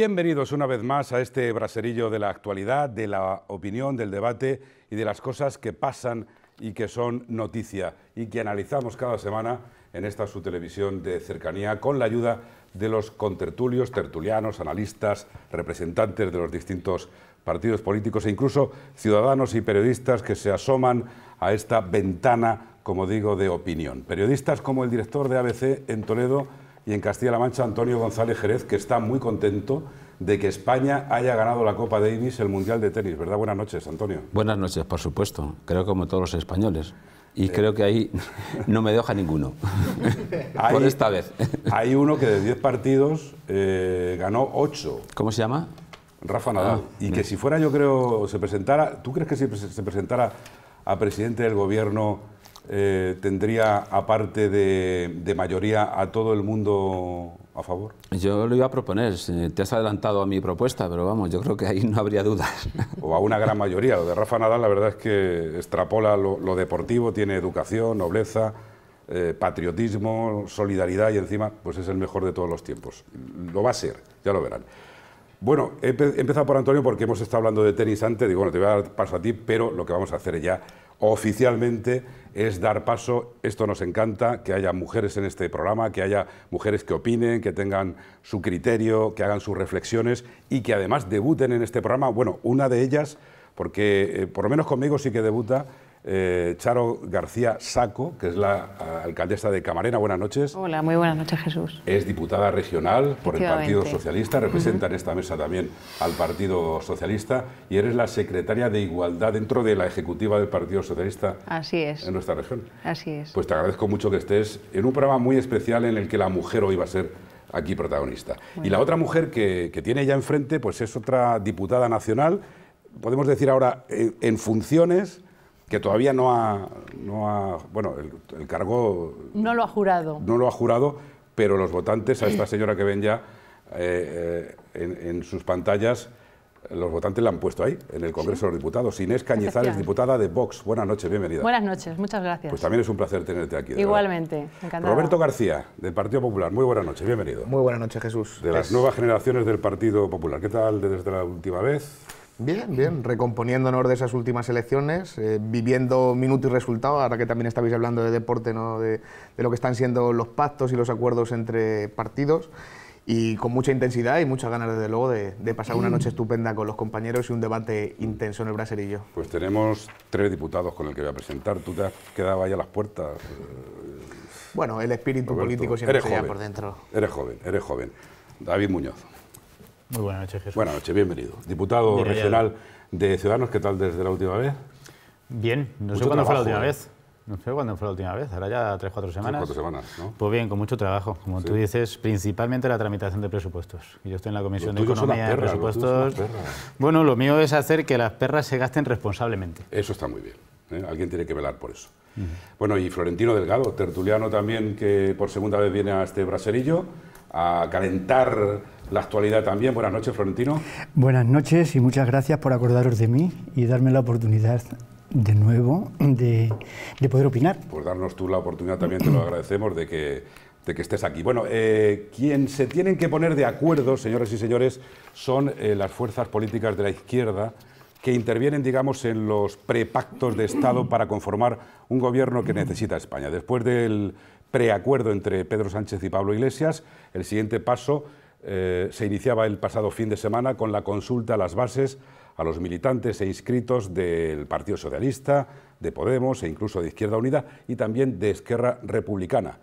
Bienvenidos una vez más a este braserillo de la actualidad, de la opinión, del debate y de las cosas que pasan y que son noticia y que analizamos cada semana en esta su televisión de cercanía con la ayuda de los contertulios, tertulianos, analistas, representantes de los distintos partidos políticos e incluso ciudadanos y periodistas que se asoman a esta ventana, como digo, de opinión. Periodistas como el director de ABC en Toledo, y en Castilla-La Mancha Antonio González Jerez, que está muy contento de que España haya ganado la Copa Davis, el Mundial de Tenis, ¿verdad? Buenas noches, Antonio. Buenas noches, por supuesto. Creo como todos los españoles. Y eh. creo que ahí no me deja ninguno. por esta vez. hay uno que de 10 partidos eh, ganó 8. ¿Cómo se llama? Rafa Nadal. Ah, y que si fuera, yo creo, se presentara. ¿Tú crees que si se presentara a presidente del gobierno eh, tendría, aparte de, de, mayoría, a todo el mundo a favor? Yo lo iba a proponer. Te has adelantado a mi propuesta, pero vamos, yo creo que ahí no habría dudas. O a una gran mayoría. Lo de Rafa Nadal, la verdad es que extrapola lo, deportivo, tiene educación, nobleza. Eh, patriotismo, solidaridad y encima, pues es el mejor de todos los tiempos. Lo va a ser, ya lo verán. Bueno, he empezado por Antonio porque hemos estado hablando de tenis antes, digo, bueno, te voy a dar paso a ti, pero lo que vamos a hacer ya oficialmente es dar paso, esto nos encanta, que haya mujeres en este programa, que haya mujeres que opinen, que tengan su criterio, que hagan sus reflexiones y que además debuten en este programa. Bueno, una de ellas, porque eh, por lo menos conmigo sí que debuta, eh, Charo García Saco, que es la ah, alcaldesa de Camarena. Buenas noches. Hola, muy buenas noches, Jesús. Es diputada regional por el Partido Socialista, representa en esta mesa también al Partido Socialista y eres la secretaria de Igualdad dentro de la ejecutiva del Partido Socialista Así es. en nuestra región. Así es. Pues te agradezco mucho que estés en un programa muy especial en el que la mujer hoy va a ser aquí protagonista. Y la otra mujer que, tiene ya enfrente pues es otra diputada nacional, podemos decir ahora eh, en funciones que todavía no ha, bueno, el, cargo... No lo ha jurado. No lo ha jurado, pero los votantes, a esta señora que ven ya eh, eh, en, sus pantallas, los votantes la han puesto ahí, en el Congreso de los Diputados. Inés Cañizares, diputada de Vox. Buenas noches, bienvenida. Buenas noches, muchas gracias. Pues también es un placer tenerte aquí. Igualmente, Roberto García, del Partido Popular. Muy buenas noches, bienvenido. Muy buenas noches, Jesús. De las nuevas generaciones del Partido Popular. ¿Qué tal desde la última vez? Bien, bien, recomponiéndonos de esas últimas elecciones, eh, viviendo minuto y resultado, ahora que también estabais hablando de deporte, ¿no? de, lo que están siendo los pactos y los acuerdos entre partidos, y con mucha intensidad y muchas ganas, desde luego, de, pasar una noche estupenda con los compañeros y un debate intenso en el braserillo. Pues tenemos tres diputados con el que voy a presentar, tú te has quedado ahí a las puertas. Eh, bueno, el espíritu político siempre está por dentro. Eres joven, eres joven. David Muñoz. Muy buenas noches, Jesús. Buenas noches, bienvenido. Diputado regional de Ciudadanos, ¿qué tal desde la última vez? Bien, no sé cuándo fue la última ¿eh? vez. No sé cuándo fue la última vez, ahora ya tres, cuatro semanas. cuatro semanas, ¿no? Pues bien, con mucho trabajo. Como tú dices, principalmente la tramitación de presupuestos. Yo estoy en la Comisión de Economía y Presupuestos. bueno, lo mío es hacer que las perras se gasten responsablemente. Eso está muy bien. ¿eh? Alguien tiene que velar por eso. Bueno, y Florentino Delgado, tertuliano también, que por segunda vez viene a este braserillo a calentar la actualidad también. Buenas noches, Florentino. Buenas noches y muchas gracias por acordaros de mí y darme la oportunidad de nuevo de, poder opinar. Por darnos tú la oportunidad también te lo agradecemos de que, de que estés aquí. Bueno, eh, quien se tienen que poner de acuerdo, señores y señores, son eh, las fuerzas políticas de la izquierda que intervienen, digamos, en los prepactos de Estado para conformar un gobierno que necesita España. Después del preacuerdo entre Pedro Sánchez y Pablo Iglesias. El siguiente paso eh, se iniciaba el pasado fin de semana con la consulta a las bases a los militantes e inscritos del Partido Socialista, de Podemos e incluso de Izquierda Unida y también de Esquerra Republicana.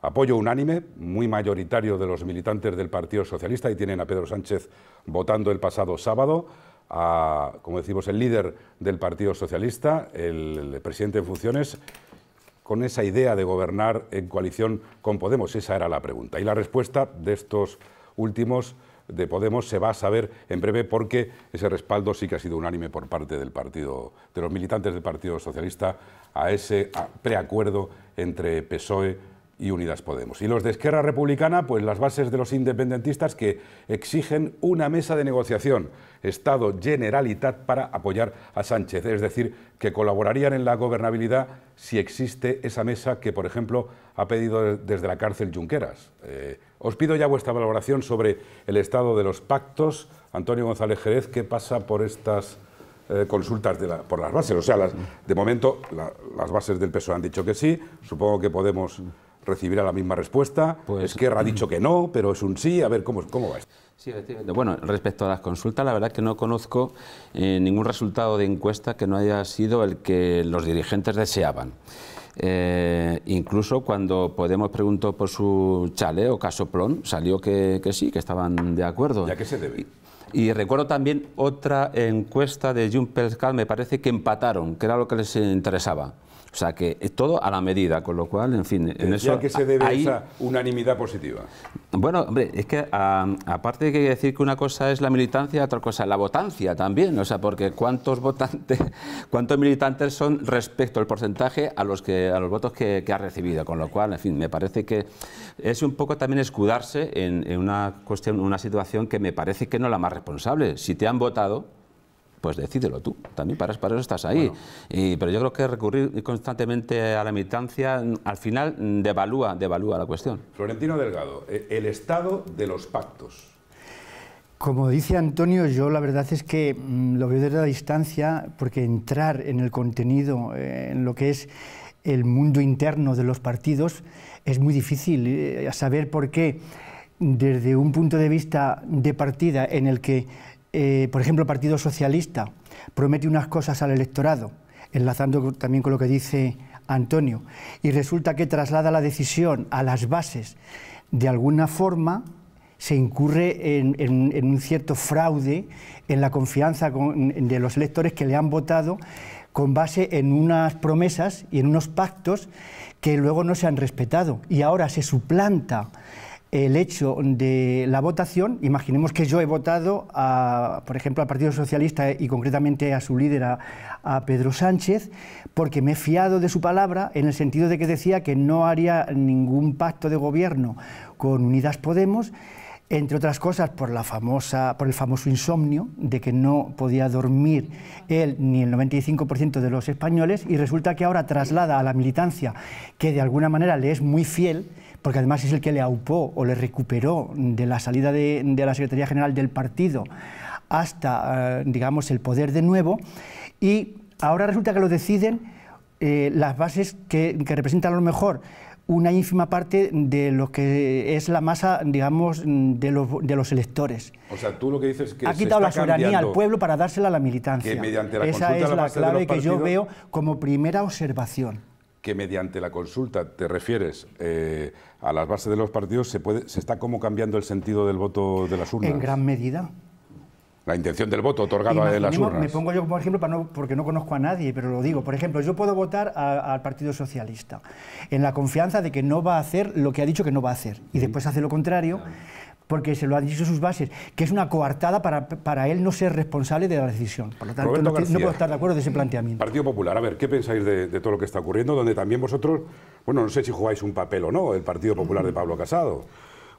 Apoyo unánime, muy mayoritario de los militantes del Partido Socialista y tienen a Pedro Sánchez votando el pasado sábado a, como decimos, el líder del Partido Socialista, el presidente en funciones, con esa idea de gobernar en coalición con Podemos? Esa era la pregunta. Y la respuesta de estos últimos de Podemos se va a saber en breve porque ese respaldo sí que ha sido unánime por parte del partido, de los militantes del Partido Socialista a ese preacuerdo entre PSOE y Unidas Podemos. Y los de Esquerra Republicana, pues las bases de los independentistas que exigen una mesa de negociación Estado Generalitat para apoyar a Sánchez, es decir, que colaborarían en la gobernabilidad si existe esa mesa que, por ejemplo, ha pedido desde la cárcel Junqueras. Eh, os pido ya vuestra valoración sobre el estado de los pactos. Antonio González Jerez, ¿qué pasa por estas eh, consultas por las bases? O sea, las, de momento las bases del PSOE han dicho que sí, supongo que podemos recibir a la misma respuesta. Pues, Esquerra ha dicho que no, pero es un sí. A ver, ¿cómo, cómo va bueno, respecto a las consultas, la verdad es que no conozco eh, ningún resultado de encuesta que no haya sido el que los dirigentes deseaban. Eh, incluso cuando Podemos preguntó por su chale o casoplón, salió que, sí, que estaban de acuerdo. ¿Y a qué se debe? Y recuerdo también otra encuesta de Junpelscal, me parece que empataron, que era lo que les interesaba. O sea que todo a la medida, con lo cual, en fin, en eso... que se debe esa unanimidad positiva? Bueno, hombre, es que ah, aparte de que decir que una cosa es la militancia, otra cosa es la votancia también, o sea, porque cuántos votantes, cuántos militantes son respecto al porcentaje a los que a los votos que, que ha recibido, con lo cual, en fin, me parece que es un poco también escudarse en, una cuestión, una situación que me parece que no es la más responsable. Si te han votado pues decídelo tú. También para, eso estás ahí. pero yo creo que recurrir constantemente a la militancia mm, al final mm, devalúa, devalúa la cuestión. Florentino Delgado, eh, el estado de los pactos. Como dice Antonio, yo la verdad es que mm, lo veo desde la distancia porque entrar en el contenido, eh, en lo que es el mundo interno de los partidos, es muy difícil eh, saber por qué desde un punto de vista de partida en el que eh, por ejemplo, el Partido Socialista promete unas cosas al electorado, enlazando también con lo que dice Antonio, y resulta que traslada la decisión a las bases, de alguna forma se incurre en, un cierto fraude en la confianza de los electores que le han votado con base en unas promesas y en unos pactos que luego no se han respetado. Y ahora se suplanta el hecho de la votación, imaginemos que yo he votado, por ejemplo, al Partido Socialista y concretamente a su líder, a, Pedro Sánchez, porque me he fiado de su palabra en el sentido de que decía que no haría ningún pacto de gobierno con Unidas Podemos, entre otras cosas por, la famosa, por el famoso insomnio de que no podía dormir él ni el 95% de los españoles y resulta que ahora traslada a la militancia, que de alguna manera le es muy fiel, porque además es el que le aupó o le recuperó de la salida de, la Secretaría General del partido hasta, eh, digamos, el poder de nuevo, y ahora resulta que lo deciden eh, las bases que, representan a lo mejor una ínfima parte de lo que es la masa, digamos, de los, electores. O sea, tú lo que dices que... Ha quitado la soberanía al pueblo para dársela a la militancia. mediante Esa es la, clave que yo veo como primera observación que mediante la consulta te refieres eh, a las bases de los partidos, se, puede, se está como cambiando el sentido del voto de las urnas. En gran medida. La intención del voto otorgado a las urnas. Me pongo yo como ejemplo, porque no conozco a nadie, pero lo digo. Por ejemplo, yo puedo votar al Partido Socialista en la confianza de que no va a hacer lo que ha dicho que no va a hacer y después hace lo contrario porque se lo han dicho sus bases, que es una coartada para, para él no ser responsable de la decisión. Por lo tanto, no, puedo estar de acuerdo de ese planteamiento. Partido Popular, a ver, ¿qué pensáis de, todo lo que está ocurriendo? Donde también vosotros, bueno, no sé si jugáis un papel o no, el Partido Popular de Pablo Casado.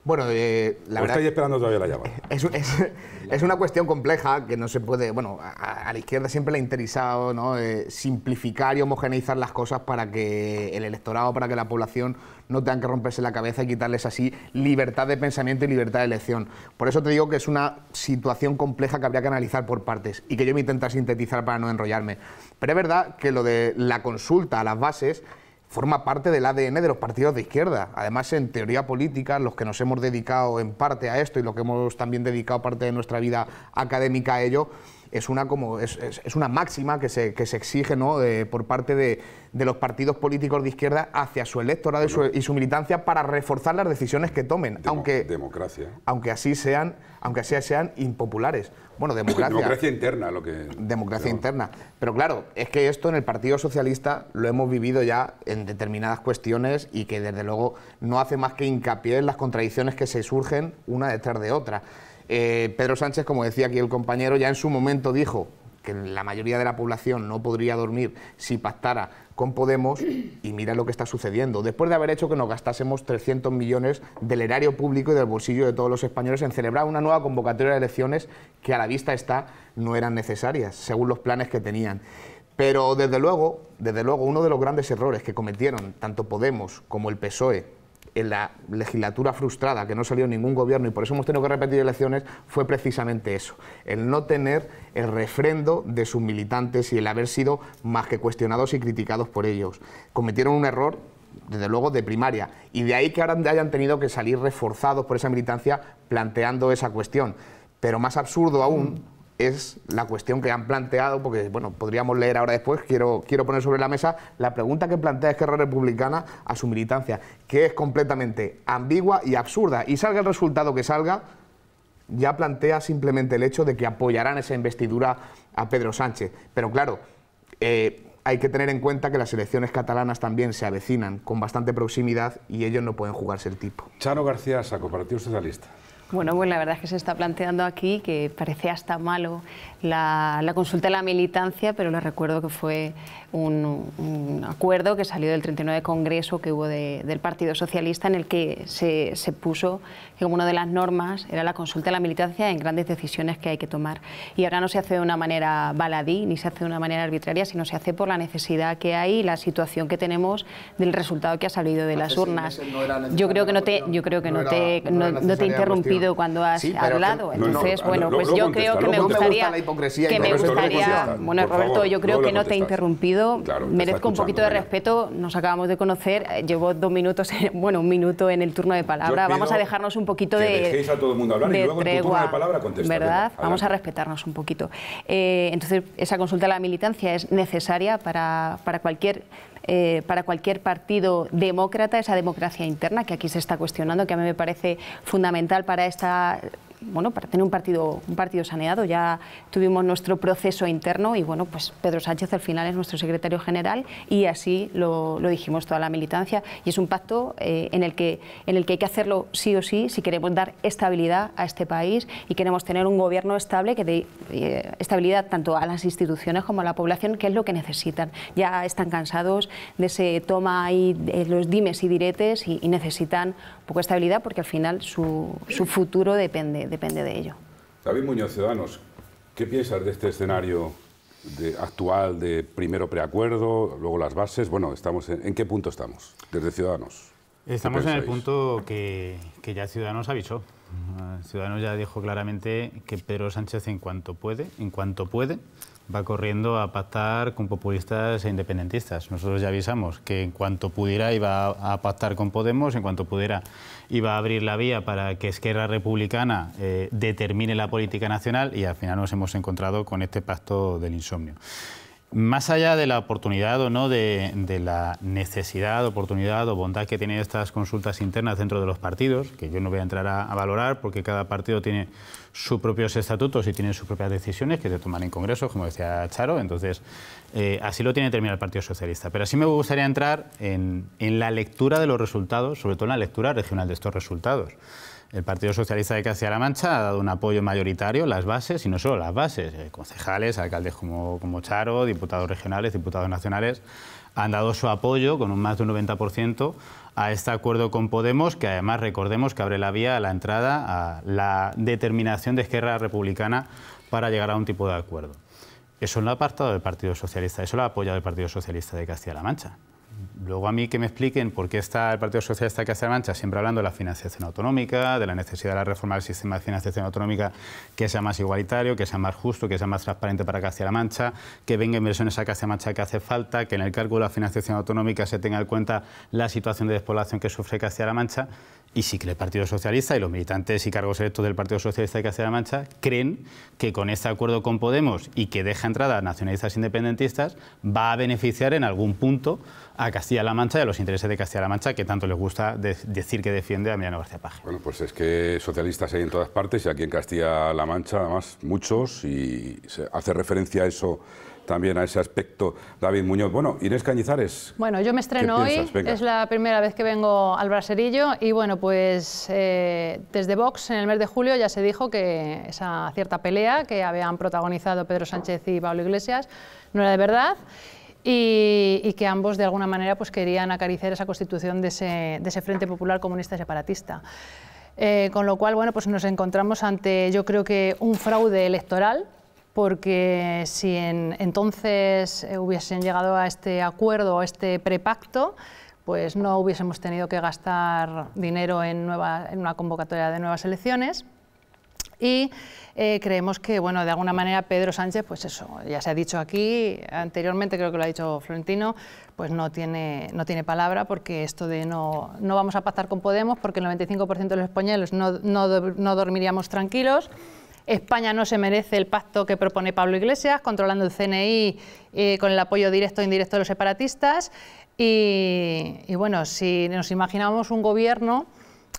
Bueno, eh, la verdad... estáis esperando todavía la llamada? Es, una cuestión compleja que no se puede... Bueno, a, la izquierda siempre le ha interesado ¿no? Eh, simplificar y homogeneizar las cosas para que el electorado, para que la población no tengan que romperse la cabeza y quitarles así libertad de pensamiento y libertad de elección. Por eso te digo que es una situación compleja que habría que analizar por partes y que yo me intento sintetizar para no enrollarme. Pero es verdad que lo de la consulta a las bases forma parte del ADN de los partidos de izquierda. Además, en teoría política, los que nos hemos dedicado en parte a esto y los que hemos también dedicado parte de nuestra vida académica a ello, es una, como, es, una máxima que se, exige ¿no? por parte de, los partidos políticos de izquierda hacia su electorado y, su, militancia para reforzar las decisiones que tomen, aunque, democracia. aunque así sean aunque sean impopulares. Bueno, democracia. democracia interna, lo que. Democracia interna. Pero claro, es que esto en el Partido Socialista lo hemos vivido ya en determinadas cuestiones y que desde luego no hace más que hincapié en las contradicciones que se surgen una detrás de otra. Eh, Pedro Sánchez, como decía aquí el compañero, ya en su momento dijo que la mayoría de la población no podría dormir si pactara con Podemos y mira lo que está sucediendo. Después de haber hecho que nos gastásemos 300 millones del erario público y del bolsillo de todos los españoles en celebrar una nueva convocatoria de elecciones que a la vista está no eran necesarias, según los planes que tenían. Pero desde luego, desde luego, uno de los grandes errores que cometieron tanto Podemos como el PSOE en la legislatura frustrada, que no salió ningún gobierno y por eso hemos tenido que repetir elecciones, fue precisamente eso, el no tener el refrendo de sus militantes y el haber sido más que cuestionados y criticados por ellos. Cometieron un error desde luego de primaria, y de ahí que ahora hayan tenido que salir reforzados por esa militancia planteando esa cuestión. Pero más absurdo aún, es la cuestión que han planteado, porque bueno, podríamos leer ahora después, quiero, quiero poner sobre la mesa la pregunta que plantea Esquerra Republicana a su militancia, que es completamente ambigua y absurda. Y salga el resultado que salga, ya plantea simplemente el hecho de que apoyarán esa investidura a Pedro Sánchez. Pero claro, eh, hay que tener en cuenta que las elecciones catalanas también se avecinan con bastante proximidad y ellos no pueden jugarse el tipo. Chano García Saco, Partido Socialista. Bueno, pues la verdad es que se está planteando aquí que parece hasta malo la, consulta de la militancia, pero les recuerdo que fue un, acuerdo que salió del 39 Congreso que hubo del Partido Socialista en el que se, puso que como una de las normas era la consulta de la militancia en grandes decisiones que hay que tomar. Y ahora no se hace de una manera baladí ni se hace de una manera arbitraria, sino se hace por la necesidad que hay y la situación que tenemos del resultado que ha salido de las urnas. yo creo que no te, yo creo que no, te, no te interrumpí cuando has hablado. Entonces, bueno, pues yo creo que me gustaría... que me gustaría... Bueno, Roberto, yo creo que no te he interrumpido. Merezco un poquito de respeto. Nos acabamos de conocer. Eh, llevo dos minutos, bueno, un minuto en el turno de palabra. Vamos a dejarnos un poquito de... dejéis a todo el mundo hablar luego en turno de palabra ¿Verdad? Vamos a respetarnos un poquito. Eh, entonces, esa consulta a la militancia es necesaria para cualquier eh, para cualquier partido demócrata esa democracia interna que aquí se está cuestionando, que a mí me parece fundamental para esta bueno, para tener un partido, un partido saneado. Ya tuvimos nuestro proceso interno y bueno, pues Pedro Sánchez al final es nuestro secretario general y así lo, dijimos toda la militancia y es un pacto eh, en, el que, en el que hay que hacerlo sí o sí si queremos dar estabilidad a este país y queremos tener un gobierno estable que dé eh, estabilidad tanto a las instituciones como a la población, que es lo que necesitan. Ya están cansados de ese toma y de los dimes y diretes y necesitan poca estabilidad porque al final su, su futuro depende, depende de ello. David Muñoz Ciudadanos, ¿qué piensas de este escenario de, actual de primero preacuerdo, luego las bases? Bueno, estamos en, qué punto estamos desde Ciudadanos? Estamos en el punto que, ya Ciudadanos avisó. Ciudadanos ya dijo claramente que Pedro Sánchez en cuanto puede, en cuanto puede, va corriendo a pactar con populistas e independentistas. Nosotros ya avisamos que en cuanto pudiera iba a pactar con Podemos, en cuanto pudiera iba a abrir la vía para que Esquerra Republicana eh, determine la política nacional y al final nos hemos encontrado con este pacto del insomnio. Más allá de la oportunidad o no, de, la necesidad, oportunidad o bondad que tienen estas consultas internas dentro de los partidos, que yo no voy a entrar a, valorar porque cada partido tiene sus propios estatutos y tiene sus propias decisiones que se toman en Congreso, como decía Charo, entonces eh, así lo tiene terminado el Partido Socialista. Pero sí me gustaría entrar en, en la lectura de los resultados, sobre todo en la lectura regional de estos resultados. El Partido Socialista de Castilla-La Mancha ha dado un apoyo mayoritario, las bases, y no solo las bases, eh, concejales, alcaldes como, Charo, diputados regionales, diputados nacionales, han dado su apoyo con un más de un 90% a este acuerdo con Podemos, que además recordemos que abre la vía a la entrada a la determinación de Esquerra Republicana para llegar a un tipo de acuerdo. Eso no ha apartado del Partido Socialista, eso lo ha apoyado el Partido Socialista de Castilla-La Mancha luego a mí que me expliquen por qué está el Partido Socialista de Castilla-La Mancha siempre hablando de la financiación autonómica, de la necesidad de la reforma del sistema de financiación autonómica que sea más igualitario, que sea más justo, que sea más transparente para Castilla-La Mancha, que venga inversiones a Castilla-La Mancha que hace falta, que en el cálculo de la financiación autonómica se tenga en cuenta la situación de despoblación que sufre Castilla-La Mancha y sí que el Partido Socialista y los militantes y cargos electos del Partido Socialista de Castilla-La Mancha creen que con este acuerdo con Podemos y que deja entrada a nacionalistas independentistas va a beneficiar en algún punto a Castilla-La Mancha y a los intereses de Castilla-La Mancha que tanto les gusta decir que defiende a Emiliano García Paje. Bueno, pues es que socialistas hay en todas partes y aquí en Castilla-La Mancha además muchos y se hace referencia a eso también a ese aspecto David Muñoz. Bueno, Inés Cañizares. Bueno, yo me estreno hoy, es la primera vez que vengo al Braserillo y bueno, pues eh, desde Vox en el mes de julio ya se dijo que esa cierta pelea que habían protagonizado Pedro Sánchez y Pablo Iglesias no era de verdad. Y, que ambos de alguna manera pues querían acariciar esa constitución de ese, Frente Popular Comunista y Separatista. Eh, con lo cual, bueno, pues nos encontramos ante, yo creo que un fraude electoral porque si entonces eh, hubiesen llegado a este acuerdo, a este prepacto, pues no hubiésemos tenido que gastar dinero en, una convocatoria de nuevas elecciones. Y eh, creemos que, bueno, de alguna manera Pedro Sánchez, pues eso, ya se ha dicho aquí anteriormente, creo que lo ha dicho Florentino, pues no tiene, no tiene palabra porque esto de no, no vamos a pasar con Podemos porque el 95% de los españoles no, no, no dormiríamos tranquilos. España no se merece el pacto que propone Pablo Iglesias, controlando el CNI eh, con el apoyo directo e indirecto de los separatistas. Y, bueno, si nos imaginamos un gobierno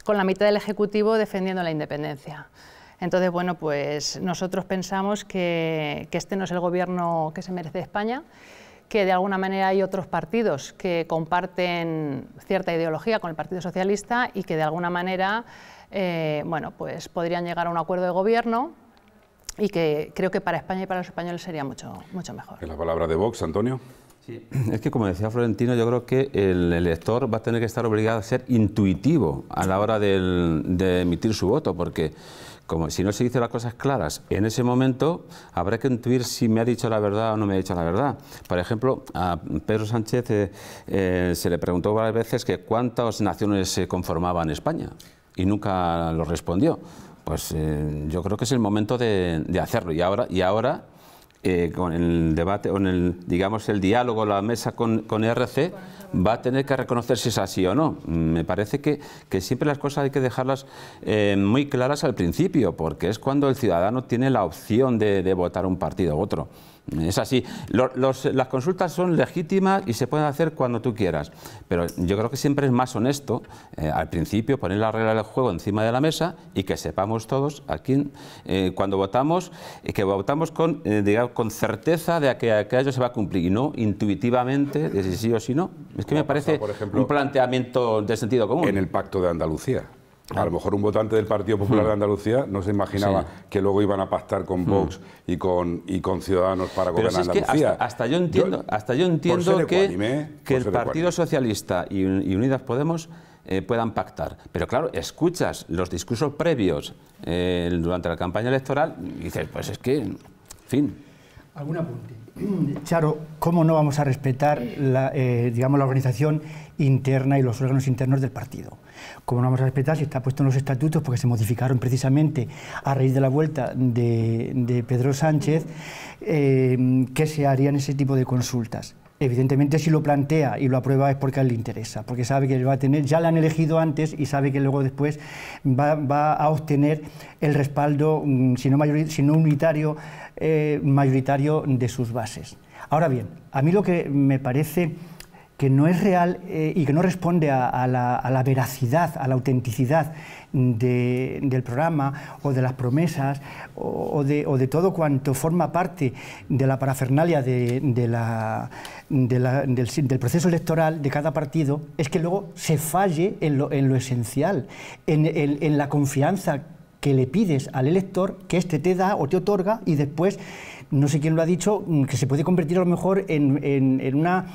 con la mitad del Ejecutivo defendiendo la independencia. Entonces, bueno, pues nosotros pensamos que, que, este no es el gobierno que se merece España, que de alguna manera hay otros partidos que comparten cierta ideología con el Partido Socialista y que de alguna manera eh, bueno, pues podrían llegar a un acuerdo de gobierno y que creo que para España y para los españoles sería mucho, mucho mejor. En la palabra de Vox, Antonio. Sí. Es que, como decía Florentino, yo creo que el elector va a tener que estar obligado a ser intuitivo a la hora de emitir su voto, porque como si no se dice las cosas claras en ese momento, habrá que intuir si me ha dicho la verdad o no me ha dicho la verdad. Por ejemplo, a Pedro Sánchez eh, eh, se le preguntó varias veces que cuántas naciones se conformaban en España y nunca lo respondió. Pues eh, yo creo que es el momento de, de hacerlo. Y ahora, y ahora eh, con el debate, el, digamos, el diálogo, la mesa con, con ERC, va a tener que reconocer si es así o no. Me parece que, siempre las cosas hay que dejarlas eh, muy claras al principio, porque es cuando el ciudadano tiene la opción de, de votar un partido u otro. Es así. las consultas son legítimas y se pueden hacer cuando tú quieras, pero yo creo que siempre es más honesto eh, al principio poner la regla del juego encima de la mesa y que sepamos todos a quién, eh, cuando votamos, y eh, que votamos con, con certeza de que aquello se va a cumplir y no intuitivamente de si sí o si no. Es que me parece un planteamiento de sentido común. En el Pacto de Andalucía. A lo mejor un votante del Partido Popular de hmm. Andalucía no se imaginaba que luego iban a pactar con hmm. Vox y con y con Ciudadanos para gobernar Andalucía. Hasta, yo entiendo, hasta yo entiendo que, que el Partido Socialista y, Unidas Podemos eh, puedan pactar. Pero claro, escuchas los discursos previos eh, durante la campaña electoral y dices, pues es que, fin, ¿Algún apunte? Charo, ¿cómo no vamos a respetar la, eh, digamos, la organización interna y los órganos internos del partido? ¿Cómo no vamos a respetar si está puesto en los estatutos, porque se modificaron precisamente a raíz de la vuelta de, Pedro Sánchez, qué eh, que se harían ese tipo de consultas? Evidentemente, si lo plantea y lo aprueba es porque a él le interesa, porque sabe que va a tener, ya la han elegido antes y sabe que luego después va, a obtener el respaldo, mm, si no, unitario, eh, mayoritario de sus bases. Ahora bien, a mí lo que me parece que no es real eh, y que no responde a la veracidad, a la autenticidad del programa o de las promesas o, de, todo cuanto forma parte de la parafernalia de, la, del, proceso electoral de cada partido, es que luego se falle en lo, esencial, en, la confianza que le pides al elector que éste te da o te otorga y después no sé quién lo ha dicho, que se puede convertir a lo mejor en, una,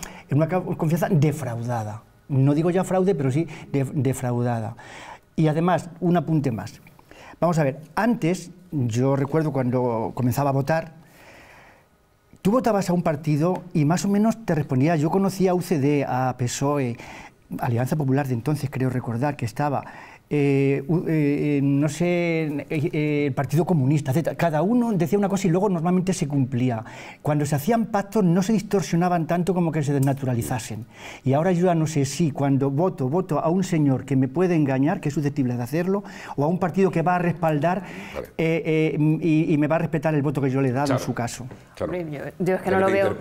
confianza defraudada. No digo ya fraude, pero sí defraudada. Y además, un apunte más. Vamos a ver, antes, yo recuerdo cuando comenzaba a votar, tú votabas a un partido y más o menos te respondía, yo conocía a UCD, a PSOE, Alianza Popular de entonces, creo recordar que estaba, eh, eh, eh, no sé, el Partido Comunista, etc. Cada uno decía una cosa y luego normalmente se cumplía. Cuando se hacían pactos no se distorsionaban tanto como que se desnaturalizasen. Y ahora yo ya no sé si cuando voto, voto a un señor que me puede engañar, que es susceptible de hacerlo, o a un partido que va a respaldar y, me va a respetar el voto que yo le he dado en su caso. Yo, es que no lo, veo,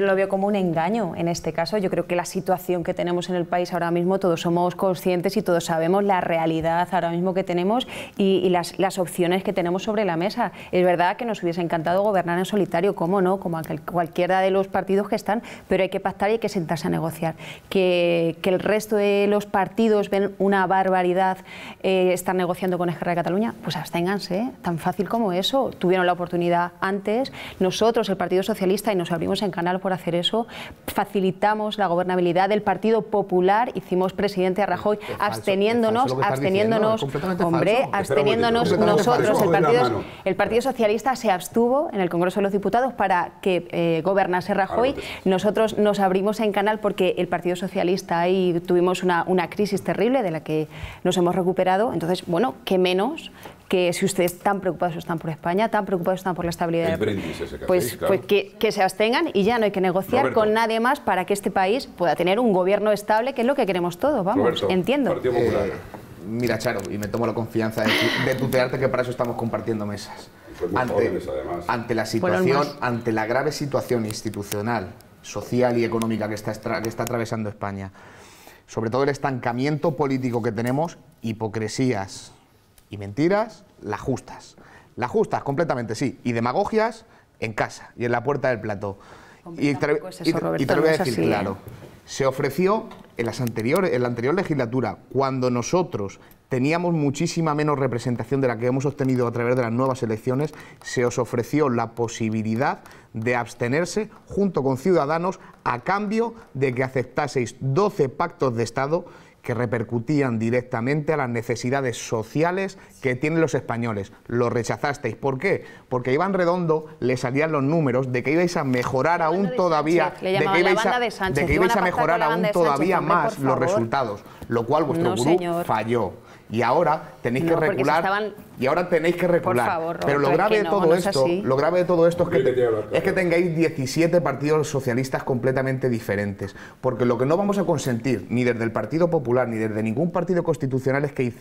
lo veo como un engaño en este caso. Yo creo que la situación que tenemos en el país ahora mismo, todos somos conscientes y todos sabemos la realidad ahora mismo que tenemos y, las, opciones que tenemos sobre la mesa. Es verdad que nos hubiese encantado gobernar en solitario, como no, como cualquiera de los partidos que están, pero hay que pactar y hay que sentarse a negociar. Que, el resto de los partidos ven una barbaridad eh, estar negociando con Esquerra de Cataluña, pues absténganse, tan fácil como eso. Tuvieron la oportunidad antes, nosotros, el Partido Socialista, y nos abrimos en canal por hacer eso, facilitamos la gobernabilidad del Partido Popular, hicimos presidente a Rajoy absteniéndonos absteniéndonos, hombre, absteniéndonos nosotros, el partido, Socialista se abstuvo en el Congreso de los Diputados para que eh, gobernase Rajoy. Pues. Nosotros nos abrimos en canal porque el Partido Socialista ahí tuvimos una, crisis terrible de la que nos hemos recuperado. Entonces, bueno, qué menos que si ustedes tan preocupados están por España, tan preocupados están por la estabilidad, pues, pues que, se abstengan y ya no hay que negociar con nadie más para que este país pueda tener un gobierno estable, que es lo que queremos todos, vamos, entiendo. Eh, mira Charo, y me tomo la confianza de, tutearte que para eso estamos compartiendo mesas. Pues ante, la situación, ante la grave situación institucional, social y económica que está, está atravesando España, sobre todo el estancamiento político que tenemos, hipocresías y mentiras, las justas. Las justas, completamente, sí. Y demagogias en casa y en la puerta del plato. Y te, lo voy a decir ¿eh? claro se ofreció en, en la anterior legislatura, cuando nosotros teníamos muchísima menos representación de la que hemos obtenido a través de las nuevas elecciones, se os ofreció la posibilidad de abstenerse junto con Ciudadanos a cambio de que aceptaseis 12 pactos de Estado que repercutían directamente a las necesidades sociales que tienen los españoles. Lo rechazasteis. ¿Por qué? Porque iban Redondo le salían los números de que ibais a mejorar aún todavía, de que ibais a, de que a mejorar aún todavía más los resultados, lo cual vuestro grupo falló. Y ahora tenéis que regular y ahora tenéis que regular. Pero lo grave, de todo esto, lo grave de todo esto es que, es que tengáis 17 partidos socialistas completamente diferentes. Porque lo que no vamos a consentir, ni desde el Partido Popular, ni desde ningún partido constitucional, es que IZ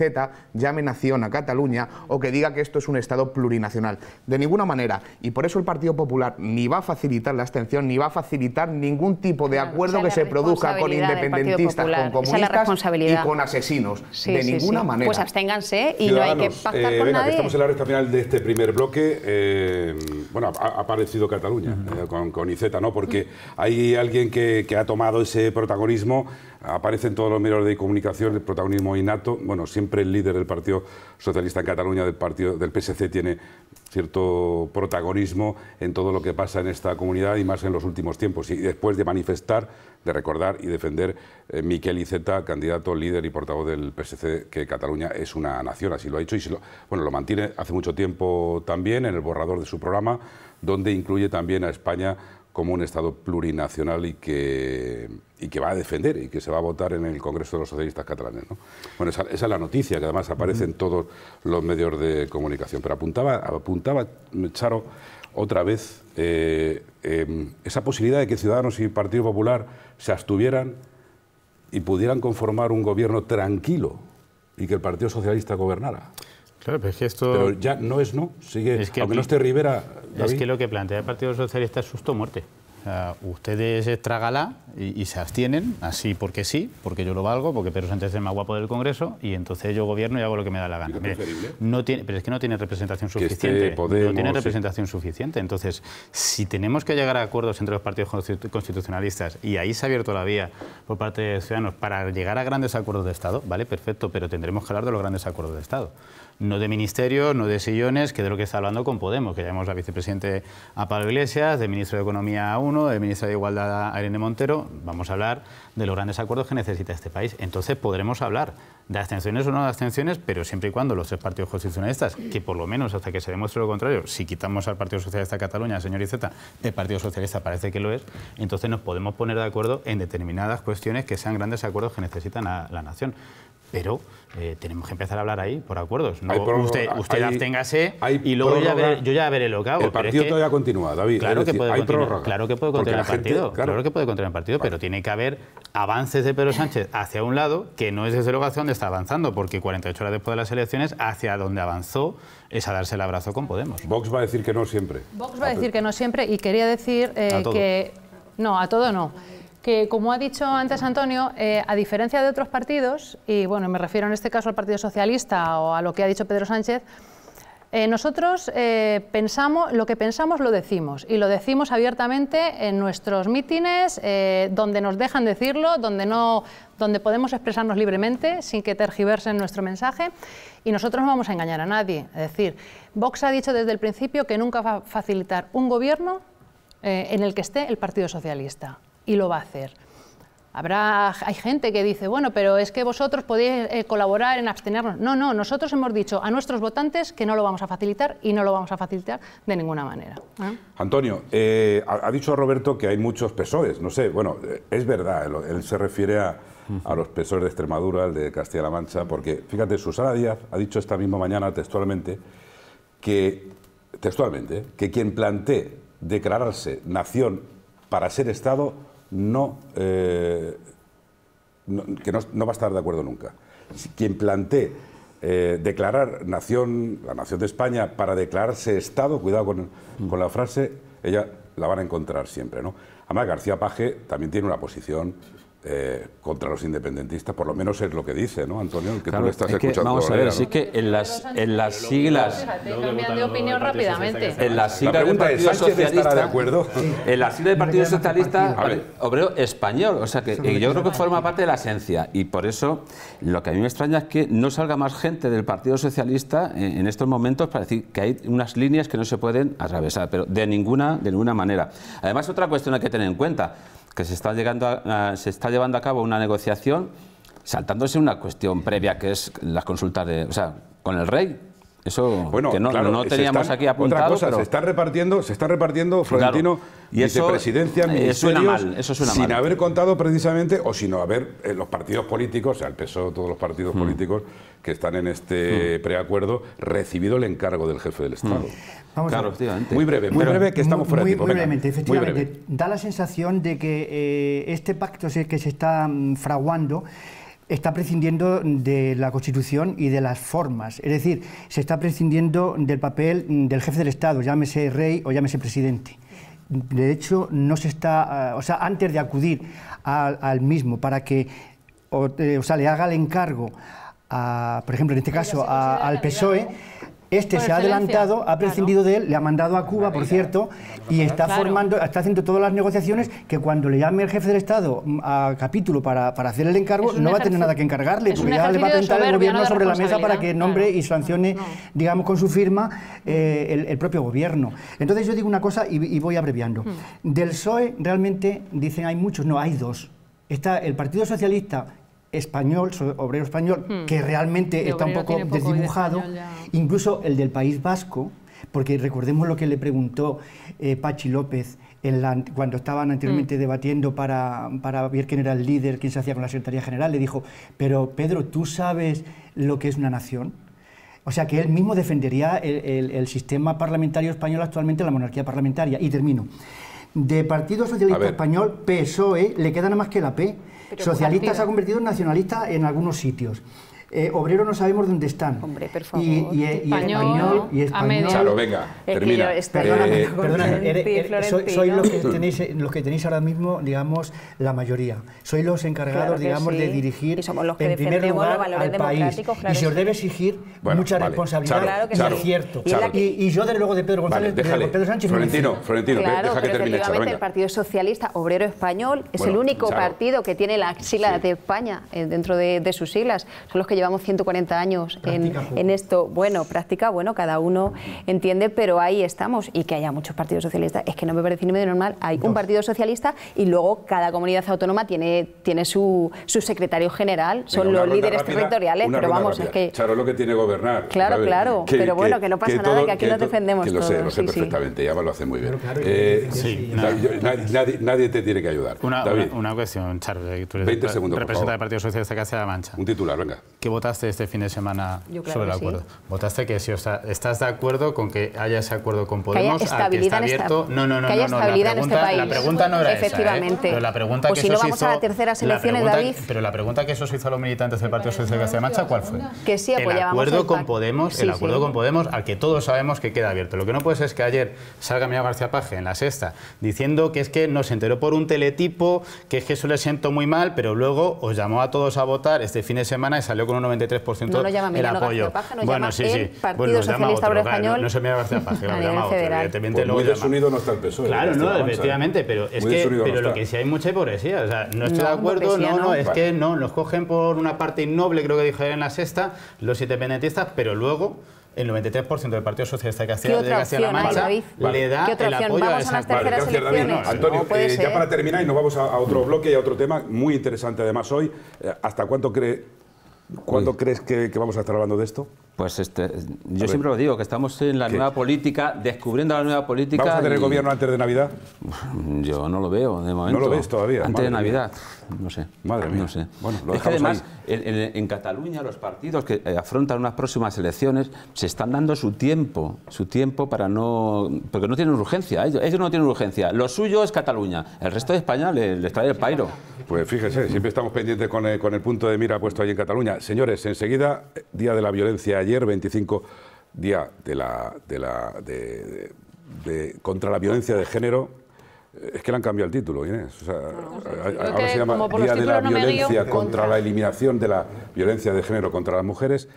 llame nación a Cataluña o que diga que esto es un Estado plurinacional. De ninguna manera. Y por eso el Partido Popular ni va a facilitar la abstención, ni va a facilitar ningún tipo de acuerdo que se produzca con independentistas, con comunistas y con asesinos. de ninguna manera. Pues absténganse y no hay que pactar eh, Venga, estamos en la recta final de este primer bloque, eh, bueno, ha, aparecido Cataluña eh, con, con ¿no? Porque hay alguien que, ha tomado ese protagonismo, aparece en todos los medios de comunicación el protagonismo innato, bueno, siempre el líder del Partido Socialista en Cataluña, del, partido, del PSC, tiene cierto protagonismo en todo lo que pasa en esta comunidad y más en los últimos tiempos. Y después de manifestar de recordar y defender eh, Miquel Iceta, candidato, líder y portavoz del PSC, que Cataluña es una nación, así lo ha hecho y lo, bueno, lo mantiene hace mucho tiempo también en el borrador de su programa, donde incluye también a España como un Estado plurinacional y que, y que va a defender y que se va a votar en el Congreso de los Socialistas Catalanes. Bueno, esa, es la noticia que además aparece en todos los medios de comunicación. Pero apuntaba, apuntaba Charo otra vez eh, em, esa posibilidad de que Ciudadanos y Partido Popular se abstuvieran y pudieran conformar un gobierno tranquilo y que el Partido Socialista gobernara. Claro, pero es que esto... Pero ya no es no, sigue... Es que aunque no esté Rivera... es que lo que plantea el Partido Socialista es susto o muerte. Ah, ustedes tragala y, se abstienen, así porque sí, porque yo lo valgo, porque Pedro Sánchez es el más guapo del Congreso y entonces yo gobierno y hago lo que me da la gana. no tiene, pero es que no tiene representación suficiente. no tiene representación suficiente. Entonces, si tenemos que llegar a acuerdos entre los partidos constitucionalistas y ahí se ha abierto la vía por parte de Ciudadanos para llegar a grandes acuerdos de Estado, vale, perfecto, pero tendremos que hablar de los grandes acuerdos de Estado no de ministerio, no de sillones, que de lo que está hablando con Podemos, que llamamos a vicepresidente a Pablo Iglesias, de ministro de Economía a uno, de ministra de Igualdad a Irene Montero. Vamos a hablar de los grandes acuerdos que necesita este país. Entonces podremos hablar de abstenciones o no de abstenciones, pero siempre y cuando los tres partidos constitucionalistas, que por lo menos hasta que se demuestre lo contrario, si quitamos al Partido Socialista de Cataluña, señor Izeta el Partido Socialista parece que lo es, entonces nos podemos poner de acuerdo en determinadas cuestiones que sean grandes acuerdos que necesitan a la nación. Pero eh, tenemos que empezar a hablar ahí por acuerdos. usted, absténgase y luego ya yo ya veré lo que hago. El partido todavía continúa, David. Claro, que puede continuar, el partido. Claro. que puede el partido, pero tiene que haber avances de Pedro Sánchez hacia un lado, que no es desde luego hacia donde está avanzando, porque 48 horas después de las elecciones, hacia donde avanzó es a darse el abrazo con Podemos. Vox va a decir que no siempre. Vox va a decir que no siempre y quería decir eh, que... No, a todo no que, como ha dicho antes Antonio, eh, a diferencia de otros partidos, y bueno, me refiero en este caso al Partido Socialista o a lo que ha dicho Pedro Sánchez, eh, nosotros eh, pensamos, lo que pensamos lo decimos y lo decimos abiertamente en nuestros mítines, eh, donde nos dejan decirlo, donde, no, donde podemos expresarnos libremente sin que tergiversen nuestro mensaje y nosotros no vamos a engañar a nadie. Es decir, Vox ha dicho desde el principio que nunca va a facilitar un gobierno en el que esté el Partido Socialista y lo va a hacer. Habrá, hay gente que dice, bueno, pero es que vosotros podéis eh, colaborar en abstenernos. No, no, nosotros hemos dicho a nuestros votantes que no lo vamos a facilitar y no lo vamos a facilitar de ninguna manera. ¿eh? Antonio, eh, ha, dicho Roberto que hay muchos PSOEs, no sé, bueno, es verdad, él, se refiere a, los pesores de Extremadura, el de Castilla-La Mancha, porque fíjate, Susana Díaz ha dicho esta misma mañana textualmente que, textualmente, que quien plantee declararse nación para ser Estado eh, no, que no, no, va a estar de acuerdo nunca. Quien plantee eh, declarar nación, la nación de España para declararse Estado, cuidado con, con la frase, ella la van a encontrar siempre. ¿no? Además, García Paje también tiene una posición eh, contra los independentistas, por lo menos es lo que dice, ¿no, Antonio? que tú estás escuchando. vamos a ver, así que en las, en las siglas. de opinión rápidamente. En las siglas del Partido Socialista. de acuerdo? En las siglas del Partido Socialista, obrero español. O sea que yo creo que forma parte de la esencia. Y por eso lo que a mí me extraña es que no salga más gente del Partido Socialista en, estos momentos para decir que hay unas líneas que no se pueden atravesar, pero de ninguna, de ninguna manera. Además, otra cuestión hay que tener en cuenta que se está, llegando se está llevando a cabo una negociación saltándose una cuestión previa que es las consultas de, con el rey, eso bueno, no, no teníamos aquí apuntado. Otra cosa, se está repartiendo, se está repartiendo Florentino y y vicepresidencia, eso, eh, suena mal, eso suena sin haber contado precisamente o sino haber eh, los partidos políticos, o sea, el e, todos los partidos hmm. políticos que están en este hmm. preacuerdo, recibido el encargo del jefe del hmm. Estado. claro, Muy breve, muy breve, que estamos fuera de tiempo. Muy brevemente, efectivamente, da la sensación de que eh, este pacto es que se está mm, fraguando está prescindiendo de la Constitución y de las formas. Es decir, se está prescindiendo del papel del jefe del Estado, llámese rey o llámese presidente. De hecho, no se está, eh, o sea, antes de acudir al, mismo para que, o, eh, le haga el encargo, por ejemplo, en este caso, al PSOE este se ha adelantado, ha prescindido de él, le ha mandado a Cuba, por cierto, y está formando, está haciendo todas las negociaciones que cuando le llame el jefe del Estado mm, a capítulo para, hacer el encargo, no va a tener nada que encargarle, porque ya le va a tentar el gobierno sobre la mesa para que nombre y sancione, digamos, con su firma eh, el, propio gobierno. Entonces yo digo una cosa y, voy abreviando. Hmm. Del PSOE realmente dicen hay muchos, no, hay dos. Está el Partido Socialista español, obrero español, hmm. que realmente está un poco, desdibujado, incluso el del País Vasco, porque recordemos lo que le preguntó eh, Pachi López cuando estaban anteriormente hmm. debatiendo para, ver quién era el líder, quién se hacía con la Secretaría General, le dijo, pero Pedro, ¿tú sabes lo que es una nación? O sea que él mismo defendería el, el sistema parlamentario español actualmente, la monarquía parlamentaria. Y termino. De Partido Socialista Español, PSOE, le queda nada más que la P socialista se ha convertido en nacionalista en algunos sitios eh, no sabemos dónde están. Hombre, por favor. Y, y, español, español, y español. venga, termina. eh, soy los, que tenéis, eh, los que tenéis ahora mismo, digamos, la mayoría. Soy los encargados, digamos, de dirigir, y los en primer lugar, valores al país. y se os debe exigir mucha responsabilidad claro que es cierto. Y, yo, desde luego, de Pedro González, de Pedro Sánchez... Florentino, Florentino, deja que termine, Charo, el Partido Socialista Obrero Español es el único partido que tiene la axila de España eh, dentro de sus islas. Son los que llevamos 140 años en, esto. Bueno, práctica, bueno, cada uno entiende, pero ahí estamos. Y que haya muchos partidos socialistas, es que no me parece ni medio normal. Hay un partido socialista y luego cada comunidad autónoma tiene, tiene su, su secretario general, son los líderes territoriales, pero vamos, es que... Charo lo que tiene gobernar. Claro, claro, pero bueno, que no pasa nada, que aquí nos defendemos lo sé, lo sé perfectamente, ya ya lo hace muy bien. Eh, nadie, te tiene que ayudar. Una, una, cuestión, Charo, tú 20 segundos, Representa del Partido Socialista de Castilla-La Mancha. Un titular, venga votaste este fin de semana sobre el acuerdo? Votaste que si estás de acuerdo con que haya ese acuerdo con Podemos, que que está abierto. no, no, no, no, la este pregunta, La pregunta no era ¿eh? Efectivamente. Pero la pregunta pues que si no vamos a la David. Pero la pregunta que eso se hizo a los militantes del Partido Socialista de Castilla Mancha, ¿cuál fue? Que sí apoyábamos. El acuerdo con Podemos, el acuerdo con Podemos, al que todos sabemos que queda abierto. Lo que no puede ser es que ayer salga mira García Paje en la sexta diciendo que es que nos enteró por un teletipo, que es que eso le siento muy mal, pero luego os llamó a todos a votar este fin de semana y salió con un 93% no el apoyo. nos bueno, llama sí, sí. El Partido Socialista Obrero Español. Claro, no, no se llama García Paje, lo llama otro. Evidentemente pues no está el PSOE. Claro, no, efectivamente, pero es que pero lo que sí hay mucha hipocresía. O sea, no estoy de acuerdo, no, no, es que no, nos cogen por una parte innoble, creo que dijo en la sexta, los independentistas, pero luego el 93% del Partido Socialista de Castilla, de la Mancha le da el apoyo a, esa vale, No, Antonio, eh, ya para terminar y nos vamos a, otro bloque y a otro tema muy interesante además hoy. Eh, ¿Hasta cuánto cree ¿Cuándo crees que, que vamos a estar hablando de esto? Pues este, yo siempre lo digo, que estamos en la nueva política, descubriendo la nueva política. ¿Vamos a tener gobierno antes de Navidad? Yo no lo veo, de momento. ¿No lo ves todavía? Antes de Navidad, no sé. Madre mía. No sé. es que además, en, Cataluña los partidos que eh, afrontan unas próximas elecciones se están dando su tiempo, su tiempo para no... Porque no tienen urgencia, ellos, no tienen urgencia. Lo suyo es Cataluña, el resto de España les trae el pairo. Pues fíjese, siempre estamos pendientes con el, con el punto de mira puesto ahí en Cataluña. Señores, enseguida, eh, Día de la Violencia ayer, 25, día de la, de la, de, contra la violencia de género. Eh, es que le han cambiado el título, Inés. Ah, ahora se llama Día este de la Violencia contra, la Eliminación de la Violencia de Género contra las Mujeres,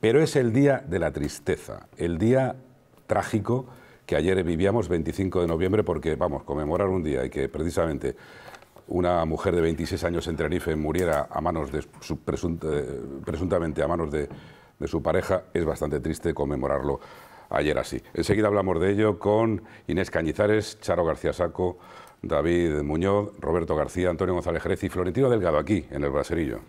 pero es el día de la tristeza, el día trágico que ayer vivíamos, 25 de noviembre, porque, vamos, conmemorar un día y que precisamente una mujer de 26 años en Tenerife muriera a manos de, eh, presuntamente a manos de de su pareja, es bastante triste conmemorarlo ayer así. Enseguida hablamos de ello con Inés Cañizares, Charo García Saco, David Muñoz, Roberto García, Antonio González Jerez y Florentino Delgado aquí, en el Braserillo.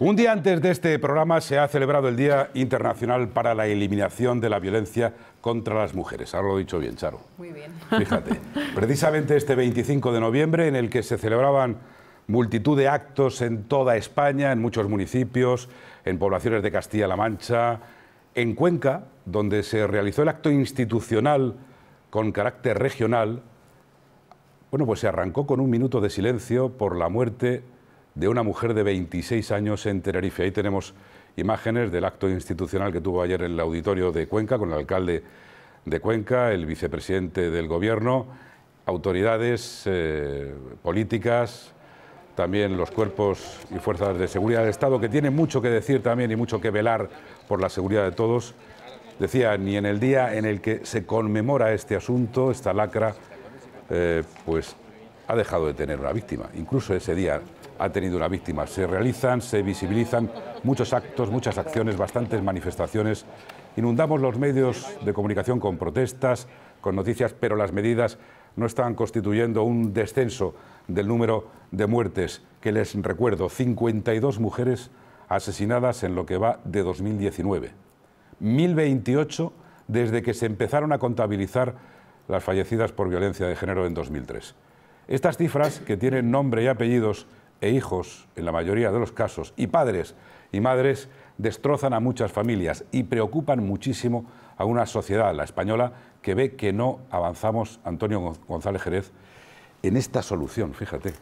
Un día antes de este programa se ha celebrado el Día Internacional para la Eliminación de la Violencia contra las mujeres. Ahora lo he dicho bien, Charo. Muy bien. Fíjate, precisamente este 25 de noviembre en el que se celebraban multitud de actos en toda España, en muchos municipios, en poblaciones de Castilla-La Mancha, en Cuenca, donde se realizó el acto institucional con carácter regional, bueno, pues se arrancó con un minuto de silencio por la muerte de una mujer de 26 años en Tenerife. Ahí tenemos imágenes del acto institucional que tuvo ayer en el auditorio de Cuenca con el alcalde de Cuenca, el vicepresidente del Gobierno, autoridades eh, políticas, también los cuerpos y fuerzas de seguridad del Estado, que tienen mucho que decir también y mucho que velar por la seguridad de todos. Decía, ni en el día en el que se conmemora este asunto, esta lacra, eh, pues ha dejado de tener una víctima. Incluso ese día ha tenido una víctima. Se realizan, se visibilizan muchos actos, muchas acciones, bastantes manifestaciones. Inundamos los medios de comunicación con protestas, con noticias, pero las medidas no están constituyendo un descenso del número de muertes, que les recuerdo, 52 mujeres asesinadas en lo que va de 2019. 1028 desde que se empezaron a contabilizar las fallecidas por violencia de género en 2003. Estas cifras, que tienen nombre y apellidos, e hijos, en la mayoría de los casos, y padres y madres, destrozan a muchas familias y preocupan muchísimo a una sociedad, la española, que ve que no avanzamos, Antonio González Jerez, en esta solución, fíjate.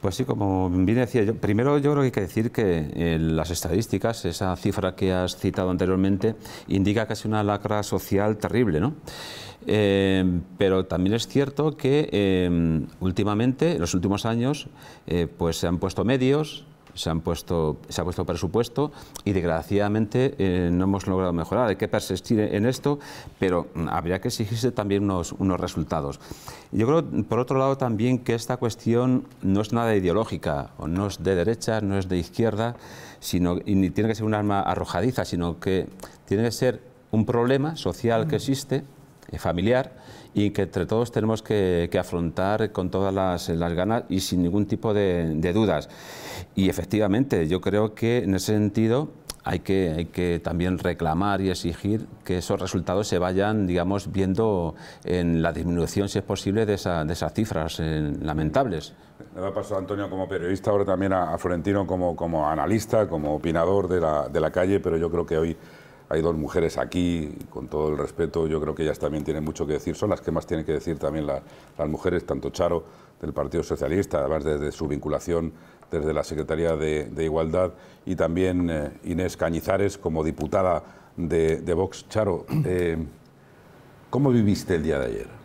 Pues sí, como bien decía yo, primero yo creo que hay que decir que eh, las estadísticas, esa cifra que has citado anteriormente, indica casi una lacra social terrible, ¿no? Eh, pero también es cierto que eh, últimamente, en los últimos años, pues se han puesto medios, se, ha puesto presupuesto y desgraciadamente eh, no hemos logrado mejorar. Hay que persistir en esto, pero habría que exigirse también unos, resultados. Yo creo, por otro lado, también que esta cuestión no es nada ideológica, o no es de derecha, no es de izquierda, sino, ni tiene que ser un arma arrojadiza, sino que tiene que ser un problema social que existe, eh, familiar, y que entre todos tenemos que, afrontar con todas las, ganas y sin ningún tipo de, dudas. Y efectivamente, yo creo que en ese sentido hay que, que también reclamar y exigir que esos resultados se vayan, digamos, viendo en la disminución, si es posible, de, esas cifras lamentables. Me ha pasado a Antonio como periodista, ahora también a, a Florentino como, como analista, como opinador de la, de la calle, pero yo creo que hoy hay dos mujeres aquí, con todo el respeto, yo creo que ellas también tienen mucho que decir, son las que más tienen que decir también las mujeres, tanto Charo del Partido Socialista, además desde su vinculación desde la Secretaría de, Igualdad, y también eh, Inés Cañizares como diputada de, Vox. Charo, eh, ¿cómo viviste el día de ayer?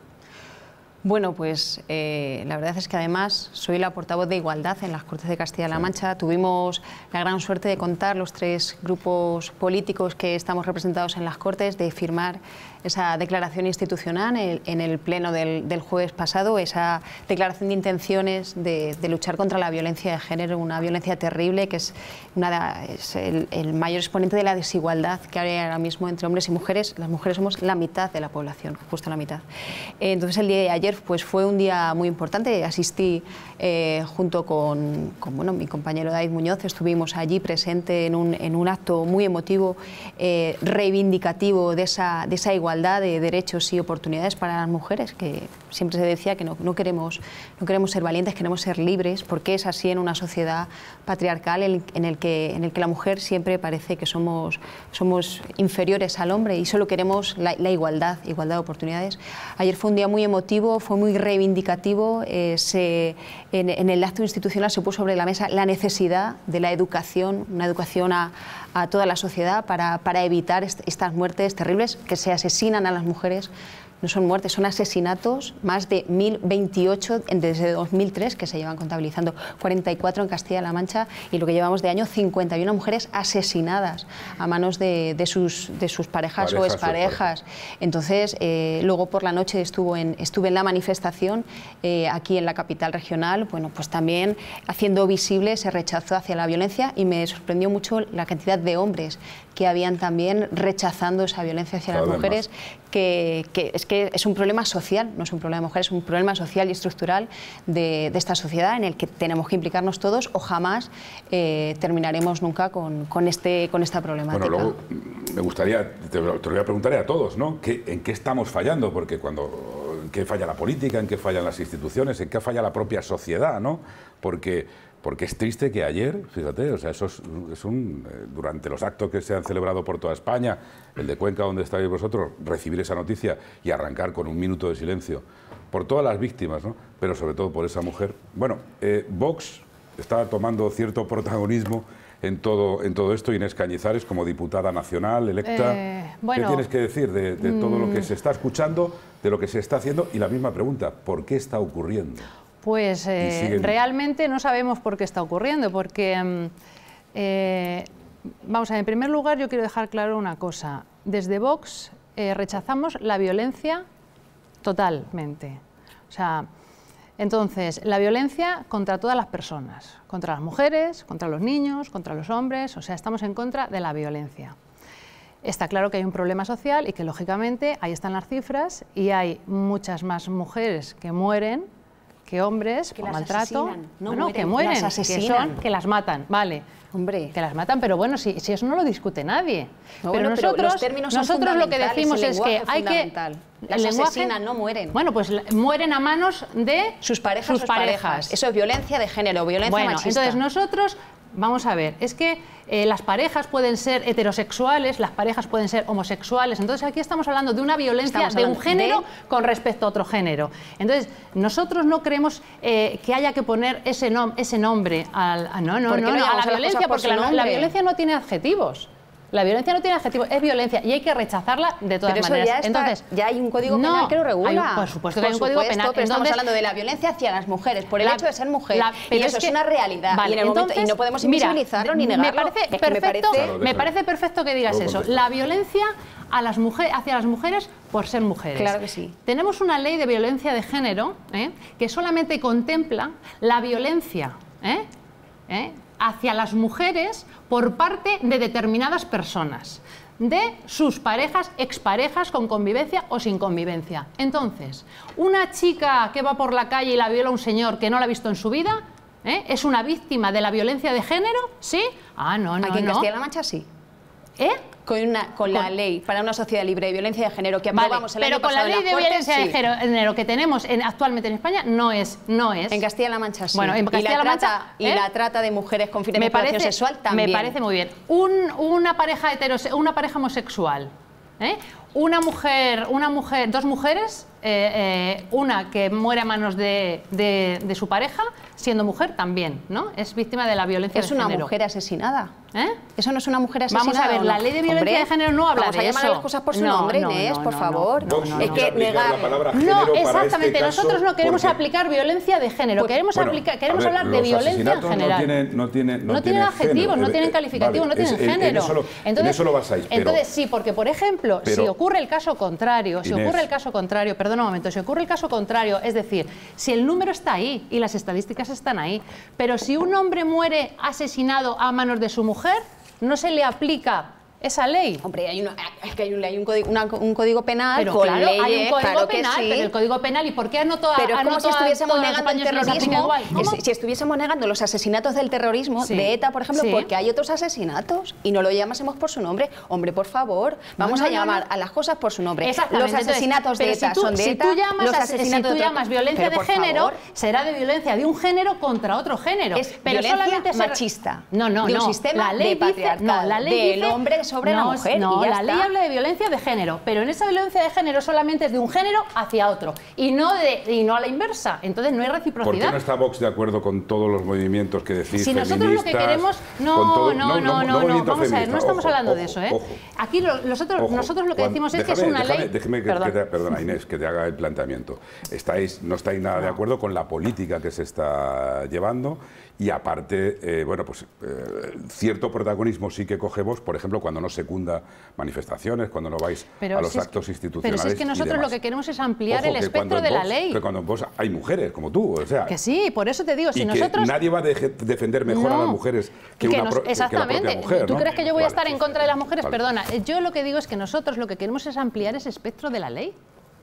Bueno, pues eh, la verdad es que además soy la portavoz de Igualdad en las Cortes de Castilla-La Mancha. Tuvimos la gran suerte de contar los tres grupos políticos que estamos representados en las Cortes, de firmar esa declaración institucional en el, pleno del, jueves pasado, esa declaración de intenciones de, luchar contra la violencia de género, una violencia terrible que es, es el, el, mayor exponente de la desigualdad que hay ahora mismo entre hombres y mujeres. Las mujeres somos la mitad de la población, justo la mitad. Entonces el día de ayer pues, fue un día muy importante, asistí eh, junto con, mi compañero David Muñoz, estuvimos allí presente en un, acto muy emotivo, eh, reivindicativo de esa, de esa igualdad de derechos y oportunidades para las mujeres, que siempre se decía que no, queremos, no queremos ser valientes, queremos ser libres, porque es así en una sociedad patriarcal en, en el, que, en el que la mujer siempre parece que somos, somos inferiores al hombre y solo queremos la, igualdad, igualdad de oportunidades. Ayer fue un día muy emotivo, fue muy reivindicativo, eh, se en, el acto institucional se puso sobre la mesa la necesidad de la educación, una educación a, toda la sociedad para, evitar estas muertes terribles que se asesinan a las mujeres no son muertes, son asesinatos, más de 1.028 desde 2003 que se llevan contabilizando, 44 en Castilla-La Mancha y lo que llevamos de año, 51 mujeres asesinadas a manos de, sus, de sus parejas, o exparejas. Entonces, eh, luego por la noche estuvo en, estuve en la manifestación eh, aquí en la capital regional, bueno, pues también haciendo visible ese rechazo hacia la violencia y me sorprendió mucho la cantidad de hombres que habían también rechazando esa violencia hacia las mujeres, que, que es que es un problema social, no es un problema de mujeres, es un problema social y estructural de, esta sociedad en el que tenemos que implicarnos todos o jamás eh, terminaremos nunca con, este, con esta problemática. Bueno, luego me gustaría, te, lo voy a preguntar a todos, ¿no? ¿En qué estamos fallando? Porque cuando, ¿en qué falla la política? ¿En qué fallan las instituciones? ¿En qué falla la propia sociedad? ¿no? Porque porque es triste que ayer, fíjate, o sea, eso es, un, eh, durante los actos que se han celebrado por toda España, el de Cuenca donde estáis vosotros, recibir esa noticia y arrancar con un minuto de silencio por todas las víctimas, ¿no? pero sobre todo por esa mujer. Bueno, eh, Vox está tomando cierto protagonismo en todo, en todo esto, Inés Cañizares, como diputada nacional electa. Eh, ¿Qué tienes que decir de, todo lo que mm. se está escuchando, de lo que se está haciendo? Y la misma pregunta, ¿por qué está ocurriendo? Pues eh, realmente no sabemos por qué está ocurriendo, porque, mm, eh, vamos a ver, en primer lugar yo quiero dejar claro una cosa. Desde Vox eh, rechazamos la violencia totalmente. O sea, entonces, la violencia contra todas las personas, contra las mujeres, contra los niños, contra los hombres, o sea, estamos en contra de la violencia. Está claro que hay un problema social y que lógicamente ahí están las cifras y hay muchas más mujeres que mueren que hombres que por maltrato, no, que mueren, las que son, que las matan, vale. Hombre. Que las matan, pero bueno, si, eso no lo discute nadie. pero nosotros, nosotros lo que decimos es que hay que las el no mueren. Bueno, pues mueren a manos de sus parejas. Sus, parejas. Eso es violencia de género, violencia bueno, machista. Entonces nosotros Vamos a ver, es que eh, las parejas pueden ser heterosexuales, las parejas pueden ser homosexuales. Entonces aquí estamos hablando de una violencia de un género con respecto a otro género. Entonces nosotros no creemos eh, que haya que poner ese, nom ese nombre al, a, no, no, la violencia, porque la, violencia no tiene adjetivos. La violencia no tiene adjetivo, es violencia y hay que rechazarla de todas maneras. Entonces, ya hay un código penal que lo regula. por supuesto que hay un código penal. Pero estamos hablando de la violencia hacia las mujeres por el hecho de ser mujer. pero y eso es, una realidad. y, no podemos invisibilizarlo ni negarlo. Me parece, perfecto, que digas eso. La violencia a las mujeres, hacia las mujeres por ser mujeres. Claro que sí. Tenemos una ley de violencia de género ¿eh? que solamente contempla la violencia. ¿eh? ¿Eh? hacia las mujeres por parte de determinadas personas, de sus parejas, exparejas con convivencia o sin convivencia. Entonces, una chica que va por la calle y la viola un señor que no la ha visto en su vida, ¿eh? ¿es una víctima de la violencia de género? ¿Sí? Ah, no, no. Aquí en Castilla-La Mancha sí. ¿Eh? Con, una, con la ley para una sociedad libre de violencia de género que aprobamos pero con la ley de, violencia de género que tenemos actualmente en España no es no es en Castilla-La Mancha sí bueno en Castilla-La Mancha y ¿eh? la trata de mujeres con fines de sexual también me parece muy bien una pareja heterosexual, una pareja homosexual ¿eh? una mujer una mujer dos mujeres eh, una que muere a manos de, su pareja siendo mujer también no es víctima de la violencia de género es una mujer asesinada ¿Eh? Eso no es una mujer asesinada. Vamos a ver, la ley de violencia de género no habla de llamar a las cosas por su nombre, no, por favor. no, exactamente. nosotros no queremos aplicar violencia de género. queremos aplicar, queremos hablar de violencia en general. No tienen, adjetivos, no tienen calificativos, no tienen género. eso lo, entonces, eso entonces sí, porque por ejemplo, si ocurre el caso contrario, si ocurre el caso contrario, perdón un momento, si ocurre el caso contrario, es decir, si el número está ahí y las estadísticas están ahí, pero si un hombre muere asesinado a manos de su mujer no se le aplica esa ley? Hombre, hay un, código, penal claro, hay un código penal, pero el código penal, ¿y por qué no todas como si estuviésemos negando el terrorismo, si, si, estuviésemos negando los asesinatos del terrorismo, de ETA, por ejemplo, porque hay otros asesinatos y no lo llamásemos por su nombre. Hombre, por favor, vamos a llamar a las cosas por su nombre. Los asesinatos de ETA son de ETA, asesinatos si tú llamas violencia de género, será de violencia de un género contra otro género. Es pero solamente machista. No, no, no. sistema la ley del no, la ley habla de violencia de género, pero en esa violencia de género solamente es de un género hacia otro y no, de, y no a la inversa. Entonces no hay reciprocidad. ¿Por qué no está Vox de acuerdo con todos los movimientos que decís? Si nosotros lo que queremos. No, no, no, no, no, no vamos a ver, no estamos hablando de eso. ¿eh? Aquí nosotros, nosotros lo que decimos es que es una ley. Déjeme que, que te, perdona, Inés, que te haga el planteamiento. Estáis, no estáis nada de acuerdo con la política que se está llevando y aparte, eh, bueno, pues eh, cierto protagonismo sí que cogemos, por ejemplo, cuando no secunda manifestaciones, cuando no vais a los actos institucionales. Pero si es que nosotros lo que queremos es ampliar el espectro de la ley. cuando vos hay mujeres como tú, o sea. Que sí, por eso te digo, si nosotros. nadie va a defender mejor a las mujeres que, una nos, Exactamente. ¿Tú crees que yo voy a estar en contra de las mujeres? Perdona, eh, yo lo que digo es que nosotros lo que queremos es ampliar ese espectro de la ley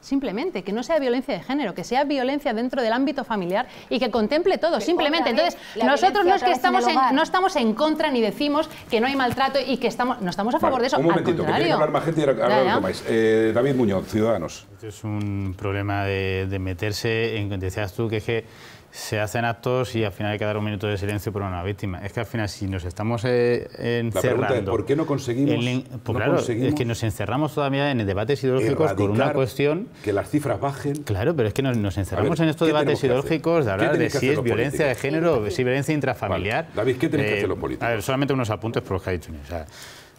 simplemente, que no sea violencia de género, que sea violencia dentro del ámbito familiar y que contemple todo, simplemente. Entonces, nosotros no es que estamos en, no estamos en contra ni decimos que no hay maltrato y que estamos no estamos a favor de eso, un al contrario. Que hablar más gente y ahora, eh, David Muñoz, Ciudadanos. es un problema de, meterse en, decías tú que es que se hacen actos y al final hay que dar un minuto de silencio por una víctima. Es que al final si nos estamos encerrando... Eh, La pregunta es, ¿por qué no conseguimos...? Pues es que nos encerramos todavía en debates ideológicos con una cuestión... Que las cifras bajen... Claro, pero es que nos, encerramos en estos debates ideológicos de hablar de si es violencia de género, si es violencia intrafamiliar... David, ¿qué tenemos que eh, hacer los políticos? A ver, solamente unos apuntes por los que ha dicho.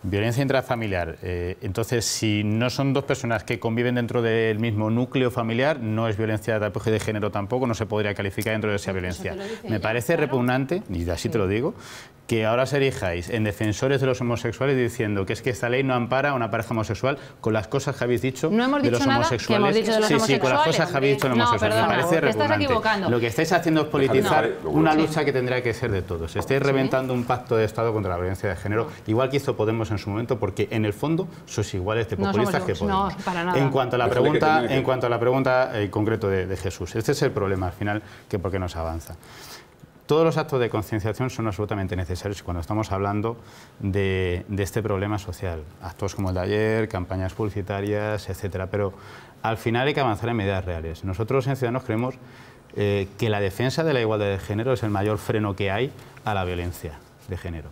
Violencia intrafamiliar. Eh, entonces, si no son dos personas que conviven dentro del mismo núcleo familiar, no es violencia de de género tampoco, no se podría calificar dentro de esa pues violencia. Me parece repugnante, y así te lo digo, que ahora os erijáis en defensores de los homosexuales diciendo que es que esta ley no ampara a una pareja homosexual con las cosas que habéis dicho de los homosexuales. Nada los homosexuales, sí, con las cosas que habéis dicho de los no, Perdona, Me parece te estás equivocando. Lo que estáis haciendo es politizar una lucha que tendría que ser de todos. Estáis reventando un pacto de Estado contra la violencia de género, igual que hizo Podemos en su momento, porque en el fondo sois iguales de populistas que Podemos. Para nada. En cuanto a la pregunta, en cuanto a la pregunta eh, concreto de, Jesús, este es el problema al final que porque nos avanza. Todos los actos de concienciación son absolutamente necesarios cuando estamos hablando de, este problema social. Actos como el de ayer, campañas publicitarias, etcétera. Pero al final hay que avanzar en medidas reales. Nosotros en Ciudadanos creemos eh, que la defensa de la igualdad de género es el mayor freno que hay a la violencia de género.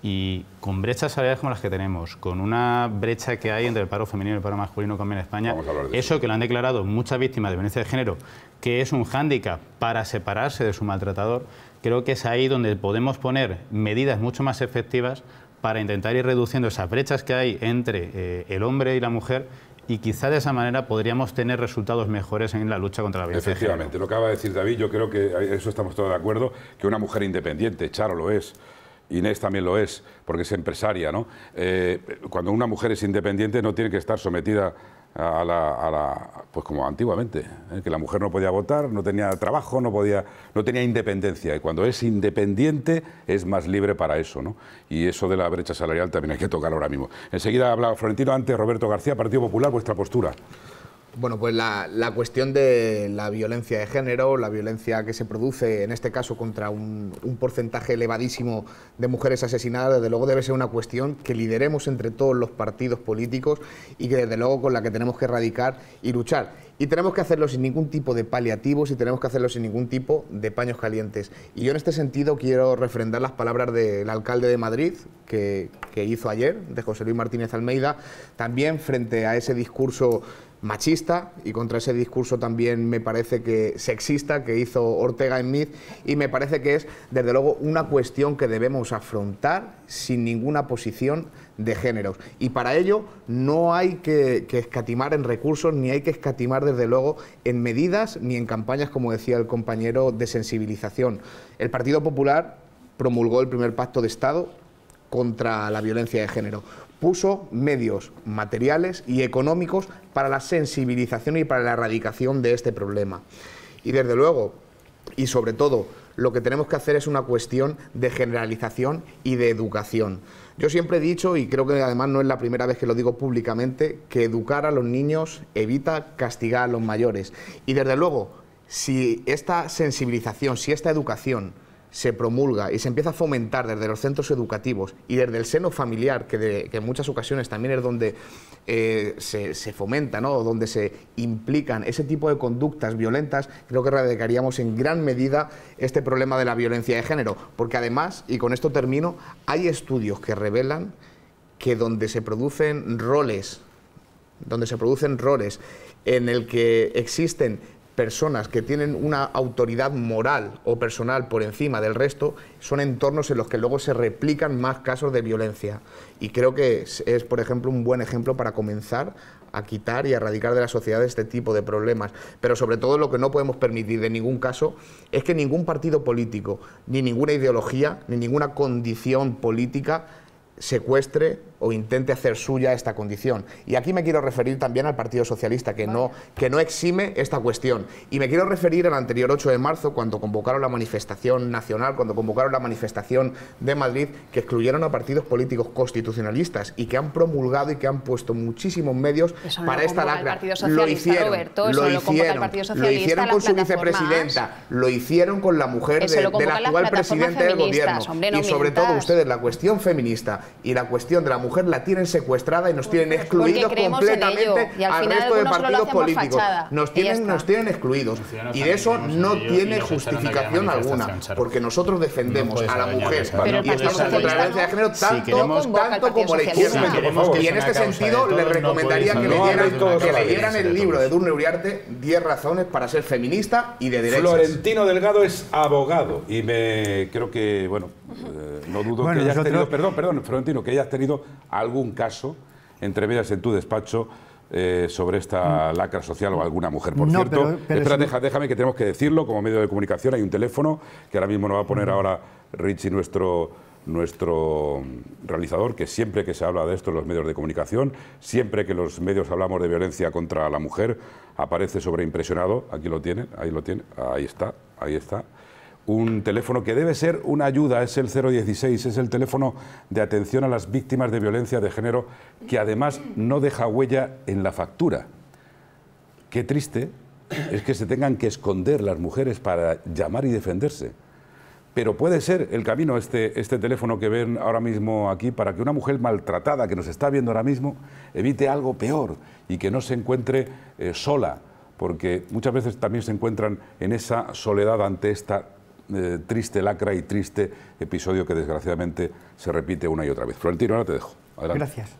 Y con brechas salariales como las que tenemos, con una brecha que hay entre el paro femenino y el paro masculino que en España, eso, eso que lo han declarado muchas víctimas de violencia de género, que es un hándicap para separarse de su maltratador, creo que es ahí donde podemos poner medidas mucho más efectivas para intentar ir reduciendo esas brechas que hay entre eh, el hombre y la mujer y quizá de esa manera podríamos tener resultados mejores en la lucha contra la violencia. Efectivamente, lo que acaba de decir David, yo creo que eso estamos todos de acuerdo, que una mujer independiente, Charo lo es, Inés también lo es, porque es empresaria, ¿no? Eh, cuando una mujer es independiente no tiene que estar sometida a la, pues como antiguamente, ¿eh? que la mujer no podía votar, no tenía trabajo, no podía, no tenía independencia. Y cuando es independiente es más libre para eso, ¿no? Y eso de la brecha salarial también hay que tocar ahora mismo. Enseguida hablado Florentino, antes Roberto García, Partido Popular, vuestra postura. Bueno, pues la, cuestión de la violencia de género, la violencia que se produce en este caso contra un, porcentaje elevadísimo de mujeres asesinadas, desde luego debe ser una cuestión que lideremos entre todos los partidos políticos y que desde luego con la que tenemos que erradicar y luchar. Y tenemos que hacerlo sin ningún tipo de paliativos y tenemos que hacerlo sin ningún tipo de paños calientes. Y yo en este sentido quiero refrendar las palabras del alcalde de Madrid que, que hizo ayer, de José Luis Martínez Almeida, también frente a ese discurso machista y contra ese discurso también me parece que sexista que hizo Ortega en mit y me parece que es desde luego una cuestión que debemos afrontar sin ninguna posición de género... y para ello no hay que, que, escatimar en recursos ni hay que escatimar desde luego en medidas ni en campañas como decía el compañero de sensibilización. El Partido Popular promulgó el primer pacto de Estado contra la violencia de género puso medios materiales y económicos para la sensibilización y para la erradicación de este problema. Y desde luego, y sobre todo, lo que tenemos que hacer es una cuestión de generalización y de educación. Yo siempre he dicho, y creo que además no es la primera vez que lo digo públicamente, que educar a los niños evita castigar a los mayores. Y desde luego, si esta sensibilización, si esta educación se promulga y se empieza a fomentar desde los centros educativos y desde el seno familiar, que, en muchas ocasiones también es donde eh, se, fomenta, ¿no? donde se implican ese tipo de conductas violentas, creo que erradicaríamos en gran medida este problema de la violencia de género. Porque además, y con esto termino, hay estudios que revelan que donde se producen roles, donde se producen roles en el que existen personas que tienen una autoridad moral o personal por encima del resto son entornos en los que luego se replican más casos de violencia. Y creo que es, por ejemplo, un buen ejemplo para comenzar a quitar y a erradicar de la sociedad este tipo de problemas. Pero sobre todo lo que no podemos permitir de ningún caso es que ningún partido político, ni ninguna ideología, ni ninguna condición política secuestre o intente hacer suya esta condición. Y aquí me quiero referir también al Partido Socialista, que, no, que no exime esta cuestión. Y me quiero referir al anterior 8 de marzo, cuando convocaron la manifestación nacional, cuando convocaron la manifestación de Madrid, que excluyeron a partidos políticos constitucionalistas y que han promulgado y que han puesto muchísimos medios para esta lacra. Lo hicieron, lo, hicieron lo hicieron con su vicepresidenta, lo hicieron con la mujer del actual presidente del gobierno. y sobre todo ustedes, la cuestión feminista y la cuestión de la mujer mujer la tienen secuestrada y nos tienen excluidos completamente al, resto de partidos políticos. Nos tienen, nos tienen excluidos. Y eso no tiene justificación alguna, porque nosotros defendemos a la mujer y estamos contra la violencia de género tanto, como la izquierda. y en este sentido, le recomendaría que, leyeran, el libro de Durne Uriarte, 10 razones para ser feminista y de derechos. Florentino Delgado es abogado y me creo que, bueno, eh, no dudo que hayas tenido, perdón, perdón, Florentino, que hayas tenido algún caso entre en tu despacho eh, sobre esta mm. lacra social o alguna mujer. Por cierto, pero déjame que tenemos que decirlo como medio de comunicación. Hay un teléfono que ahora mismo nos va a poner mm. ahora Richie, nuestro, nuestro realizador, que siempre que se habla de esto en los medios de comunicación, siempre que los medios hablamos de violencia contra la mujer, aparece sobreimpresionado. Aquí lo tiene, ahí lo tiene, ahí está, ahí está un teléfono que debe ser una ayuda, es el 016, es el teléfono de atención a las víctimas de violencia de género, que además no deja huella en la factura. Qué triste es que se tengan que esconder las mujeres para llamar y defenderse. Pero puede ser el camino este, este teléfono que ven ahora mismo aquí para que una mujer maltratada que nos está viendo ahora mismo evite algo peor y que no se encuentre eh, sola, porque muchas veces también se encuentran en esa soledad ante esta eh, triste lacra y triste episodio que desgraciadamente se repite una y otra vez. Florentino, ahora te dejo. Gracias.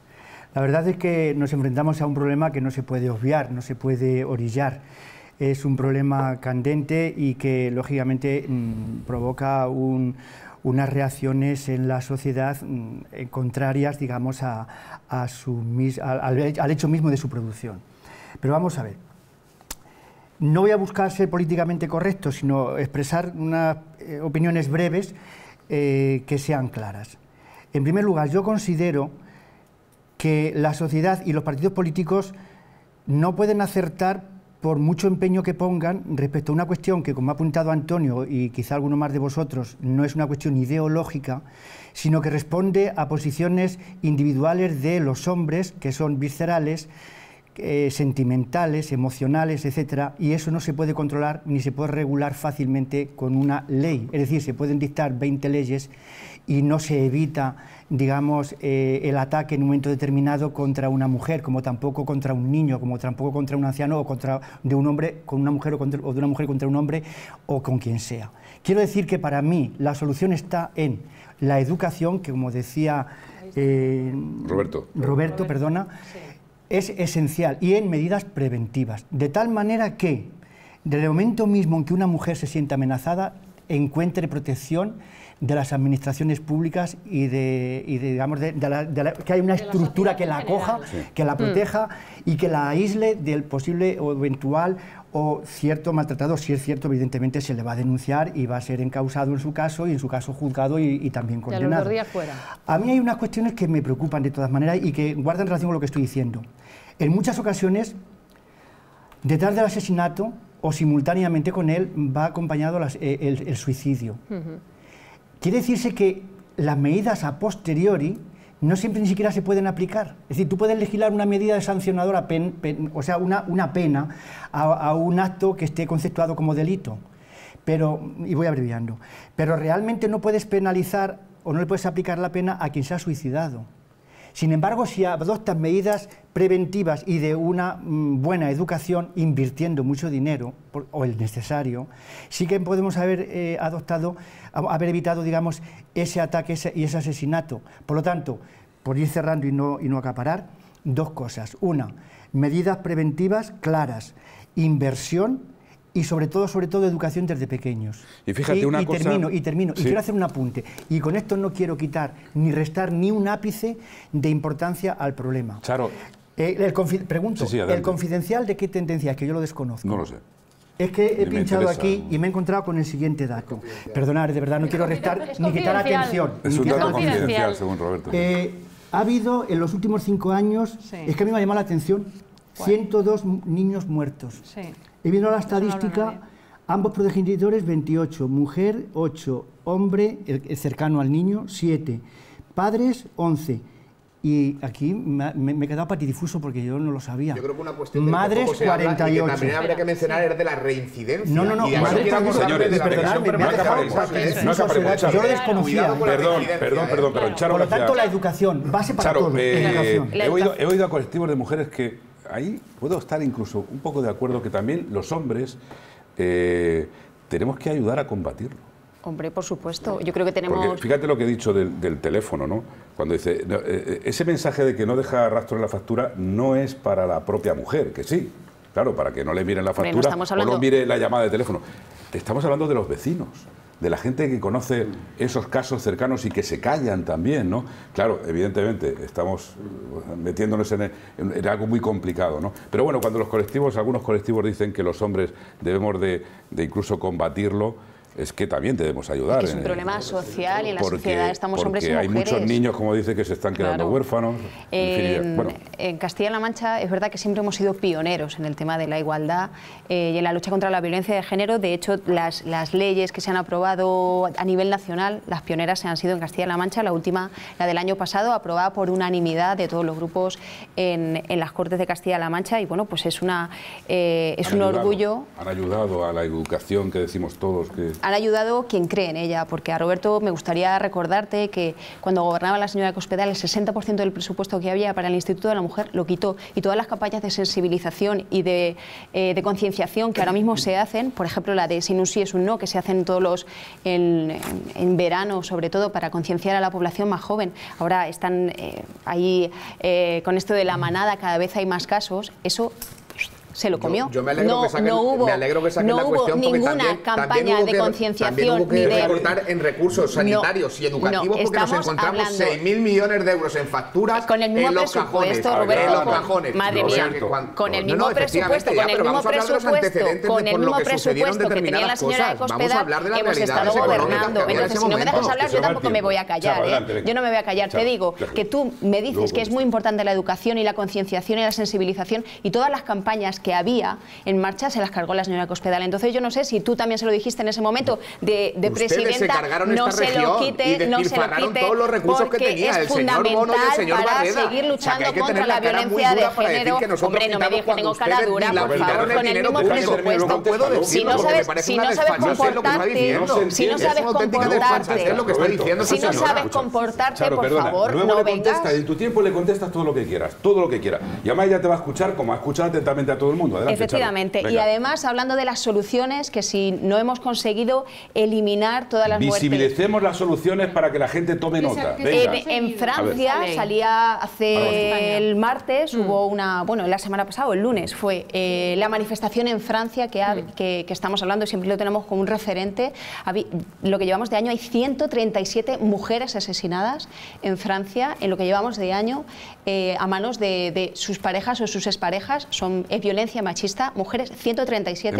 La verdad es que nos enfrentamos a un problema que no se puede obviar, no se puede orillar. Es un problema candente y que, lógicamente, mm, provoca unas reacciones en la sociedad mm, eh, contrarias, digamos, al hecho mismo de su producción. Pero vamos a ver, no voy a buscar ser políticamente correcto, sino expresar unas eh, opiniones breves eh, que sean claras. En primer lugar, yo considero que la sociedad y los partidos políticos no pueden acertar por mucho empeño que pongan respecto a una cuestión que, como ha apuntado Antonio y quizá alguno más de vosotros, no es una cuestión ideológica, sino que responde a posiciones individuales de los hombres, que son viscerales, eh, sentimentales, emocionales, etcétera, y eso no se puede controlar ni se puede regular fácilmente con una ley. Es decir, se pueden dictar 20 leyes y no se evita, digamos, eh, el ataque en un momento determinado contra una mujer, como tampoco contra un niño, como tampoco contra un anciano o contra de un hombre con una mujer o, contra, de una mujer contra un hombre o con quien sea. Quiero decir que para mí la solución está en la educación, que como decía eh, Roberto. Roberto, perdona es esencial y en medidas preventivas, de tal manera que desde el momento mismo en que una mujer se siente amenazada, encuentre protección de las administraciones públicas y de, que hay una estructura que la acoja, que la proteja mm. y que la aísle del posible o eventual o cierto maltratado, si es cierto, evidentemente se le va a denunciar y va a ser encausado en su caso y en su caso juzgado y, también condenado. a A mí hay unas cuestiones que me preocupan de todas maneras y que guardan relación con lo que estoy diciendo. En muchas ocasiones, detrás del asesinato o simultáneamente con él va acompañado eh, el, suicidio. Quiere decirse que las medidas a posteriori no siempre ni siquiera se pueden aplicar. Es decir, tú puedes legislar una medida sancionadora, o sea, una, pena a, a, un acto que esté conceptuado como delito. Pero, y voy abreviando, pero realmente no puedes penalizar o no le puedes aplicar la pena a quien se ha suicidado. Sin embargo, si adoptas medidas preventivas y de una mm, buena educación, invirtiendo mucho dinero, o el necesario, sí que podemos haber eh, adoptado, haber evitado, digamos, ese ataque y ese asesinato. Por lo tanto, por ir cerrando y no, y no acaparar, dos cosas. Una, medidas preventivas claras, inversión y sobre todo, sobre todo, educación desde pequeños. Y fíjate una y Termino, y termino, y quiero hacer un apunte. Y con esto no quiero quitar ni restar ni un ápice de importancia al problema. Claro. Eh, pregunto, ¿el confidencial de qué tendencia? Es que yo lo desconozco. No lo sé. Es que he pinchado aquí y me he encontrado con el siguiente dato. Perdonad, de verdad, no quiero restar ni quitar atención. Es un dato confidencial, según Roberto. Eh, ha habido en los últimos cinco años, es que a mí me ha llamado la atención, 102 niños muertos. Sí. Y viendo la estadística, ambos progenitores 28, mujer 8, hombre el cercano al niño 7, padres 11. Y aquí me, me he quedado patidifuso porque yo no lo sabía. Yo creo que una cuestión de Madres que 48. La que habría que mencionar era de la reincidencia. No, no, no. Y no, no señores, de la no me ha Yo desconocía. Perdón, perdón, perdón, perdón. Por lo tanto, la educación, base para Charo, todo. Eh, he, oído, he oído a colectivos de mujeres que ahí puedo estar incluso un poco de acuerdo que también los hombres eh, tenemos que ayudar a combatirlo. Hombre, por supuesto. Yo creo que tenemos. Porque fíjate lo que he dicho del, teléfono, ¿no? Cuando dice. Eh, eh, ese mensaje de que no deja rastro en la factura no es para la propia mujer, que sí. Claro, para que no le miren la factura no mire la llamada de teléfono. Estamos hablando de los vecinos de la gente que conoce esos casos cercanos y que se callan también, ¿no? Claro, evidentemente, estamos eh, metiéndonos en, algo muy complicado, ¿no? Pero bueno, cuando los colectivos, algunos colectivos dicen que los hombres debemos de, de incluso combatirlo, es que también debemos ayudar. Es, un problema social y en la sociedad estamos hombres y mujeres. hay muchos niños, como dice, que se están quedando huérfanos. En, Castilla-La Mancha es verdad que siempre hemos sido pioneros en el tema de la igualdad eh, y en la lucha contra la violencia de género. De hecho, las, las leyes que se han aprobado a nivel nacional, las pioneras se han sido en Castilla-La Mancha. La última, la del año pasado, aprobada por unanimidad de todos los grupos en, las Cortes de Castilla-La Mancha. Y bueno, pues es, una, eh, es un orgullo. Han ayudado a la educación que decimos todos que han ayudado quien cree en ella, porque a Roberto me gustaría recordarte que cuando gobernaba la señora Cospedal, el 60% del presupuesto que había para el Instituto de la Mujer lo quitó y todas las campañas de sensibilización y de, eh, concienciación que ahora mismo se hacen, por ejemplo la de Sin un sí es un no, que se hacen todos los en, verano, sobre todo para concienciar a la población más joven. Ahora están eh, ahí eh, con esto de la manada, cada vez hay más casos. Eso se lo comió. Yo, me alegro no, que saquen, no hubo, me alegro no hubo ninguna también, campaña también hubo de que, concienciación hubo que ni de recortar en recursos sanitarios y educativos porque nos encontramos 6.000 millones de euros en facturas con el mismo en los presupuesto, cajones, Roberto, en los cajones. Madre mía, o con el mismo presupuesto, con el mismo presupuesto, con el mismo presupuesto que tenía la señora de Cospedal, hemos estado gobernando. Entonces, si no me dejas hablar, yo tampoco me voy a callar. ¿eh? Yo no me voy a callar. Te digo que tú me dices que es muy importante la educación y la concienciación y la sensibilización y todas las campañas que había en marcha se las cargó la señora Cospedal. Entonces yo no sé si tú también se lo dijiste en ese momento de, de presidenta, no se lo quite, no se lo quite, todos los recursos que tenía es el señor Mono y el señor para seguir luchando contra la, violencia de género. Hombre, no me digas que tengo cara dura, por favor, con el mismo presupuesto. No si no sabes, si no este sabes comportarte, si no sabes comportarte, si no sabes comportarte, por favor, no vengas. En tu tiempo le contestas todo lo que quieras, todo lo que quieras. Y además ella te va a escuchar como ha escuchado atentamente a todos mundo. Efectivamente. Y además, hablando de las soluciones, que si no hemos conseguido eliminar todas las Visibilicemos las soluciones para que la gente tome nota. En, Francia salía hace el martes, mm. hubo una, bueno, la semana pasada, el lunes, fue eh, la manifestación en Francia mm. que, estamos hablando, siempre lo tenemos como un referente. Lo que llevamos de año hay 137 mujeres asesinadas en Francia, en lo que llevamos de año, eh, a manos de, sus parejas o sus exparejas, son violencia machista, mujeres 137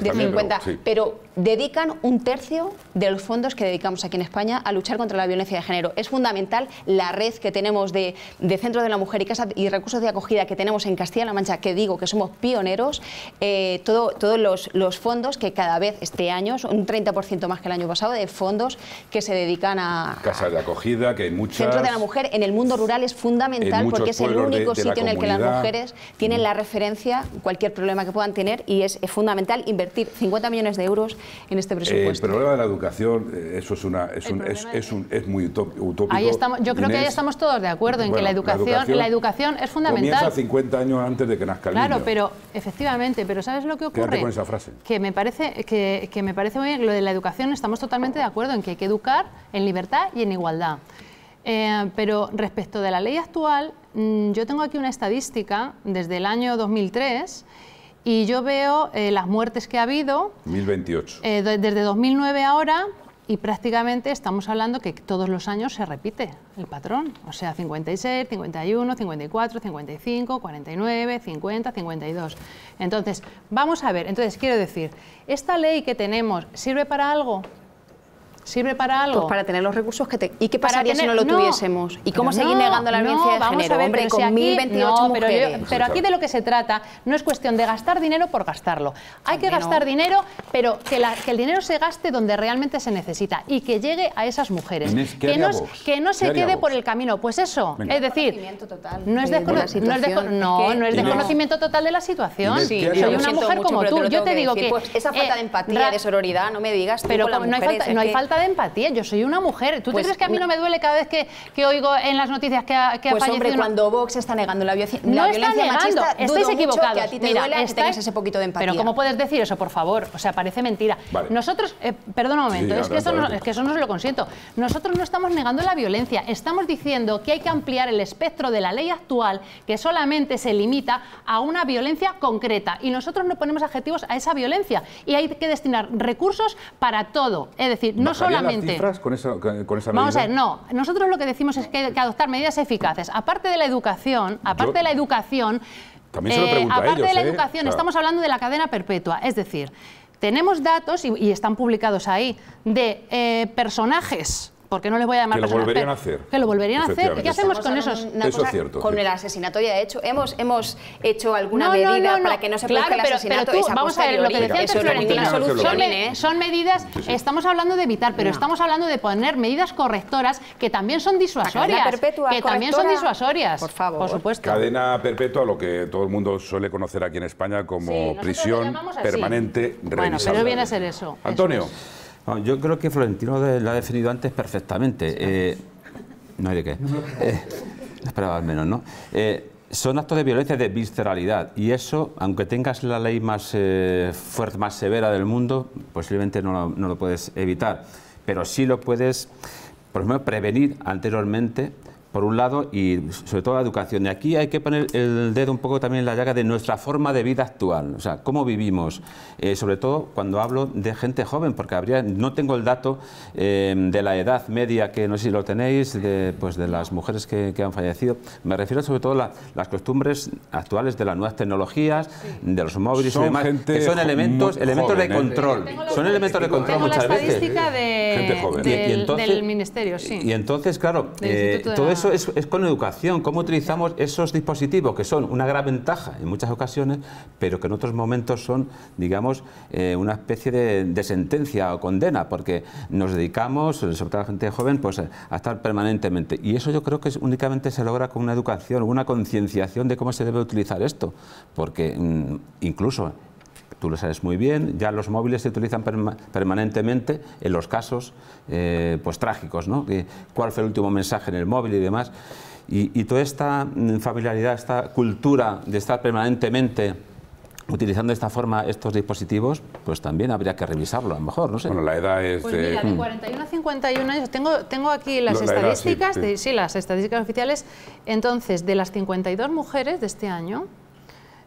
de 50, pero, dedican un tercio de los fondos que dedicamos aquí en España a luchar contra la violencia de género. Es fundamental la red que tenemos de, de Centro de la Mujer y Casa y recursos de acogida que tenemos en Castilla-La Mancha, que digo que somos pioneros, eh, todo, todos los, los, fondos que cada vez este año, son un 30% más que el año pasado, de fondos que se dedican a... Casas de acogida, que hay muchas... Centro de la Mujer en el mundo rural es fundamental porque es el único sitio en el que las mujeres tienen la referencia cualquier problema que puedan tener y es, fundamental invertir 50 millones de euros en este presupuesto. el problema de la educación, eh, eso es, una, es, es, muy utópico. Ahí estamos, yo creo que ahí estamos todos de acuerdo en que la educación, la educación, es fundamental. Comienza 50 años antes de que nazca Claro, pero efectivamente, pero ¿sabes lo que ocurre? con esa frase. Que me parece que, me parece muy bien lo de la educación, estamos totalmente de acuerdo en que hay que educar en libertad y en igualdad. Eh, pero respecto de la ley actual, Mm, yo tengo aquí una estadística desde el año 2003 y yo veo eh, las muertes que ha habido. 1028. Eh, desde 2009 ahora y prácticamente estamos hablando que todos los años se repite el patrón. O sea, 56, 51, 54, 55, 49, 50, 52. Entonces, vamos a ver. Entonces, quiero decir, ¿esta ley que tenemos sirve para algo? ¿Sirve para algo? Pues para tener los recursos que te... ¿Y qué pasaría si no lo tuviésemos? ¿Y cómo seguir negando la violencia de género? Hombre, con si aquí, mujeres. Pero, aquí de lo que se trata no es cuestión de gastar dinero por gastarlo. Hay que gastar dinero, pero que, el dinero se gaste donde realmente se necesita y que llegue a esas mujeres. que, no, que no se quede por el camino. Pues eso, es decir, total no es, desconocimiento total de la situación. soy una mujer como tú. Yo te digo que... Pues esa eh, falta de empatía, de sororidad, no me digas. Pero no hay falta de empatía. Yo soy una mujer. ¿Tú pues crees que a mí no me duele cada vez que, que oigo en las noticias que ha, que pues ha Hombre, cuando Vox está negando la, violencia violencia está machista, equivocados. Mira, que tengas ese poquito de empatía. Pero ¿cómo puedes decir eso, por favor? O sea, parece mentira. Nosotros, eh, perdona un momento, es, que eso no, es que eso no se lo consiento. Nosotros no estamos negando la violencia, estamos diciendo que hay que ampliar el espectro de la ley actual que solamente se limita a una violencia concreta y nosotros no ponemos adjetivos a esa violencia y hay que destinar recursos para todo. Es decir, no, no solamente... con esa, Vamos a ver, no. Nosotros lo que decimos es que, hay que adoptar medidas eficaces. Aparte de la educación, aparte de la educación... Eh, aparte de la ¿eh? educación, estamos hablando de la cadena perpetua, es decir, tenemos datos, y, están publicados ahí, de eh, personajes ¿por qué no les voy a llamar? Que lo volverían a hacer. Que lo volverían a hacer. ¿Qué hacemos con esos? Eso con el asesinato ya hecho. Hemos, hemos hecho alguna medida para que no se produzca el asesinato. Pero, tú, vamos a ver, lo que decía antes Florentina, son, son, medidas, estamos hablando de evitar, pero estamos hablando de poner medidas correctoras que también son disuasorias. perpetua, que también son disuasorias. Por favor. supuesto. Cadena perpetua, lo que todo el mundo suele conocer aquí en España como prisión permanente Bueno, pero viene a ser eso. Antonio yo creo que Florentino lo la ha definido antes perfectamente. Eh, no hay de qué. Eh, esperaba al menos, ¿no? Eh, son actos de violencia de visceralidad y eso, aunque tengas la ley más fuerte, más severa del mundo, posiblemente no lo, puedes evitar, pero sí lo puedes, por ejemplo, prevenir anteriormente por un lado, y sobre todo la educación. Y aquí hay que poner el dedo un poco también en la llaga de nuestra forma de vida actual, o sea, cómo vivimos, eh, sobre todo cuando hablo de gente joven, porque habría, no tengo el dato eh, de la edad media, que no sé si lo tenéis, de, pues de las mujeres que, han fallecido, me refiero sobre todo a las costumbres actuales de las nuevas tecnologías, de los móviles son y son elementos, elementos de ¿eh? control, son elementos de control muchas veces. De, gente ministerio, sí. Y entonces, claro, todo eso eso es, con educación, cómo utilizamos esos dispositivos que son una gran ventaja en muchas ocasiones, pero que en otros momentos son, digamos, eh, una especie de, sentencia o condena, porque nos dedicamos, sobre todo la gente joven, pues a estar permanentemente. Y eso yo creo que únicamente se logra con una educación, una concienciación de cómo se debe utilizar esto, porque mm, incluso tú lo sabes muy bien, ya los móviles se utilizan permanentemente en los casos eh, pues, trágicos, ¿no? ¿Cuál fue el último mensaje en el móvil y demás? Y, toda esta mm, familiaridad, esta cultura de estar permanentemente utilizando de esta forma estos dispositivos, pues también habría que revisarlo, a lo mejor, no sé. Bueno, la edad es pues de... de 41 mm. a 51 años, tengo, tengo aquí las estadísticas, sí, las estadísticas oficiales, entonces, de las 52 mujeres de este año,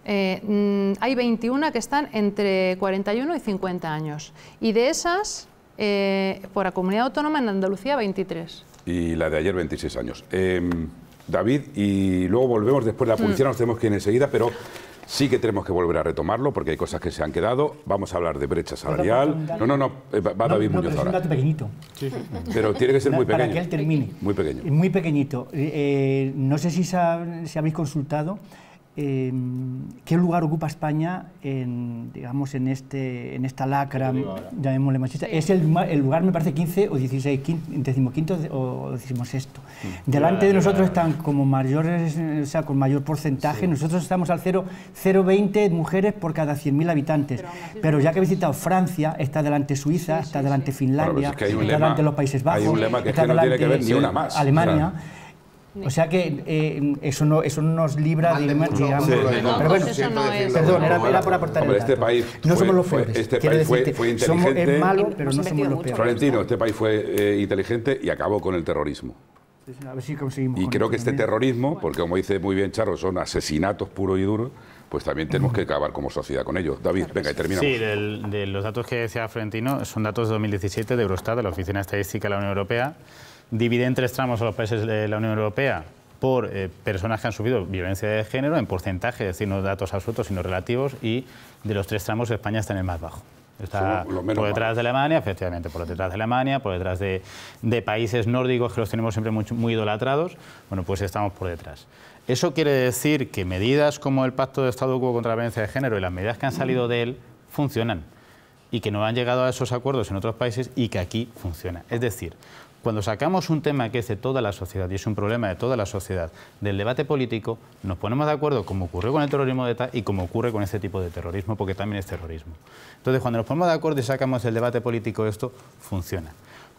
eh, mm, hay 21 que están entre 41 y 50 años. Y de esas, eh, por la comunidad autónoma en Andalucía, 23. Y la de ayer, 26 años. Em, David, y luego volvemos después de la publicidad, mm. nos tenemos que ir enseguida, pero Sí que tenemos que volver a retomarlo porque hay cosas que se han quedado. Vamos a hablar de brecha salarial. No, no, no, eh, va David Muñoz pero es un pequeñito. Pero tiene que ser muy pequeño. Para que él termine. Muy pequeño. Muy pequeñito. no sé si, si habéis consultado eh, qué lugar ocupa España en, digamos, en, este, en esta lacra, llamémosle machista. Es el, lugar, me parece, 15 o 16, 15, 15 o 16. Mm. Delante de nosotros están como mayores, o sea, con mayor porcentaje. Nosotros estamos al 0,20 mujeres por cada 100.000 habitantes. Pero, ya que he visitado Francia, está delante Suiza, está delante Finlandia, está delante los Países Bajos, está delante no tiene que ver ni una más, Alemania. O sea que eh, eso, no, eso nos libra de, digamos, pero bueno, pues perdón, era, era, por aportar el Este país no fue, somos los fuertes. este país fue, inteligente. Florentino, este país fue eh, inteligente y acabó con el terrorismo. y creo que este terrorismo, porque como dice muy bien Charo, son asesinatos puro y duro, pues también tenemos que acabar como sociedad con ellos. David, venga, y terminamos. Sí, de los datos que decía Florentino son datos de 2017 de Eurostat, de la Oficina Estadística de la Unión Europea, divide en tres tramos a los países de la Unión Europea por eh, personas que han subido violencia de género en porcentaje, es decir, no datos absolutos, sino relativos, y de los tres tramos España está en el más bajo. Está por detrás de Alemania, efectivamente, por detrás de Alemania, por detrás de, países nórdicos que los tenemos siempre muy, idolatrados, bueno, pues estamos por detrás. Eso quiere decir que medidas como el Pacto de Estado contra la Violencia de Género y las medidas que han salido de él funcionan y que no han llegado a esos acuerdos en otros países y que aquí funciona. Es decir, cuando sacamos un tema que es de toda la sociedad y es un problema de toda la sociedad, del debate político, nos ponemos de acuerdo como ocurrió con el terrorismo de ETA y como ocurre con este tipo de terrorismo, porque también es terrorismo. Entonces, cuando nos ponemos de acuerdo y sacamos el debate político esto, funciona.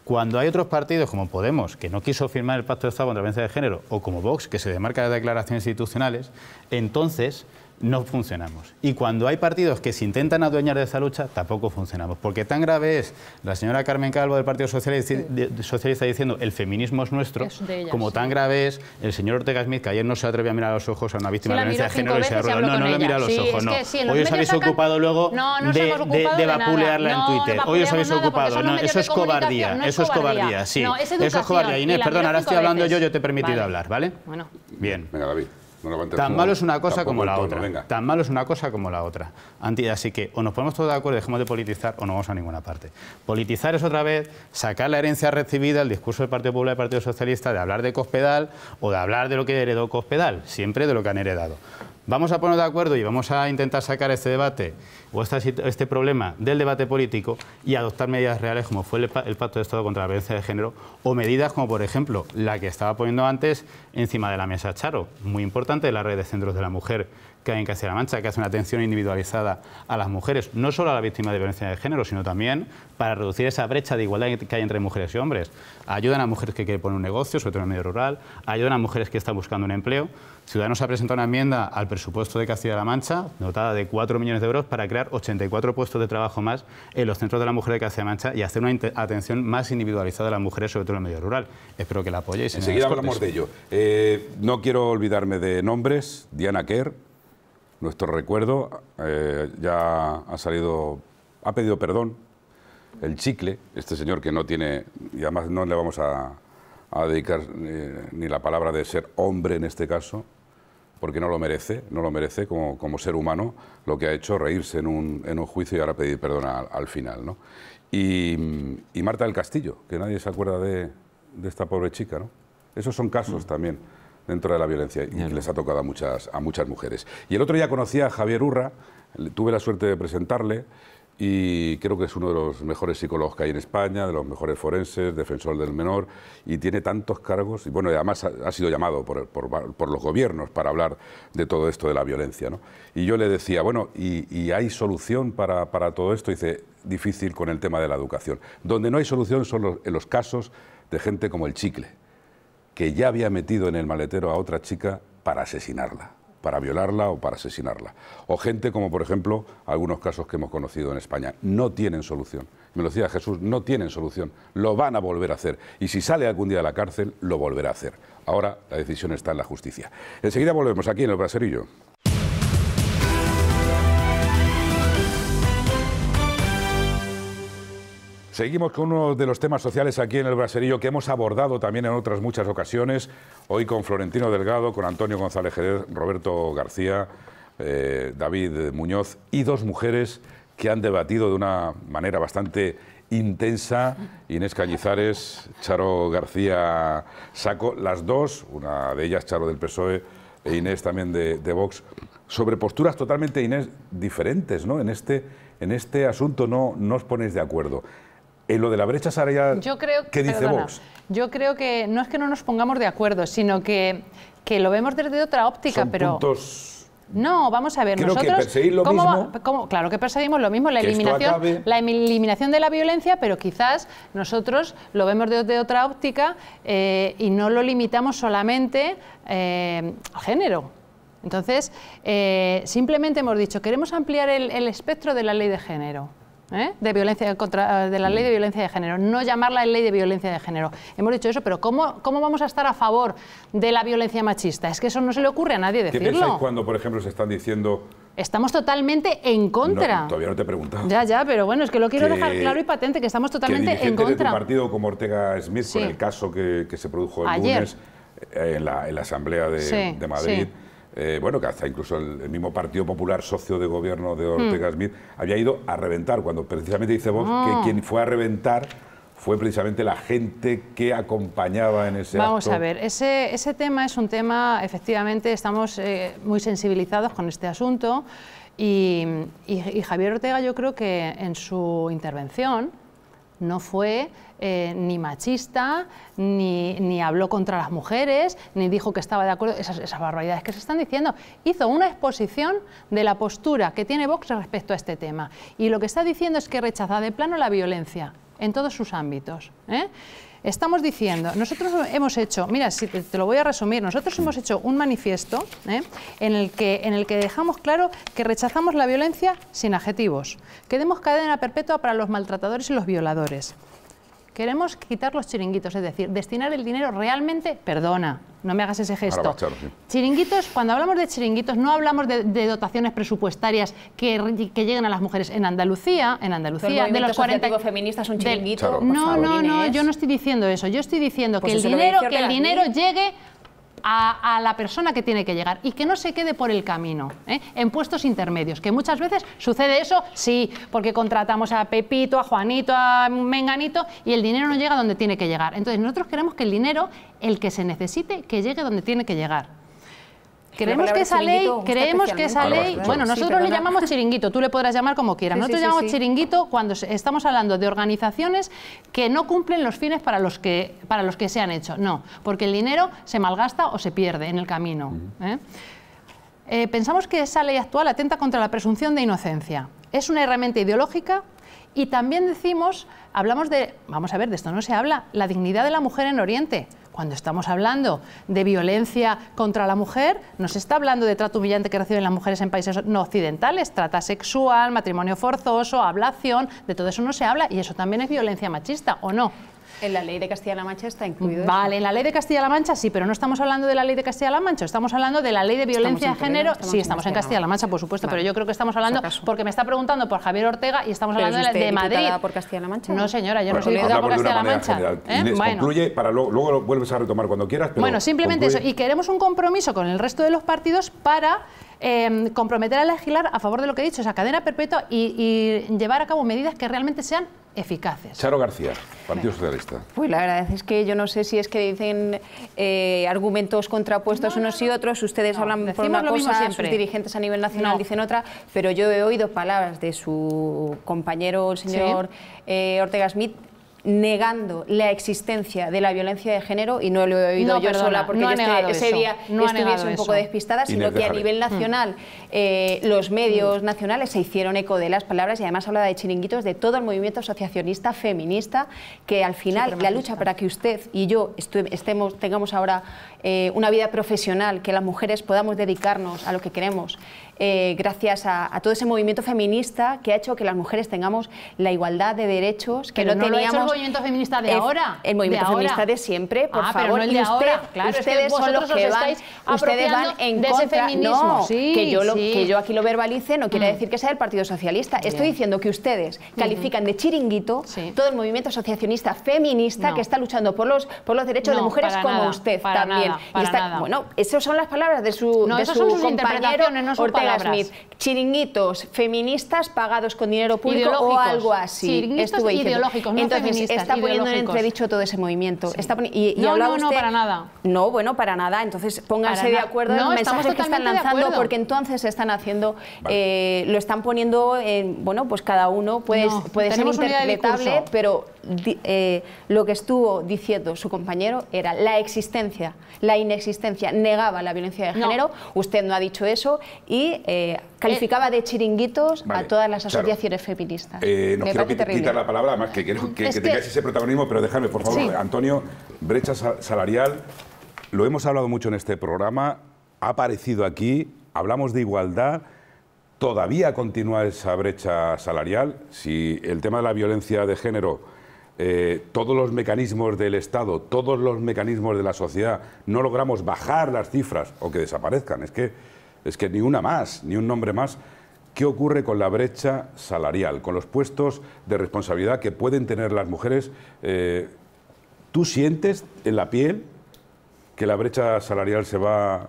Cuando hay otros partidos como Podemos, que no quiso firmar el Pacto de Estado contra la violencia de género, o como Vox, que se demarca de declaraciones institucionales, entonces no funcionamos. Y cuando hay partidos que se intentan adueñar de esa lucha, tampoco funcionamos. Porque tan grave es la señora Carmen Calvo del Partido Socialista, Socialista diciendo el feminismo es nuestro, como tan grave es el señor Ortega Smith, que ayer no se atreve a mirar a los ojos a una víctima de violencia de género y se arruinó. No, no le mira a los ojos, no. Hoy os habéis ocupado luego de, vapulearla en Twitter. Hoy os habéis ocupado. eso es cobardía. Eso es cobardía, sí. Eso es cobardía. Inés, perdón, ahora estoy hablando yo, yo te he permitido hablar, ¿vale? Bueno. Bien. Venga, David. Tan malo es una cosa como la otra. Tan malo es una cosa como la otra. Así que o nos ponemos todos de acuerdo y dejemos de politizar o no vamos a ninguna parte. Politizar es otra vez sacar la herencia recibida, el discurso del Partido Popular y del Partido Socialista de hablar de Cospedal o de hablar de lo que heredó Cospedal, siempre de lo que han heredado. Vamos a ponernos de acuerdo y vamos a intentar sacar este debate o este problema del debate político y adoptar medidas reales como fue el, Pacto de Estado contra la Violencia de Género o medidas como, por ejemplo, la que estaba poniendo antes encima de la mesa Charo, muy importante, la red de centros de la mujer que hay en Castilla-La Mancha, que hace una atención individualizada a las mujeres, no solo a las víctimas de violencia de género, sino también para reducir esa brecha de igualdad que hay entre mujeres y hombres. Ayudan a mujeres que quieren poner un negocio, sobre todo en el medio rural, ayudan a mujeres que están buscando un empleo. Ciudadanos ha presentado una enmienda al presupuesto de Castilla-La Mancha, dotada de 4 millones de euros, para crear 84 puestos de trabajo más en los centros de la mujer de Castilla-La Mancha y hacer una atención más individualizada a las mujeres, sobre todo en el medio rural. Espero que la apoyéis. Enseguida en hablamos de ello. Eh, no quiero olvidarme de nombres. Diana Kerr, nuestro recuerdo, eh, ya ha salido, ha pedido perdón. El chicle, este señor que no tiene, y además no le vamos a, dedicar eh, ni la palabra de ser hombre en este caso, porque no lo merece, no lo merece como, ser humano lo que ha hecho reírse en un, juicio y ahora pedir perdón al, final. ¿no? Y, Marta del Castillo, que nadie se acuerda de, esta pobre chica. ¿no? Esos son casos también dentro de la violencia y les ha tocado a muchas, a muchas mujeres. Y el otro día conocí a Javier Urra, tuve la suerte de presentarle y creo que es uno de los mejores psicólogos que hay en España, de los mejores forenses, defensor del menor, y tiene tantos cargos, y bueno, además ha, sido llamado por, los gobiernos para hablar de todo esto de la violencia. ¿no? Y yo le decía, bueno, ¿y, hay solución para, todo esto? dice, difícil con el tema de la educación. Donde no hay solución son los casos de gente como el chicle, que ya había metido en el maletero a otra chica para asesinarla para violarla o para asesinarla. O gente como, por ejemplo, algunos casos que hemos conocido en España. No tienen solución. Me lo decía Jesús, no tienen solución. Lo van a volver a hacer. Y si sale algún día de la cárcel, lo volverá a hacer. Ahora la decisión está en la justicia. Enseguida volvemos aquí en el Braserillo. Seguimos con uno de los temas sociales aquí en el Braserillo que hemos abordado también en otras muchas ocasiones, hoy con Florentino Delgado, con Antonio González Jerez, Roberto García, eh, David Muñoz y dos mujeres que han debatido de una manera bastante intensa, Inés Cañizares, Charo García Saco, las dos, una de ellas Charo del PSOE e Inés también de, Vox, sobre posturas totalmente Inés diferentes ¿no? en, este, en este asunto, no, no os ponéis de acuerdo en eh, lo de la brecha salarial ¿qué creo, dice Vox. Yo creo que no es que no nos pongamos de acuerdo, sino que, lo vemos desde otra óptica, Son pero... Puntos... No, vamos a ver, nosotros. Que lo mismo, claro que perseguimos lo mismo, la eliminación, la em-, eliminación de la violencia, pero quizás nosotros lo vemos desde otra óptica eh, y no lo limitamos solamente eh, al género. Entonces, eh, simplemente hemos dicho, queremos ampliar el espectro de la ley de género. ¿eh? de violencia contra, de la ley de violencia de género, no llamarla ley de violencia de género. Hemos dicho eso, pero ¿cómo, cómo vamos a estar a favor de la violencia machista? Es que eso no se le ocurre a nadie decirlo. ¿Qué cuando, por ejemplo, se están diciendo Estamos totalmente en contra. No, todavía no te he preguntado. Ya, ya, pero bueno, es que lo quiero dejar claro y patente, que estamos totalmente en contra. de tu partido como Ortega Smith, con el caso que, que se produjo el Ayer. lunes eh, en, la, en la, Asamblea de, de Madrid, sí eh, bueno, que hasta incluso el, mismo Partido Popular, socio de gobierno de hmm. Ortega Smith, había ido a reventar, cuando precisamente dice vos que ah. quien fue a reventar fue precisamente la gente que acompañaba en ese Vamos a ver, ese, tema es un tema, efectivamente, estamos eh, muy sensibilizados con este asunto y Javier Ortega yo creo que en su intervención no fue eh, ni machista, ni, habló contra las mujeres, ni dijo que estaba de acuerdo, esas, barbaridades que se están diciendo. Hizo una exposición de la postura que tiene Vox respecto a este tema. Y lo que está diciendo es que rechaza de plano la violencia en todos sus ámbitos. ¿eh? Estamos diciendo, nosotros hemos hecho, mira, si te, lo voy a resumir, nosotros hemos hecho un manifiesto ¿eh? en, el que, en el que dejamos claro que rechazamos la violencia sin adjetivos, que demos cadena perpetua para los maltratadores y los violadores, Queremos quitar los chiringuitos, es decir, destinar el dinero realmente, perdona, no me hagas ese gesto. Chiringuitos, cuando hablamos de chiringuitos, no hablamos de, dotaciones presupuestarias que, que, lleguen a las mujeres en Andalucía, en Andalucía, de los 40 feministas un chiringuito. no, no, no, yo no estoy diciendo eso, yo estoy diciendo pues que el dinero que el dinero llegue a, la persona que tiene que llegar y que no se quede por el camino, ¿eh? en puestos intermedios, que muchas veces sucede eso, sí, porque contratamos a Pepito, a Juanito, a Menganito y el dinero no llega donde tiene que llegar. Entonces nosotros queremos que el dinero, el que se necesite, que llegue donde tiene que llegar. Creemos que esa ley, creemos que esa ley, bueno, nosotros le llamamos chiringuito, tú le podrás llamar como quieras. nosotros le llamamos chiringuito cuando estamos hablando de organizaciones que no cumplen los fines para los que para los que se han hecho. No, porque el dinero se malgasta o se pierde en el camino. ¿eh? Eh, pensamos que esa ley actual atenta contra la presunción de inocencia. Es una herramienta ideológica y también decimos, hablamos de, vamos a ver, de esto no se habla, la dignidad de la mujer en Oriente. Cuando estamos hablando de violencia contra la mujer, no se está hablando de trato humillante que reciben las mujeres en países no occidentales, trata sexual, matrimonio forzoso, ablación, de todo eso no se habla y eso también es violencia machista, ¿o no? En la ley de Castilla-La Mancha está incluido. Vale, en la ley de Castilla-La Mancha sí, pero no estamos hablando de la ley de Castilla-La Mancha, estamos hablando de la ley de violencia de género. sí, estamos en Castilla-La Mancha, por supuesto, pero yo creo que estamos hablando, porque me está preguntando por Javier Ortega y estamos hablando de Madrid. por Castilla-La Mancha? No, señora, yo no soy diputada por Castilla-La Mancha. ¿Eh? concluye para luego, lo vuelves a retomar cuando quieras. bueno, simplemente eso. Y queremos un compromiso con el resto de los partidos para em, comprometer a legislar a favor de lo que he dicho, esa cadena perpetua y llevar a cabo medidas que realmente sean eficaces. Charo García, Partido Socialista. Pues la verdad es que yo no sé si es que dicen eh, argumentos contrapuestos unos y otros, ustedes hablan de una cosa, sus dirigentes a nivel nacional dicen otra, pero yo he oído palabras de su compañero, el señor eh, Ortega Smith, negando la existencia de la violencia de género, y no lo he oído yo sola porque ese día estuviese un poco despistada, sino que a nivel mm. nacional eh, los mm. medios nacionales se hicieron eco de las palabras y además hablaba de chiringuitos de todo el movimiento asociacionista feminista, que al final la lucha para que usted y yo estemos, tengamos ahora eh, una vida profesional, que las mujeres podamos dedicarnos a lo que queremos, eh, gracias a, todo ese movimiento feminista que ha hecho que las mujeres tengamos la igualdad de derechos que no, teníamos. el movimiento feminista de ahora. El movimiento feminista de siempre, por ah, favor. Pero usted, Claro, ustedes son los que van, ustedes van en contra. feminismo. No, que, yo aquí lo verbalice no quiere mm. decir que sea el Partido Socialista. Estoy diciendo que ustedes califican de chiringuito todo el movimiento asociacionista feminista que está luchando por los, por los derechos de mujeres como usted también. Bueno, esas son las palabras de su, compañero Ortega Smith. Chiringuitos feministas pagados con dinero público o algo así. Chiringuitos ideológicos, no Entonces, está poniendo en entredicho todo ese movimiento. y, no, no, para nada. No, bueno, para nada. Entonces, pónganse de acuerdo en el que están lanzando, porque entonces están haciendo, eh, lo están poniendo, en, bueno, pues cada uno puede, puede ser interpretable, pero eh, lo que estuvo diciendo su compañero era la existencia la inexistencia, negaba la violencia de género, usted no ha dicho eso, y eh, calificaba de chiringuitos a todas las asociaciones feministas. Eh, no quiero quitar la palabra, más que quiero que, ese protagonismo, pero déjame, por favor, Antonio, brecha salarial, lo hemos hablado mucho en este programa, ha aparecido aquí, hablamos de igualdad, todavía continúa esa brecha salarial, si el tema de la violencia de género eh, todos los mecanismos del Estado, todos los mecanismos de la sociedad, no logramos bajar las cifras o que desaparezcan, es que, es que ni una más, ni un nombre más, ¿qué ocurre con la brecha salarial, con los puestos de responsabilidad que pueden tener las mujeres? Eh, ¿Tú sientes en la piel que la brecha salarial se va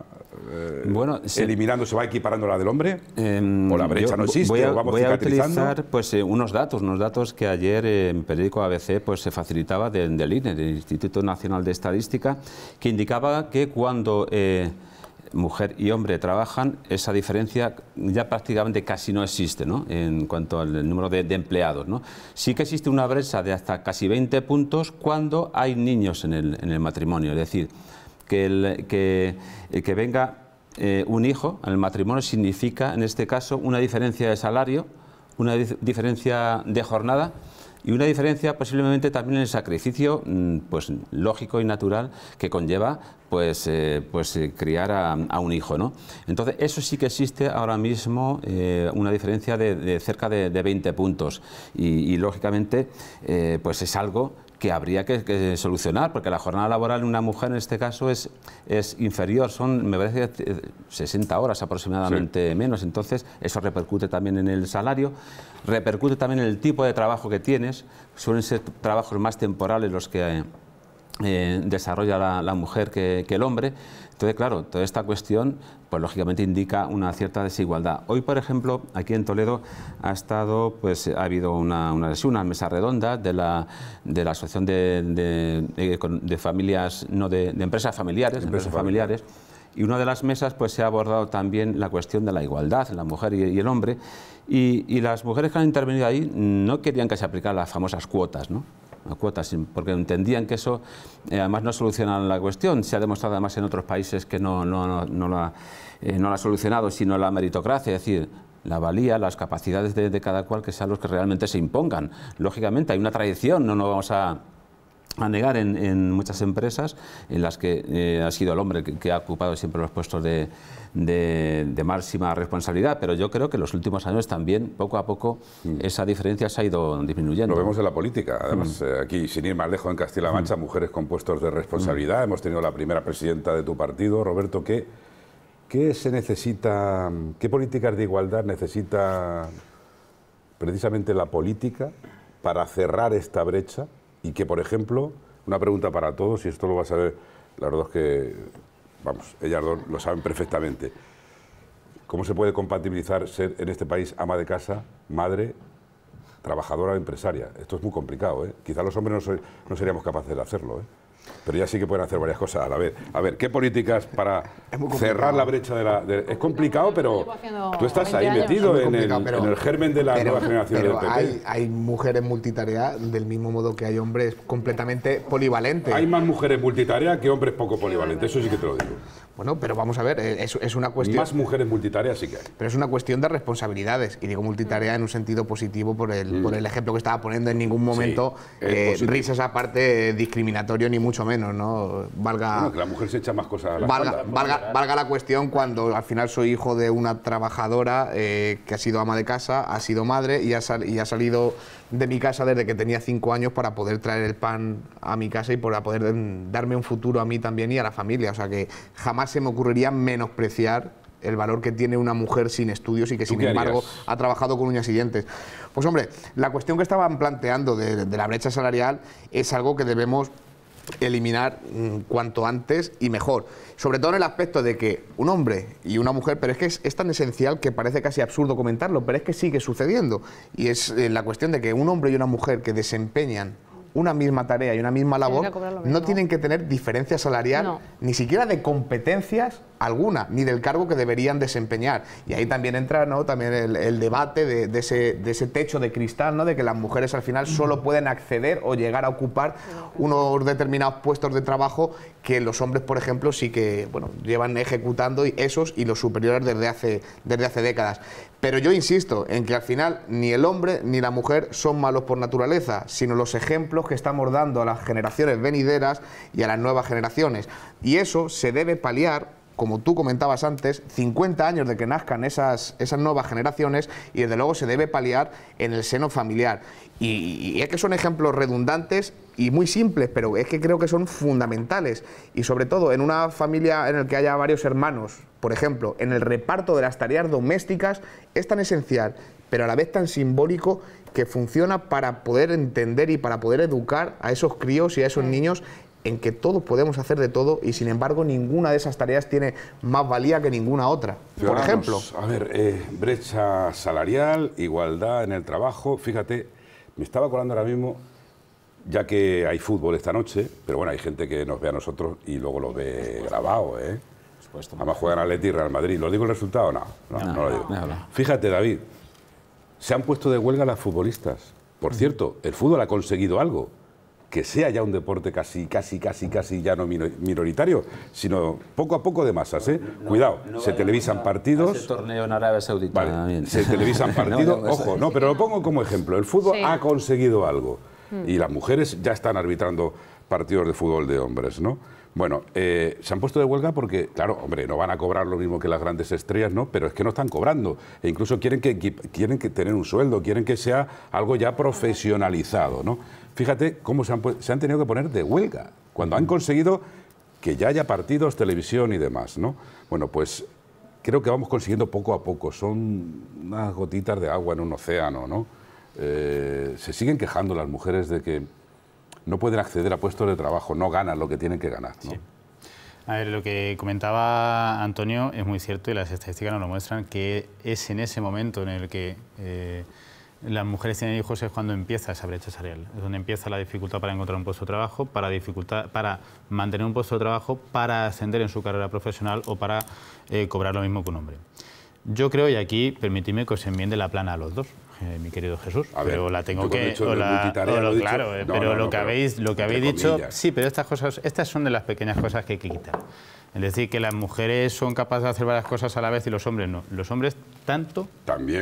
eh, bueno, eliminando, se va equiparando la del hombre? Em, ¿O la brecha no existe? Voy a, voy a utilizar pues, eh, unos datos, unos datos que ayer en periódico ABC pues, se facilitaba del, INE, del Instituto Nacional de Estadística, que indicaba que cuando eh, mujer y hombre trabajan, esa diferencia ya prácticamente casi no existe ¿no? en cuanto al número de, empleados. ¿no? Sí que existe una brecha de hasta casi 20 puntos cuando hay niños en el, en el matrimonio, es decir, que, el, que, eh, venga eh, un hijo el matrimonio significa, en este caso, una diferencia de salario, una diferencia de jornada y una diferencia posiblemente también en el sacrificio mm, pues lógico y natural que conlleva pues, eh, pues criar a, un hijo entonces eso sí que existe ahora mismo una diferencia de, cerca de, 20 puntos y, lógicamente pues es algo que habría que, solucionar, porque la jornada laboral de una mujer en este caso es, es inferior, son, me parece, 60 horas aproximadamente menos, entonces eso repercute también en el salario, repercute también en el tipo de trabajo que tienes, suelen ser trabajos más temporales los que... Eh, desarrolla la, mujer que, el hombre. Entonces, claro, toda esta cuestión, pues lógicamente indica una cierta desigualdad. Hoy, por ejemplo, aquí en Toledo ha estado, pues ha habido una, mesa redonda de la, Asociación de, Familias, no, de, Empresas Familiares, empresas familiares y una de las mesas pues se ha abordado también la cuestión de la igualdad, la mujer y, el hombre, y, y las mujeres que han intervenido ahí no querían que se aplicaran las famosas cuotas, ¿no? cuotas, porque entendían que eso eh, además no solucionaba la cuestión. Se ha demostrado además en otros países que no, eh, no, la, ha solucionado, sino la meritocracia, es decir, la valía, las capacidades de, cada cual que sean los que realmente se impongan. Lógicamente hay una tradición, no nos vamos a negar en, en, muchas empresas en las que eh, ha sido el hombre que, ha ocupado siempre los puestos de, de, de, máxima responsabilidad, pero yo creo que en los últimos años también, poco a poco, mm. esa diferencia se ha ido disminuyendo. Lo vemos en la política, además, mm. eh, aquí, sin ir más lejos, en Castilla-La mm. Mancha, mujeres con puestos de responsabilidad, hemos tenido la primera presidenta de tu partido, Roberto, ¿qué, qué se necesita, qué políticas de igualdad necesita precisamente la política para cerrar esta brecha y que, por ejemplo, una pregunta para todos, y esto lo vas a ver, la verdad es que vamos, ellas lo saben perfectamente. ¿Cómo se puede compatibilizar ser en este país ama de casa, madre, trabajadora o empresaria? Esto es muy complicado, ¿eh? Quizá los hombres no, no seríamos capaces de hacerlo, ¿eh? pero ya sí que pueden hacer varias cosas a la A ver, ¿qué políticas para cerrar la brecha de la... es complicado, pero tú estás ahí metido en, el, germen de la nueva generación del Hay, hay mujeres multitarea del mismo modo que hay hombres completamente polivalentes. Hay más mujeres multitarea que hombres poco polivalentes, eso sí que te lo digo. Bueno, pero vamos a ver, eh, es, una cuestión... Más mujeres multitareas sí que hay. Pero es una cuestión de responsabilidades, y digo multitarea en un sentido positivo por el, mm. por el ejemplo que estaba poniendo, en ningún momento risa esa eh, risas aparte eh, discriminatorio, ni mucho menos, ¿no? Valga... que la mujer se echa más cosas valga, valga, la cuestión cuando al final soy hijo de una trabajadora que ha sido ama de casa, ha sido madre y ha salido de mi casa desde que tenía cinco años para poder traer el pan a mi casa y para poder darme un futuro a mí también y a la familia. O sea que jamás se me ocurriría menospreciar el valor que tiene una mujer sin estudios y que sin embargo ha trabajado con uñas y dientes. Pues hombre, la cuestión que estaban planteando de la brecha salarial es algo que debemos eliminar mm, cuanto antes y mejor. Sobre todo en el aspecto de que un hombre y una mujer, pero es que es, tan esencial que parece casi absurdo comentarlo, pero es que sigue sucediendo. Y es eh, la cuestión de que un hombre y una mujer que desempeñan una misma tarea y una misma labor no tienen que tener diferencia salarial, ni siquiera de competencias alguna, ni del cargo que deberían desempeñar. Y ahí también entra ¿no? también el, debate de, ese, techo de cristal, ¿no? de que las mujeres al final solo pueden acceder o llegar a ocupar unos determinados puestos de trabajo que los hombres, por ejemplo, sí que bueno, llevan ejecutando esos y los superiores desde hace, desde hace décadas. Pero yo insisto en que al final ni el hombre ni la mujer son malos por naturaleza, sino los ejemplos que estamos dando a las generaciones venideras y a las nuevas generaciones. Y eso se debe paliar como tú comentabas antes, 50 años de que nazcan esas, esas nuevas generaciones y desde luego se debe paliar en el seno familiar. Y, y es que son ejemplos redundantes y muy simples, pero es que creo que son fundamentales. Y sobre todo en una familia en la que haya varios hermanos, por ejemplo, en el reparto de las tareas domésticas, es tan esencial, pero a la vez tan simbólico que funciona para poder entender y para poder educar a esos críos y a esos niños en que todos podemos hacer de todo y sin embargo ninguna de esas tareas tiene más valía que ninguna otra. Por ejemplo. A ver, eh, brecha salarial, igualdad en el trabajo. Fíjate, me estaba colando ahora mismo, ya que hay fútbol esta noche, pero bueno, hay gente que nos ve a nosotros y luego lo ve grabado, ¿eh? a Además juegan Atleti y Real Madrid. ¿Lo digo el resultado? No, no, lo digo. Fíjate, David, se han puesto de huelga las futbolistas. Por cierto, el fútbol ha conseguido algo que sea ya un deporte casi, casi, casi, casi ya no minoritario, sino poco a poco de masas. ¿eh? Cuidado, se televisan partidos. torneo en Arabia Saudita. se televisan partidos. ojo, no, pero lo pongo como ejemplo. El fútbol ha conseguido algo hmm. y las mujeres ya están arbitrando partidos de fútbol de hombres, ¿no? Bueno, eh, se han puesto de huelga porque, claro, hombre, no van a cobrar lo mismo que las grandes estrellas, ¿no? Pero es que no están cobrando. E incluso quieren que quieren que tener un sueldo, quieren que sea algo ya profesionalizado, ¿no? Fíjate cómo se han, tenido que poner de huelga cuando han conseguido que ya haya partidos, televisión y demás, ¿no? Bueno, pues creo que vamos consiguiendo poco a poco. Son unas gotitas de agua en un océano, ¿no? Eh, se siguen quejando las mujeres de que no pueden acceder a puestos de trabajo, no ganan lo que tienen que ganar, A ver, lo que comentaba Antonio es muy cierto y las estadísticas nos lo muestran, que es en ese momento en el que eh, las mujeres tienen hijos es cuando empieza esa brecha salarial, es donde empieza la dificultad para encontrar un puesto de trabajo, para, dificultad, para mantener un puesto de trabajo, para ascender en su carrera profesional o para eh, cobrar lo mismo que un hombre. Yo creo, y aquí permitidme que os enmiende la plana a los dos, eh, mi querido Jesús. pero la tengo que. claro, eh, pero lo, que habéis, lo que habéis dicho. Sí, pero estas cosas, estas son de las pequeñas cosas que hay que quitar. Es decir, que las mujeres son capaces de hacer varias cosas a la vez y los hombres no. Los hombres tanto,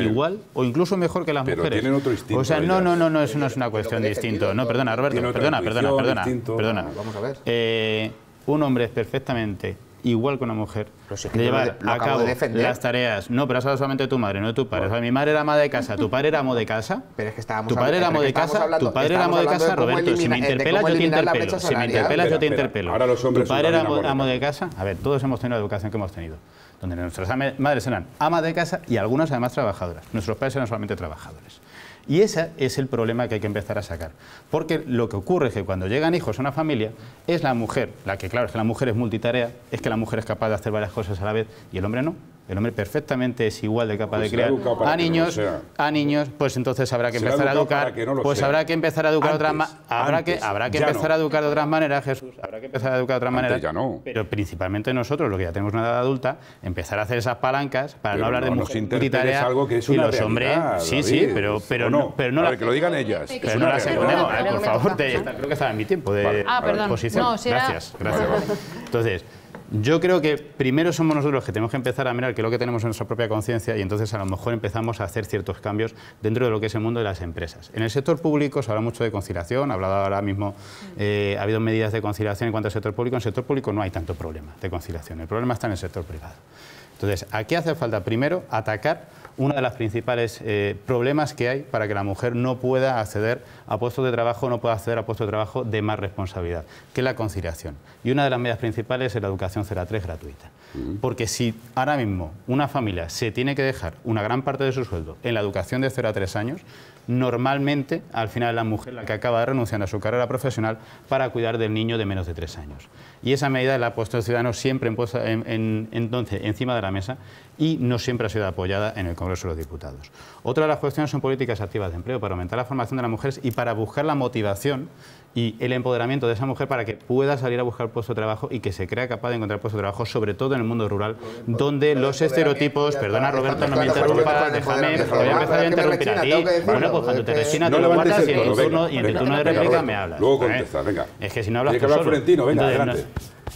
igual o incluso mejor que las mujeres. Tienen otro instinto. O sea, no, no, no, no, eso no es una cuestión de No, perdona, Roberto, perdona, perdona, perdona, perdona. Vamos a ver. Eh, un hombre es perfectamente igual que una mujer llevar a cabo las tareas. No, pero has solamente tu madre, no tu padre. O mi madre era ama de casa, tu padre era amo de casa. Pero es que estábamos Tu padre era amo de casa, tu padre era amo de casa, Roberto. si me interpelas, yo te interpelo. Si me interpelas, yo te interpelo. Ahora los hombres tu padre era amo de casa. A ver, todos hemos tenido la educación que hemos tenido. Donde nuestras madres eran amas de casa y algunas además trabajadoras. Nuestros padres eran solamente trabajadores. Y ese es el problema que hay que empezar a sacar. Porque lo que ocurre es que cuando llegan hijos a una familia, es la mujer, la que claro, es que la mujer es multitarea, es que la mujer es capaz de hacer varias cosas a la vez y el hombre no el hombre perfectamente es igual de capaz pues de crear a niños, a niños, pues entonces habrá que empezar a educar, pues habrá que empezar a educar habrá que habrá que empezar a educar de otras maneras, Jesús, habrá que empezar a educar de otras maneras. Pero principalmente nosotros, los que ya tenemos una edad adulta, empezar a hacer esas palancas para no hablar de mujeres, algo y los hombres, sí, sí, pero pero no, pero no que lo digan ellas. Pero no las por favor, creo que estaba en mi tiempo de ah, posición. Pues gracias, gracias. Entonces, yo creo que primero somos nosotros los que tenemos que empezar a mirar qué es lo que tenemos en nuestra propia conciencia y entonces a lo mejor empezamos a hacer ciertos cambios dentro de lo que es el mundo de las empresas. En el sector público se habla mucho de conciliación, ha hablado ahora mismo, eh, ha habido medidas de conciliación en cuanto al sector público. En el sector público no hay tanto problema de conciliación, el problema está en el sector privado. Entonces, aquí hace falta primero atacar uno de los principales eh, problemas que hay para que la mujer no pueda acceder a puestos de trabajo, no pueda acceder a puestos de trabajo de más responsabilidad, que es la conciliación. Y una de las medidas principales es la educación a 0 3 gratuita. Porque si ahora mismo una familia se tiene que dejar una gran parte de su sueldo en la educación de 0 a 3 años, normalmente al final la mujer la que acaba renunciando a su carrera profesional para cuidar del niño de menos de tres años. Y esa medida la ha puesto el ciudadano siempre entonces, encima de la mesa y no siempre ha sido apoyada en el Congreso de los Diputados. Otra de las cuestiones son políticas activas de empleo para aumentar la formación de las mujeres y para buscar la motivación y el empoderamiento de esa mujer para que pueda salir a buscar puesto de trabajo y que se crea capaz de encontrar puesto de trabajo, sobre todo en el mundo rural, donde los estereotipos, perdona Roberto, no me interrumpa, déjame, voy a empezar a interrumpir a ti. Bueno, pues cuando te resina, tú lo guardas y en el turno de réplica me hablas. Luego ¿eh? contesta, venga. Es que si no hablas que. Florentino, venga, adelante.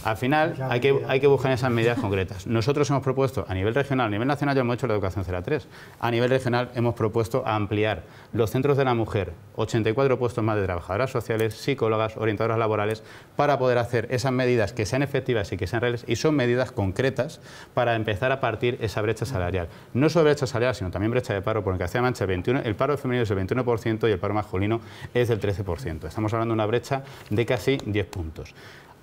Al final hay que, hay que buscar esas medidas concretas. Nosotros hemos propuesto a nivel regional, a nivel nacional ya hemos hecho la educación 03. A nivel regional hemos propuesto ampliar los centros de la mujer, 84 puestos más de trabajadoras sociales, psicólogas, orientadoras laborales, para poder hacer esas medidas que sean efectivas y que sean reales y son medidas concretas para empezar a partir esa brecha salarial. No solo brecha salarial, sino también brecha de paro, porque hacia mancha 21, el paro femenino es el 21% y el paro masculino es del 13%. Estamos hablando de una brecha de casi 10 puntos.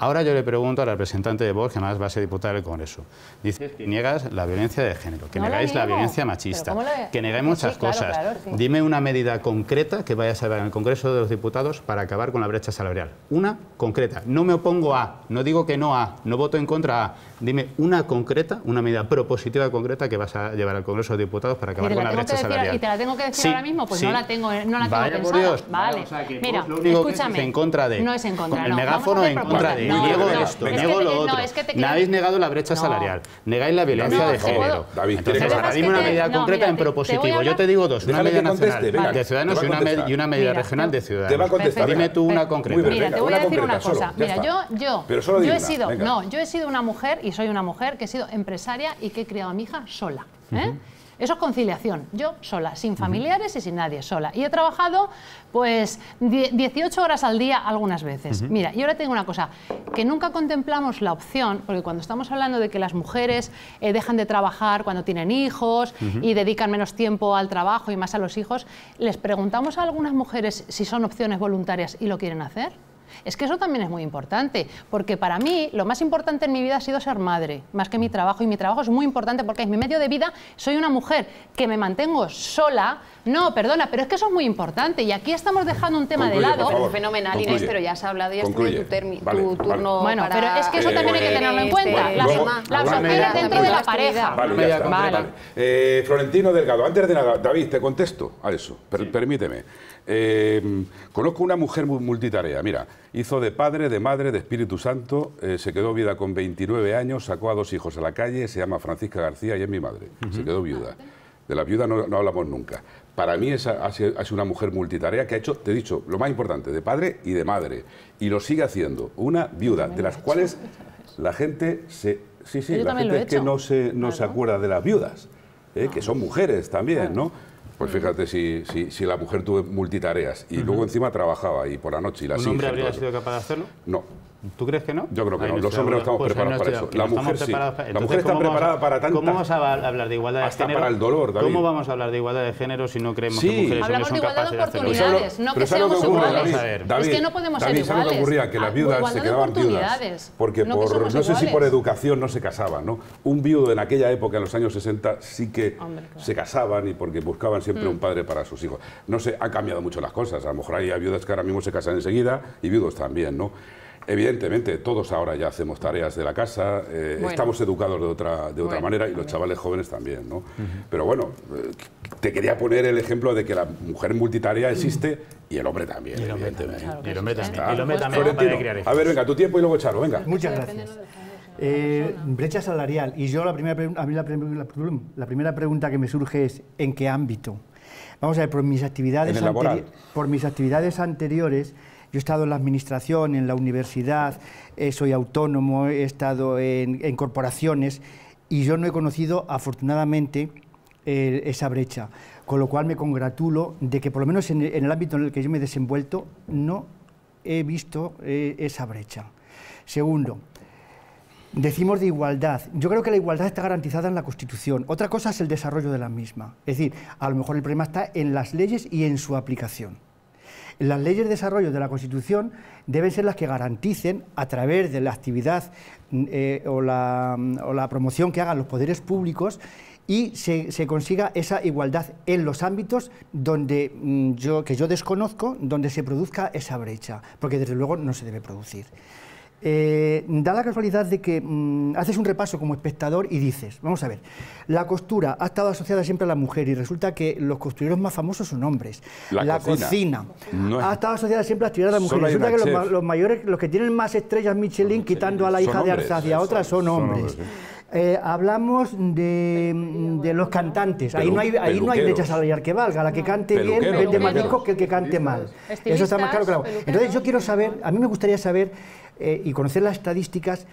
Ahora yo le pregunto al representante de Vox, que además va a ser diputada del Congreso. Dices que niegas la violencia de género, que negáis la violencia machista, que negáis muchas cosas. Dime una medida concreta que vayas a llevar en el Congreso de los Diputados para acabar con la brecha salarial. Una concreta. No me opongo a, no digo que no a, no voto en contra a. Dime una concreta, una medida propositiva concreta que vas a llevar al Congreso de los Diputados para acabar con la, brecha salarial. ¿Y te la tengo que decir ahora mismo? Pues no la tengo, no la tengo pensada. Vale. Mira, único escúchame. Que es en contra de. No es en contra. el megáfono en contra de. Y niego esto, niego lo otro. que Nadie negado la brecha salarial, negáis la violencia de género. David, Entonces, ahora dime una medida concreta en propositivo. Yo te digo dos, una medida nacional de ciudadanos y una medida regional de ciudadanos. Dime tú una concreta. Mira, te voy a decir una cosa. Mira, yo, yo, yo he sido, no, yo he sido una mujer y soy una mujer que he sido empresaria y que he criado a mi hija sola. ¿eh? Eso es conciliación. Yo sola, sin familiares y sin nadie, sola. Y he trabajado pues 18 horas al día algunas veces. Mira, y ahora tengo una cosa, que nunca contemplamos la opción, porque cuando estamos hablando de que las mujeres eh, dejan de trabajar cuando tienen hijos y dedican menos tiempo al trabajo y más a los hijos, les preguntamos a algunas mujeres si son opciones voluntarias y lo quieren hacer. Es que eso también es muy importante, porque para mí lo más importante en mi vida ha sido ser madre, más que mi mm. trabajo, y mi trabajo es muy importante porque es mi medio de vida, soy una mujer que me mantengo sola, no, perdona, pero es que eso es muy importante, y aquí estamos dejando un tema de lado. fenomenal, Inés, pero ya has hablado, y en tu, turno. Bueno, pero es que eso también hay que tenerlo en este cuenta, la dentro de la pareja. Florentino Delgado, antes de nada, David, te contesto a eso, permíteme. Em, conozco una mujer multitarea, mira, hizo de padre, de madre, de Espíritu Santo, eh, se quedó viuda con 29 años, sacó a dos hijos a la calle, se llama Francisca García y es mi madre, se quedó viuda. De la viuda no, no hablamos nunca. Para mí es, una mujer multitarea que ha hecho, te he dicho, lo más importante, de padre y de madre. Y lo sigue haciendo, una viuda, de las cuales la gente se... Sí, sí, la gente es que no, se, no se acuerda de las viudas. Eh, que son ah. mujeres también, ¿no? Pues mm. fíjate, si, si, la mujer tuve multitareas y luego encima trabajaba y por la noche y la ¿Un hombre habría sido capaz de hacerlo? No. ¿Tú crees que no? Yo creo que no. Los hombres no estamos pues preparados para eso. La mujer sí. Para... Entonces, la mujer está preparada para tantas... ¿Cómo vamos a hablar de igualdad de Hasta género? para el dolor, David. ¿Cómo vamos a hablar de igualdad de género si no creemos sí. que mujeres Hablamos son capaces de capaces de hacerlo? oportunidades, no que seamos iguales. es que no podemos David, ser iguales. lo que ocurría? Que las ah, viudas se quedaban viudas. Porque por, no sé si por educación no se casaban, ¿no? Un viudo en aquella época, en los años 60, sí que se casaban y porque buscaban siempre mm. un padre para sus hijos. No sé, ha cambiado mucho las cosas. A lo mejor hay viudas que ahora mismo se casan enseguida y viudos también, ¿no? Evidentemente, todos ahora ya hacemos tareas de la casa, eh, estamos educados de otra, de otra manera y los chavales jóvenes también, ¿no? Pero bueno, eh, te quería poner el ejemplo de que la mujer multitarea mm. existe y el hombre también, y el hombre También, y el hombre también. a ver, venga, tu tiempo y luego echarlo, venga. Muchas gracias. Eh, brecha salarial. Y yo la primera, a mí la, primera pregunta que me surge es, ¿en qué ámbito? Vamos a ver, por mis actividades, por mis actividades anteriores yo he estado en la administración, en la universidad, eh, soy autónomo, he estado en, corporaciones y yo no he conocido, afortunadamente, esa brecha. Con lo cual me congratulo de que, por lo menos en, el ámbito en el que yo me he desenvuelto, no he visto eh, esa brecha. Segundo, Decimos de igualdad. Yo creo que la igualdad está garantizada en la Constitución. Otra cosa es el desarrollo de la misma. Es decir, a lo mejor el problema está en las leyes y en su aplicación las leyes de desarrollo de la Constitución deben ser las que garanticen, a través de la actividad mm, eh, mm, o, la, promoción que hagan los poderes públicos, y se, consiga esa igualdad en los ámbitos donde mm, que yo desconozco, donde se produzca esa brecha, porque desde luego no se debe producir. Eh, da la casualidad de que mm, haces un repaso como espectador y dices, vamos a ver, la costura ha estado asociada siempre a la mujer y resulta que los costureros más famosos son hombres. La, cocina, ha estado asociada siempre a la actividad de la mujer. resulta que los, mayores, los que tienen más estrellas Michelin, quitando a la hija de de y a otras son, hombres. Eh, hablamos mm, de, los cantantes. ahí no hay, ahí no hay brecha salarial que valga. La que cante bien vende más disco que el que cante mal. Eso está más claro que la... Entonces yo quiero saber, a mí me gustaría saber eh, y conocer las estadísticas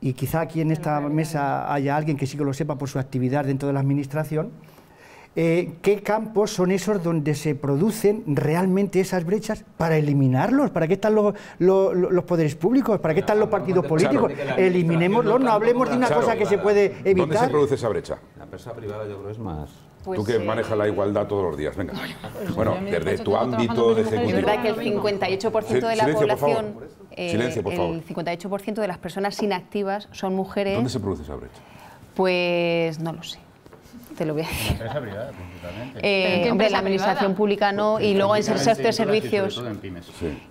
y quizá aquí en esta mesa haya alguien que sí que lo sepa por su actividad dentro de la Administración, eh, ¿qué campos son esos donde se producen realmente esas brechas para eliminarlos? ¿Para qué están los, poderes públicos? ¿Para qué están los partidos políticos? Eliminémoslos, no hablemos de una cosa que se puede evitar. ¿Dónde se produce esa brecha? La empresa privada yo creo es más... Pues, Tú que eh, manejas la igualdad todos los días, venga. Pues, bueno, desde tu ámbito de ejecutivo. Es verdad que el 58% de la población... Eh, Silencio, por favor. El 58% de las personas inactivas son mujeres. ¿Dónde se produce esa brecha? Pues no lo sé. Te lo voy a decir. Eh, la hombre, la administración pública no, y luego en el sector de servicios.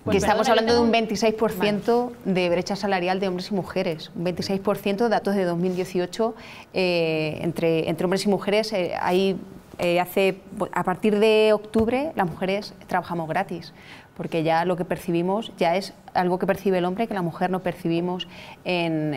Que estamos hablando de un 26% de brecha salarial de hombres y mujeres. Un 26%, datos de 2018, eh, entre, hombres y mujeres hace, pues, a partir de octubre las mujeres trabajamos gratis porque ya lo que percibimos ya es algo que percibe el hombre que la mujer no percibimos en,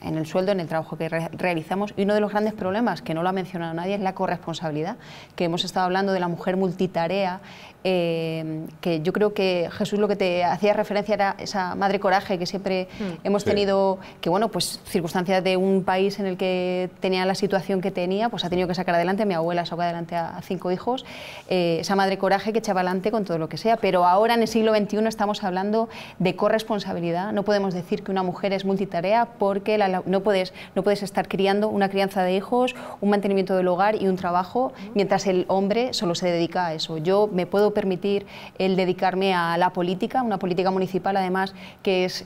el sueldo, en el trabajo que realizamos. Y uno de los grandes problemas, que no lo ha mencionado nadie, es la corresponsabilidad, que hemos estado hablando de la mujer multitarea, Em, que yo creo que Jesús lo que te hacía referencia era esa madre coraje que siempre mm. hemos tenido, que bueno, pues circunstancias de un país en el que tenía la situación que tenía, pues ha tenido que sacar adelante, mi abuela sacó adelante a, cinco hijos, eh, esa madre coraje que echaba adelante con todo lo que sea, pero ahora en el siglo XXI estamos hablando de corresponsabilidad, no podemos decir que una mujer es multitarea porque no, puedes, no puedes estar criando una crianza de hijos, un mantenimiento del hogar y un trabajo, mm. mientras el hombre solo se dedica a eso. Yo me puedo permitir el dedicarme a la política, una política municipal además que es,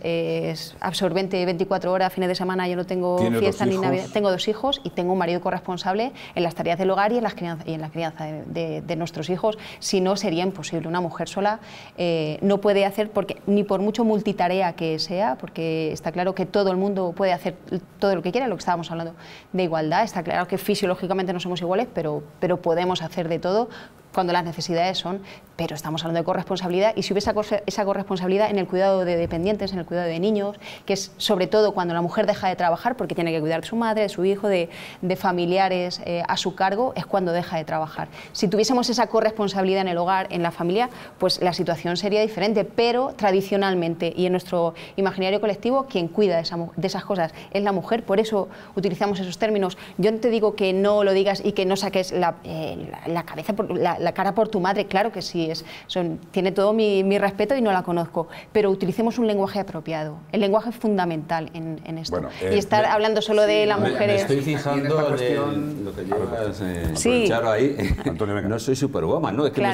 absorbente 24 horas, fines de semana yo no tengo fiesta ni Navidad. Tengo dos hijos y tengo un marido corresponsable en las tareas del hogar y en, las crianza, y en la crianza de, nuestros hijos. Si no, sería imposible. Una mujer sola eh, no puede hacer, porque ni por mucho multitarea que sea, porque está claro que todo el mundo puede hacer todo lo que quiera, lo que estábamos hablando de igualdad. Está claro que fisiológicamente no somos iguales, pero, pero podemos hacer de todo cuando las necesidades son, pero estamos hablando de corresponsabilidad y si hubiese esa corresponsabilidad en el cuidado de dependientes, en el cuidado de niños, que es sobre todo cuando la mujer deja de trabajar porque tiene que cuidar de su madre, de su hijo, de, familiares eh, a su cargo, es cuando deja de trabajar. Si tuviésemos esa corresponsabilidad en el hogar, en la familia, pues la situación sería diferente, pero tradicionalmente y en nuestro imaginario colectivo, quien cuida de, esas cosas es la mujer, por eso utilizamos esos términos. Yo no te digo que no lo digas y que no saques la, eh, cabeza, por, la, la, cara por tu madre, claro que sí, es, tiene todo mi, respeto y no la conozco, pero utilicemos un lenguaje apropiado. El lenguaje es fundamental en, esto. y eh, estar hablando solo de la mujer es estoy fijando lo que llevas eh, sí. ahí. Antonio, no soy superwoman, ¿no? Es que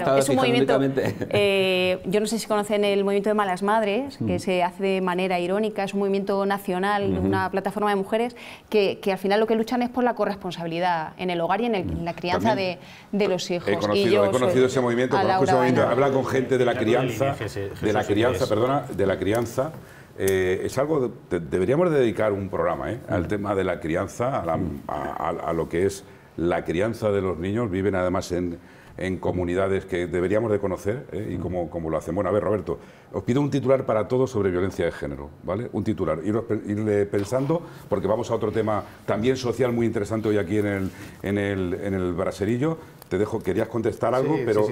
eh, yo no sé si conocen el movimiento de Malas Madres, que mm. se hace de manera irónica, es un movimiento nacional, una plataforma de mujeres, que, al final lo que luchan es por la corresponsabilidad en el hogar y en, la mm. crianza de, de, los hijos conocido, he conocido ese movimiento, conozco ese movimiento, habla con gente de la crianza, eh, de la crianza, perdona, de la crianza. Eh, es algo deberíamos dedicar un programa eh, al tema de la crianza, a, lo que es la crianza de los niños. Viven además en, en comunidades que deberíamos de conocer y como, como lo hacen. Bueno, a ver, Roberto, os pido un titular para todos sobre violencia de género, ¿vale? Un titular, irle pensando, porque vamos a otro tema también social muy interesante hoy aquí en en el, en el braserillo, te dejo, querías contestar algo, pero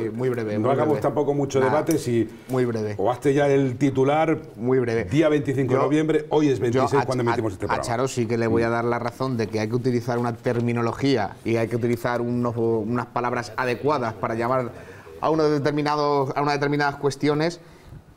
no hagamos tampoco mucho debate. Si muy breve. O hazte ya el titular. Muy breve. Día 25 de noviembre, hoy es 26 cuando emitimos este programa. A Charo sí que le voy a mm. dar la razón de que hay que utilizar una terminología y hay que utilizar unas palabras adecuadas para llamar a, uno a unas determinadas cuestiones,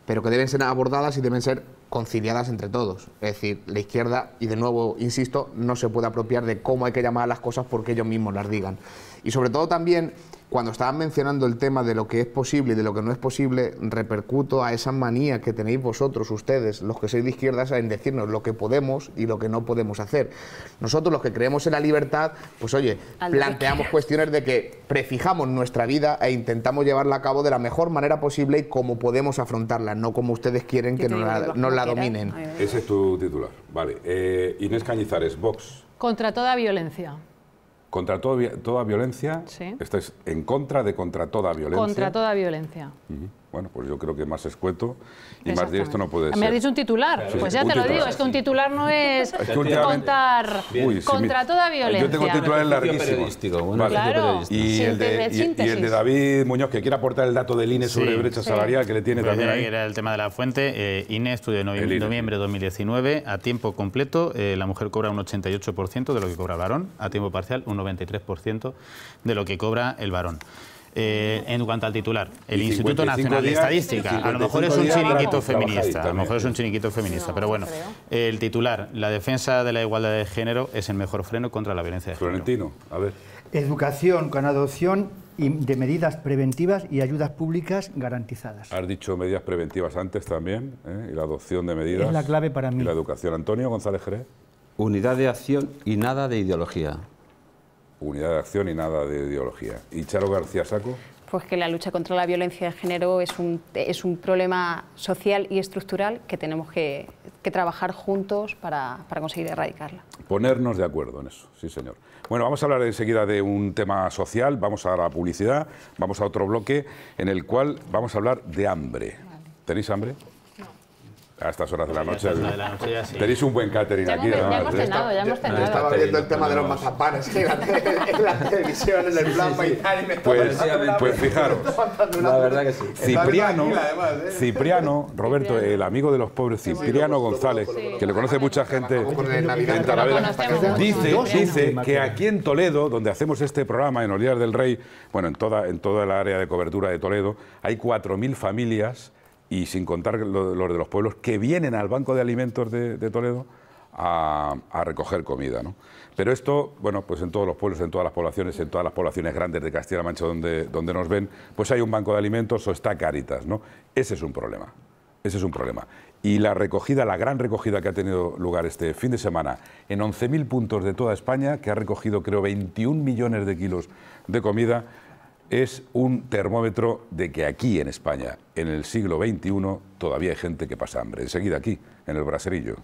pero que deben ser abordadas y deben ser conciliadas entre todos. Es decir, la izquierda, y de nuevo insisto, no se puede apropiar de cómo hay que llamar a las cosas porque ellos mismos las digan. Y sobre todo también, cuando estaban mencionando el tema de lo que es posible y de lo que no es posible, repercuto a esa manía que tenéis vosotros, ustedes, los que sois de izquierdas, en decirnos lo que podemos y lo que no podemos hacer. Nosotros, los que creemos en la libertad, pues oye, planteamos cuestiones de que prefijamos nuestra vida e intentamos llevarla a cabo de la mejor manera posible y como podemos afrontarla, no como ustedes quieren que nos la, dominen. Ese es tu titular. Vale. Eh, Inés Cañizares, Vox. Contra toda violencia. Contra toda toda violencia. Sí. es en contra de contra toda violencia. Contra toda violencia. Bueno, pues yo creo que más escueto y más directo no puede ser. Ah, me has dicho un titular, pues ya te lo digo, es que un titular no es, contar contra toda violencia. Yo tengo titulares larguísimos. y, el de, y, el de David Muñoz, que quiere aportar el dato del INE sobre brecha salarial, que le tiene también ahí. Era el tema de la fuente, eh, INE estudio de noviembre de 2019, a tiempo completo eh, la mujer cobra un 88% de lo que cobra el varón, a tiempo parcial un 93% de lo que cobra el varón. Eh, en cuanto al titular. El Instituto Nacional de Estadística. A lo mejor es un chiringuito feminista. A lo mejor es un chiringuito feminista. pero bueno, el titular, la defensa de la igualdad de género es el mejor freno contra la violencia de género. Florentino, a ver. Educación con adopción de medidas preventivas y ayudas públicas garantizadas. Has dicho medidas preventivas antes también, ¿eh? y la adopción de medidas. Es la clave para mí. la educación. Antonio González Jerez. Unidad de acción y nada de ideología unidad de acción y nada de ideología. ¿Y Charo García Saco? Pues que la lucha contra la violencia de género es un, es un problema social y estructural que tenemos que, trabajar juntos para, conseguir erradicarla. Ponernos de acuerdo en eso, sí señor. Bueno, vamos a hablar enseguida de un tema social, vamos a la publicidad, vamos a otro bloque en el cual vamos a hablar de hambre. ¿Tenéis hambre? A estas horas de la noche. Tenéis un buen catering aquí. ya, hemos cenado, ya hemos cenado. Estaba viendo el tema de los mazapanes que en la televisión, en el plan y me pues, pues fijaros. La verdad que sí. Cipriano, Cipriano, Roberto, el amigo de los pobres, Cipriano González, que le conoce mucha gente en Talavera, dice, dice que aquí en Toledo, donde hacemos este programa, en Olías del Rey, bueno, en toda, en toda la área de cobertura de Toledo, hay 4.000 familias y sin contar los de los pueblos que vienen al Banco de Alimentos de, Toledo a, recoger comida. Pero esto, bueno, pues en todos los pueblos, en todas las poblaciones, en todas las poblaciones grandes de Castilla-La Mancha donde, donde nos ven, pues hay un banco de alimentos o está Caritas, ¿no? Ese es un problema, ese es un problema. Y la recogida, la gran recogida que ha tenido lugar este fin de semana en 11.000 puntos de toda España, que ha recogido creo 21 millones de kilos de comida, es un termómetro de que aquí en España, en el siglo XXI, todavía hay gente que pasa hambre. Enseguida aquí, en el braserillo.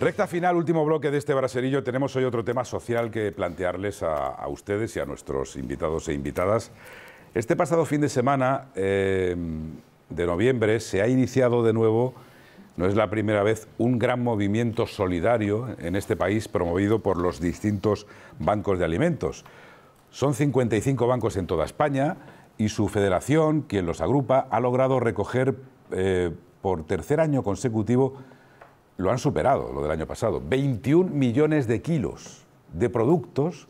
Recta final, último bloque de este braserillo. Tenemos hoy otro tema social que plantearles a, ustedes y a nuestros invitados e invitadas. Este pasado fin de semana eh, de noviembre se ha iniciado de nuevo no es la primera vez un gran movimiento solidario en este país promovido por los distintos bancos de alimentos. Son 55 bancos en toda España y su federación, quien los agrupa, ha logrado recoger eh, por tercer año consecutivo, lo han superado, lo del año pasado, 21 millones de kilos de productos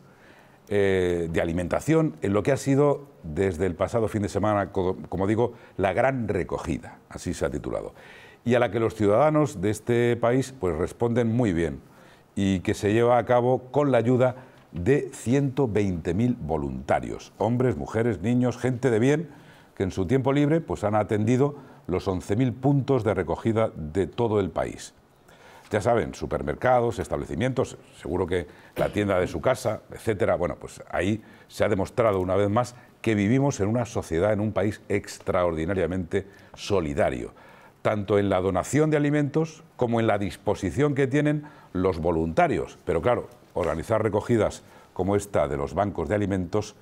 eh, de alimentación en lo que ha sido desde el pasado fin de semana, como digo, la gran recogida, así se ha titulado y a la que los ciudadanos de este país pues, responden muy bien y que se lleva a cabo con la ayuda de 120.000 voluntarios, hombres, mujeres, niños, gente de bien, que en su tiempo libre pues, han atendido los 11.000 puntos de recogida de todo el país. Ya saben, supermercados, establecimientos, seguro que la tienda de su casa, etcétera. Bueno, pues ahí se ha demostrado una vez más que vivimos en una sociedad, en un país extraordinariamente solidario, tanto en la donación de alimentos como en la disposición que tienen los voluntarios. Pero claro, organizar recogidas como esta de los bancos de alimentos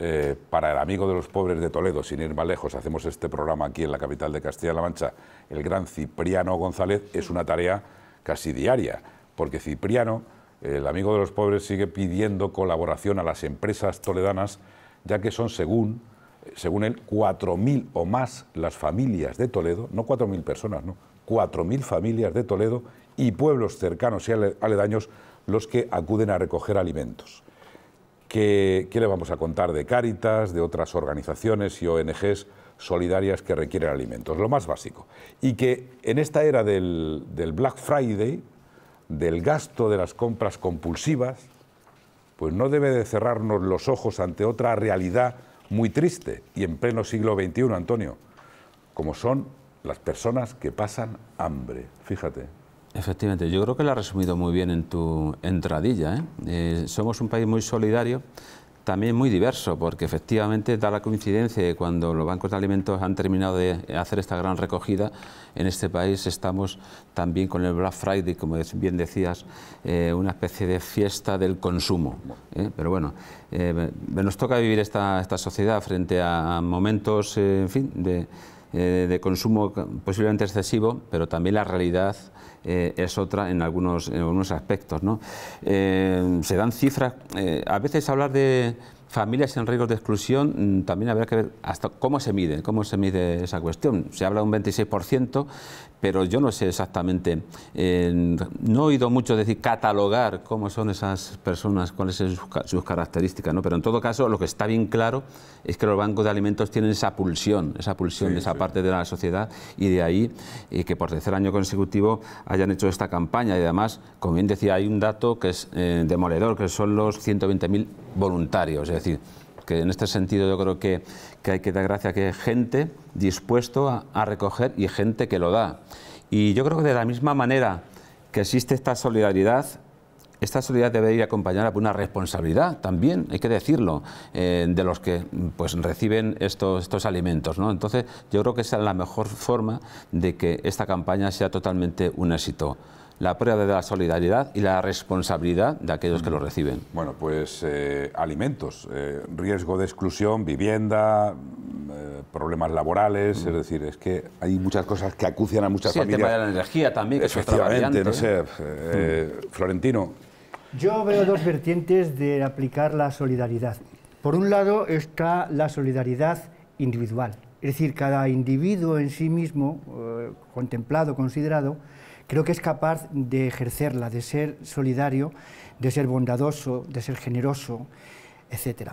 eh, para el amigo de los pobres de Toledo, sin ir más lejos, hacemos este programa aquí en la capital de Castilla-La Mancha, el gran Cipriano González, es una tarea casi diaria, porque Cipriano, el amigo de los pobres, sigue pidiendo colaboración a las empresas toledanas, ya que son, según según él, 4.000 o más las familias de Toledo, no 4.000 personas, no, 4.000 familias de Toledo y pueblos cercanos y aledaños los que acuden a recoger alimentos. ¿Qué, ¿Qué, le vamos a contar de Cáritas, de otras organizaciones y ONGs solidarias que requieren alimentos? Lo más básico. Y que en esta era del Black Friday, del gasto de las compras compulsivas, pues no debe de cerrarnos los ojos ante otra realidad muy triste y en pleno siglo XXI, Antonio, como son las personas que pasan hambre. Fíjate. Efectivamente, yo creo que lo has resumido muy bien en tu entradilla. ¿eh? Eh, somos un país muy solidario también muy diverso, porque efectivamente da la coincidencia que cuando los bancos de alimentos han terminado de hacer esta gran recogida, en este país estamos también con el Black Friday, como bien decías, eh, una especie de fiesta del consumo. ¿eh? Pero bueno, eh, nos toca vivir esta, sociedad frente a momentos, en fin, de, de consumo posiblemente excesivo, pero también la realidad eh, es otra en algunos, algunos aspectos. ¿no? Eh, se dan cifras, eh, a veces hablar de familias en riesgo de exclusión, mm, también habrá que ver hasta cómo se mide, cómo se mide esa cuestión. Se habla de un 26%, pero yo no sé exactamente, eh, no he oído mucho decir catalogar cómo son esas personas, cuáles son sus, características, ¿no? pero en todo caso lo que está bien claro es que los bancos de alimentos tienen esa pulsión, esa pulsión de esa parte de la sociedad y de ahí ...y eh, que por tercer año consecutivo hayan hecho esta campaña y además, como bien decía, hay un dato que es eh, demoledor, que son los 120.000 voluntarios decir, que en este sentido yo creo que, hay que dar gracia a que hay gente dispuesto a, recoger y gente que lo da. Y yo creo que de la misma manera que existe esta solidaridad, esta solidaridad debe ir acompañada por una responsabilidad también, hay que decirlo, eh, de los que pues, reciben estos, alimentos. Entonces yo creo que esa es la mejor forma de que esta campaña sea totalmente un éxito la prueba de la solidaridad y la responsabilidad de aquellos que lo reciben. Bueno, pues eh, alimentos, eh, riesgo de exclusión, vivienda, mm, eh, problemas laborales, mm. es decir, es que hay muchas cosas que acucian a muchas familias. El tema de la energía también, que es no sé, mm. Florentino. Yo veo dos vertientes de aplicar la solidaridad. Por un lado está la solidaridad individual, es decir, cada individuo en sí mismo, contemplado, considerado, creo que es capaz de ejercerla, de ser solidario, de ser bondadoso, de ser generoso, etc.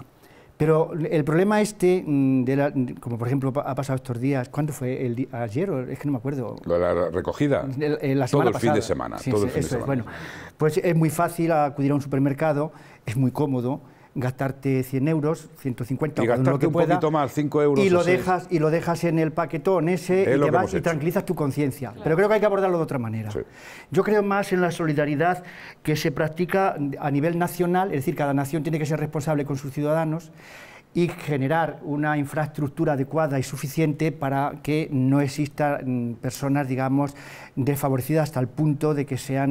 Pero el problema este, mm, de como por ejemplo ha pasado estos días, ¿cuándo fue? El ¿Ayer? Es que no me acuerdo. La recogida. la todo el fin de semana. todo el fin de semana. bueno, pues es muy fácil acudir a un supermercado, es muy cómodo, gastarte 100 euros, 150 y lo que un poquito 5 euros. Y lo, dejas, y lo dejas en el paquetón ese y, te vas y tranquilizas tu conciencia. Pero creo que hay que abordarlo de otra manera. Yo creo más en la solidaridad que se practica a nivel nacional, es decir, cada nación tiene que ser responsable con sus ciudadanos y generar una infraestructura adecuada y suficiente para que no existan mm, personas, digamos, desfavorecidas hasta el punto de que sean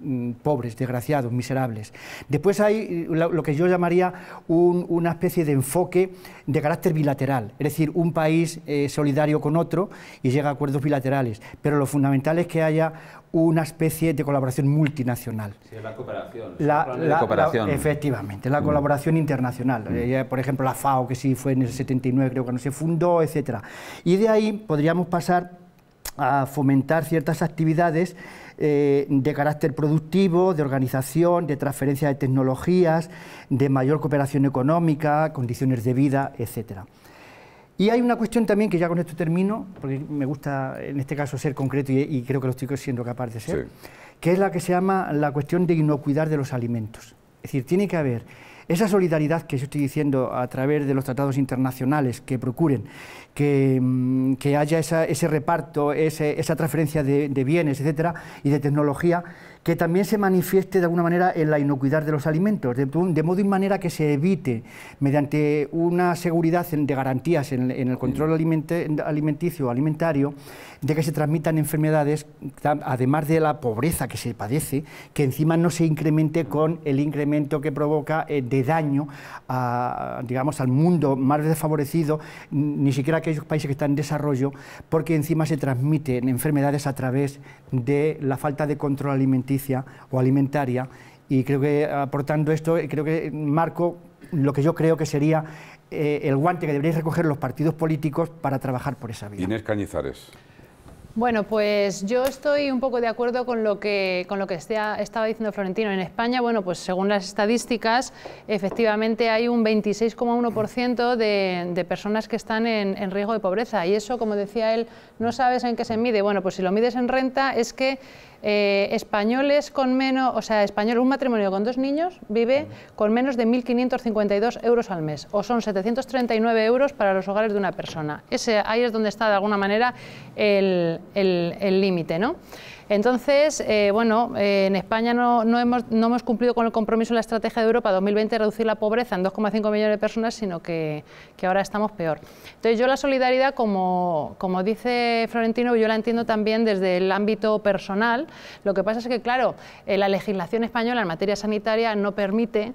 mm, mm, pobres, desgraciados, miserables. Después hay lo que yo llamaría una especie de enfoque de carácter bilateral, es decir, un país eh, solidario con otro y llega a acuerdos bilaterales, pero lo fundamental es que haya una especie de colaboración multinacional. Sí, la cooperación. La, cooperación. efectivamente, la mm. colaboración internacional. Mm. Eh, por ejemplo, la FAO, que sí fue en el 79, creo que no se fundó, etcétera Y de ahí podríamos pasar a fomentar ciertas actividades eh, de carácter productivo, de organización, de transferencia de tecnologías, de mayor cooperación económica, condiciones de vida, etcétera. Y hay una cuestión también que ya con esto termino, porque me gusta en este caso ser concreto y, creo que lo estoy siendo capaz de ser, que es la que se llama la cuestión de inocuidad de los alimentos. Es decir, tiene que haber esa solidaridad que yo estoy diciendo a través de los tratados internacionales que procuren que, mm, que haya ese reparto, esa transferencia de, de bienes, etcétera, y de tecnología que también se manifieste de alguna manera en la inocuidad de los alimentos, de, modo y manera que se evite, mediante una seguridad de garantías en, el control alimenticio alimenticio alimentario, de que se transmitan enfermedades, además de la pobreza que se padece, que encima no se incremente con el incremento que provoca eh, de daño digamos, al mundo más desfavorecido, ni siquiera aquellos países que están en desarrollo, porque encima se transmiten enfermedades a través de la falta de control alimenticio o alimentaria y creo que aportando esto, creo que marco lo que yo creo que sería eh, el guante que deberíais recoger los partidos políticos para trabajar por esa vía. Inés Cañizares. Bueno, pues yo estoy un poco de acuerdo con lo que, con lo que estaba diciendo Florentino. En España, bueno, pues según las estadísticas, efectivamente hay un 26,1% de, de, personas que están en, en, riesgo de pobreza. Y eso, como decía él, no sabes en qué se mide. Bueno, pues si lo mides en renta es que eh, españoles con menos, o sea, español, un matrimonio con dos niños vive con menos de 1.552 euros al mes, o son 739 euros para los hogares de una persona. Ese, ahí es donde está, de alguna manera, el límite, el, ¿no? Entonces, eh, bueno, eh, en España no, hemos, cumplido con el compromiso de la Estrategia de Europa 2020 de reducir la pobreza en 2,5 millones de personas, sino que, ahora estamos peor. Entonces, yo la solidaridad, como, dice Florentino, yo la entiendo también desde el ámbito personal. Lo que pasa es que, claro, eh, la legislación española en materia sanitaria no permite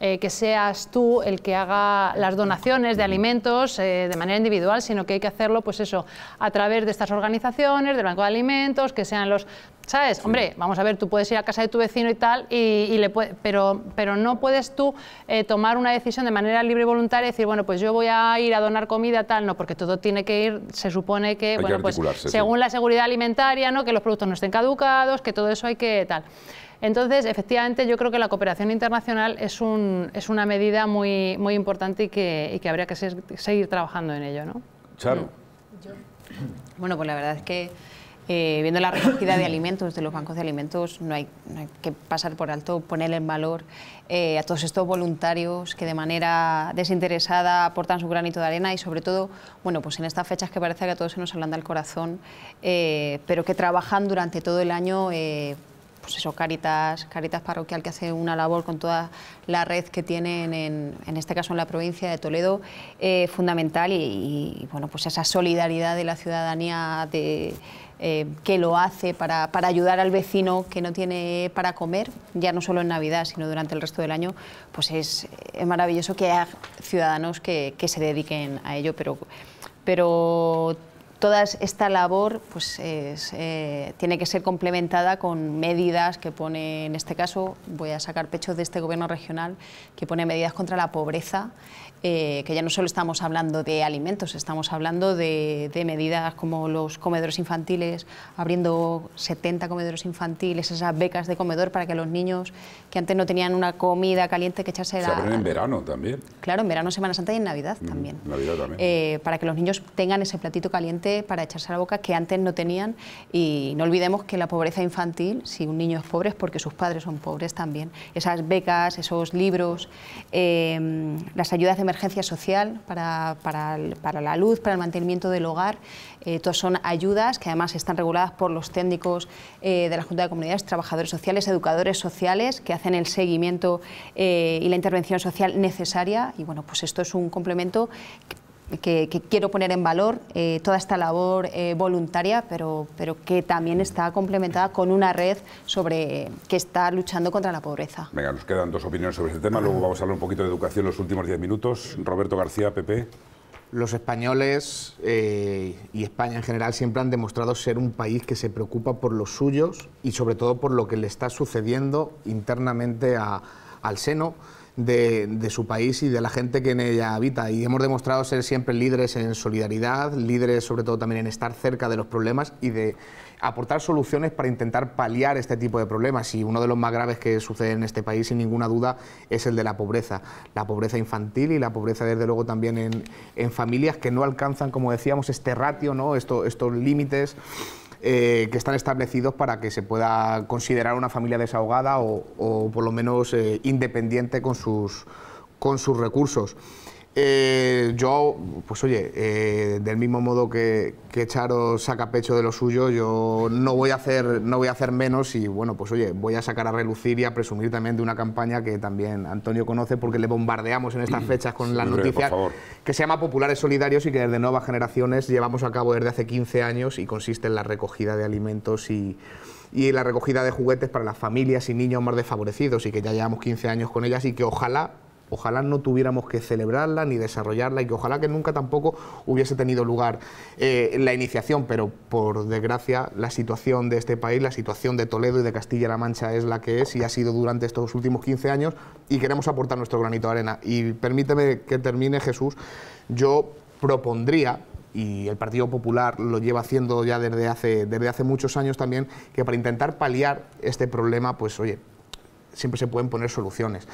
eh, que seas tú el que haga las donaciones de alimentos eh, de manera individual, sino que hay que hacerlo, pues eso, a través de estas organizaciones, del Banco de Alimentos, que sean los ¿Sabes? Hombre, vamos a ver, tú puedes ir a casa de tu vecino y tal, y, le puede, pero, pero no puedes tú eh, tomar una decisión de manera libre y voluntaria y decir, bueno, pues yo voy a ir a donar comida, tal, no, porque todo tiene que ir, se supone que, bueno, pues según la seguridad alimentaria, ¿no? Que los productos no estén caducados, que todo eso hay que tal. Entonces, efectivamente, yo creo que la cooperación internacional es, es una medida muy, importante y que, habría que seguir trabajando en ello. ¿no? Charo. Mm. Bueno, pues la verdad es que eh, viendo la recogida de alimentos de los bancos de alimentos, no hay, que pasar por alto, poner en valor eh, a todos estos voluntarios que de manera desinteresada aportan su granito de arena y sobre todo, bueno, pues en estas fechas que parece que a todos se nos hablan del corazón, eh, pero que trabajan durante todo el año pues eso, Caritas, Caritas Parroquial, que hace una labor con toda la red que tienen, en, este caso en la provincia de Toledo, es eh, fundamental y, bueno, pues esa solidaridad de la ciudadanía de, eh, que lo hace para, ayudar al vecino que no tiene para comer, ya no solo en Navidad, sino durante el resto del año, pues es, maravilloso que haya ciudadanos que, que se dediquen a ello, pero pero toda esta labor pues, eh, tiene que ser complementada con medidas que pone, en este caso, voy a sacar pecho de este gobierno regional, que pone medidas contra la pobreza eh, que ya no solo estamos hablando de alimentos, estamos hablando de, medidas como los comedores infantiles, abriendo 70 comedores infantiles, esas becas de comedor para que los niños que antes no tenían una comida caliente que echarse... la, abren en verano también. Claro, en verano, Semana Santa y en Navidad mm, también. Eh, para que los niños tengan ese platito caliente para echarse a la boca que antes no tenían y no olvidemos que la pobreza infantil, si un niño es pobre es porque sus padres son pobres también. Esas becas, esos libros, eh, las ayudas de emergencia social para, para, la luz, para el mantenimiento del hogar. Eh, todas son ayudas que además están reguladas por los técnicos eh, de la Junta de Comunidades, trabajadores sociales, educadores sociales, que hacen el seguimiento eh, y la intervención social necesaria. Y bueno, pues esto es un complemento que, quiero poner en valor eh, toda esta labor eh, voluntaria, pero, que también está complementada con una red sobre que está luchando contra la pobreza. Venga, nos quedan dos opiniones sobre este tema, luego vamos a hablar un poquito de educación en los últimos diez minutos. Roberto García, PP. Los españoles eh, y España en general siempre han demostrado ser un país que se preocupa por los suyos y sobre todo por lo que le está sucediendo internamente al seno de, su país y de la gente que en ella habita. Y hemos demostrado ser siempre líderes en solidaridad, líderes sobre todo también en estar cerca de los problemas y de aportar soluciones para intentar paliar este tipo de problemas. Y uno de los más graves que sucede en este país, sin ninguna duda, es el de la pobreza. La pobreza infantil y la pobreza, desde luego, también en, familias que no alcanzan, como decíamos, este ratio, ¿no? estos límites eh, que están establecidos para que se pueda considerar una familia desahogada o, por lo menos eh, independiente con sus, con sus recursos. Eh, yo, pues oye, eh, del mismo modo que, que, Charo saca pecho de lo suyo, yo no voy, a hacer, no voy a hacer menos y bueno, pues oye, voy a sacar a relucir y a presumir también de una campaña que también Antonio conoce porque le bombardeamos en estas fechas con las noticias, que se llama Populares Solidarios y que desde Nuevas Generaciones llevamos a cabo desde hace 15 años y consiste en la recogida de alimentos y y la recogida de juguetes para las familias y niños más desfavorecidos y que ya llevamos 15 años con ellas y que ojalá ojalá no tuviéramos que celebrarla ni desarrollarla y que ojalá que nunca tampoco hubiese tenido lugar eh, la iniciación, pero por desgracia la situación de este país, la situación de Toledo y de Castilla-La Mancha es la que es y ha sido durante estos últimos 15 años y queremos aportar nuestro granito de arena. Y permíteme que termine Jesús, yo propondría y el Partido Popular lo lleva haciendo ya desde hace, desde hace muchos años también, que para intentar paliar este problema, pues oye, siempre se pueden poner soluciones.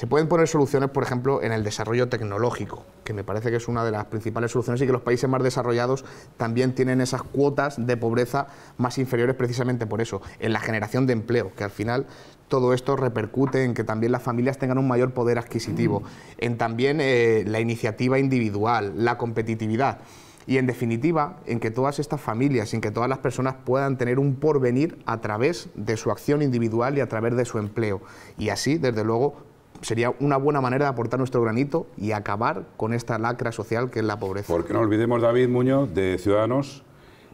Se pueden poner soluciones, por ejemplo, en el desarrollo tecnológico, que me parece que es una de las principales soluciones y que los países más desarrollados también tienen esas cuotas de pobreza más inferiores precisamente por eso, en la generación de empleo, que al final todo esto repercute en que también las familias tengan un mayor poder adquisitivo, en también eh, la iniciativa individual, la competitividad y en definitiva en que todas estas familias, en que todas las personas puedan tener un porvenir a través de su acción individual y a través de su empleo. Y así, desde luego, sería una buena manera de aportar nuestro granito y acabar con esta lacra social que es la pobreza. Porque no olvidemos, David Muñoz, de Ciudadanos,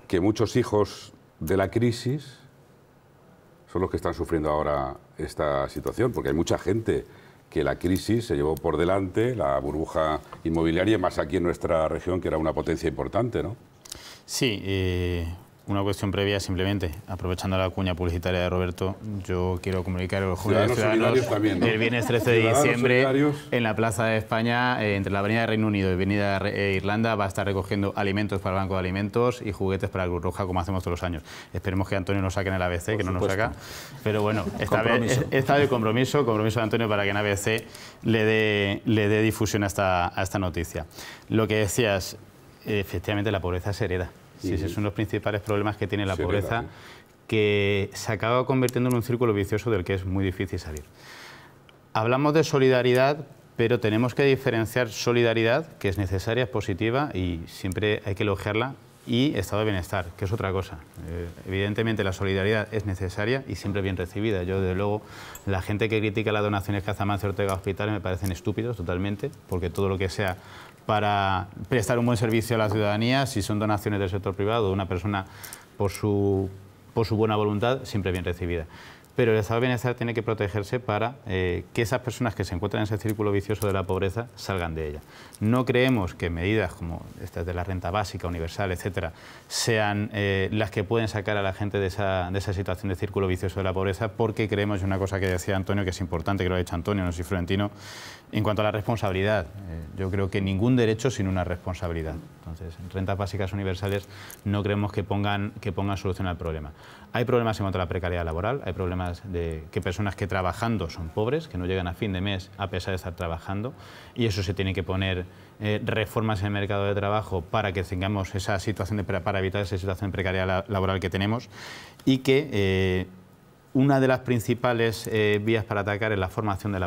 que muchos hijos de la crisis son los que están sufriendo ahora esta situación, porque hay mucha gente que la crisis se llevó por delante, la burbuja inmobiliaria, más aquí en nuestra región, que era una potencia importante, ¿no? Sí, eh, una cuestión previa, simplemente, aprovechando la cuña publicitaria de Roberto, yo quiero comunicar a los de ciudadanos el viernes 13 de diciembre en la Plaza de España, eh, entre la Avenida de Reino Unido y Avenida de eh, Irlanda, va a estar recogiendo alimentos para el Banco de Alimentos y juguetes para la Cruz Roja, como hacemos todos los años. Esperemos que Antonio nos saque en el ABC, que no nos saca. Pero bueno, esta vez, compromiso, compromiso de Antonio para que en ABC le dé, le dé difusión a esta, a esta noticia. Lo que decías, efectivamente la pobreza se hereda. Sí, esos son los principales problemas que tiene la pobreza, que se acaba convirtiendo en un círculo vicioso del que es muy difícil salir. Hablamos de solidaridad, pero tenemos que diferenciar solidaridad, que es necesaria, es positiva y siempre hay que elogiarla, y estado de bienestar, que es otra cosa. Eh, evidentemente la solidaridad es necesaria y siempre bien recibida. Yo, desde luego, la gente que critica las donaciones que hace Amancio Ortega Hospital me parecen estúpidos totalmente, porque todo lo que sea para prestar un buen servicio a la ciudadanía, si son donaciones del sector privado una persona por por su buena voluntad, siempre bien recibida pero el Estado de Bienestar tiene que protegerse para eh, que esas personas que se encuentran en ese círculo vicioso de la pobreza salgan de ella. No creemos que medidas como estas de la renta básica, universal, etcétera, sean eh, las que pueden sacar a la gente de esa, situación de círculo vicioso de la pobreza, porque creemos, y una cosa que decía Antonio, que es importante, que lo ha dicho Antonio, no soy florentino, en cuanto a la responsabilidad. Eh, yo creo que ningún derecho sin una responsabilidad. Entonces, rentas básicas universales no creemos que pongan, que pongan solución al problema. Hay problemas en cuanto a la precariedad laboral, hay problemas de que personas que trabajando son pobres, que no llegan a fin de mes a pesar de estar trabajando, y eso se tiene que poner eh, reformas en el mercado de trabajo para que tengamos esa situación de, para evitar esa situación de precariedad laboral que tenemos y que eh, una de las principales eh, vías para atacar es la formación de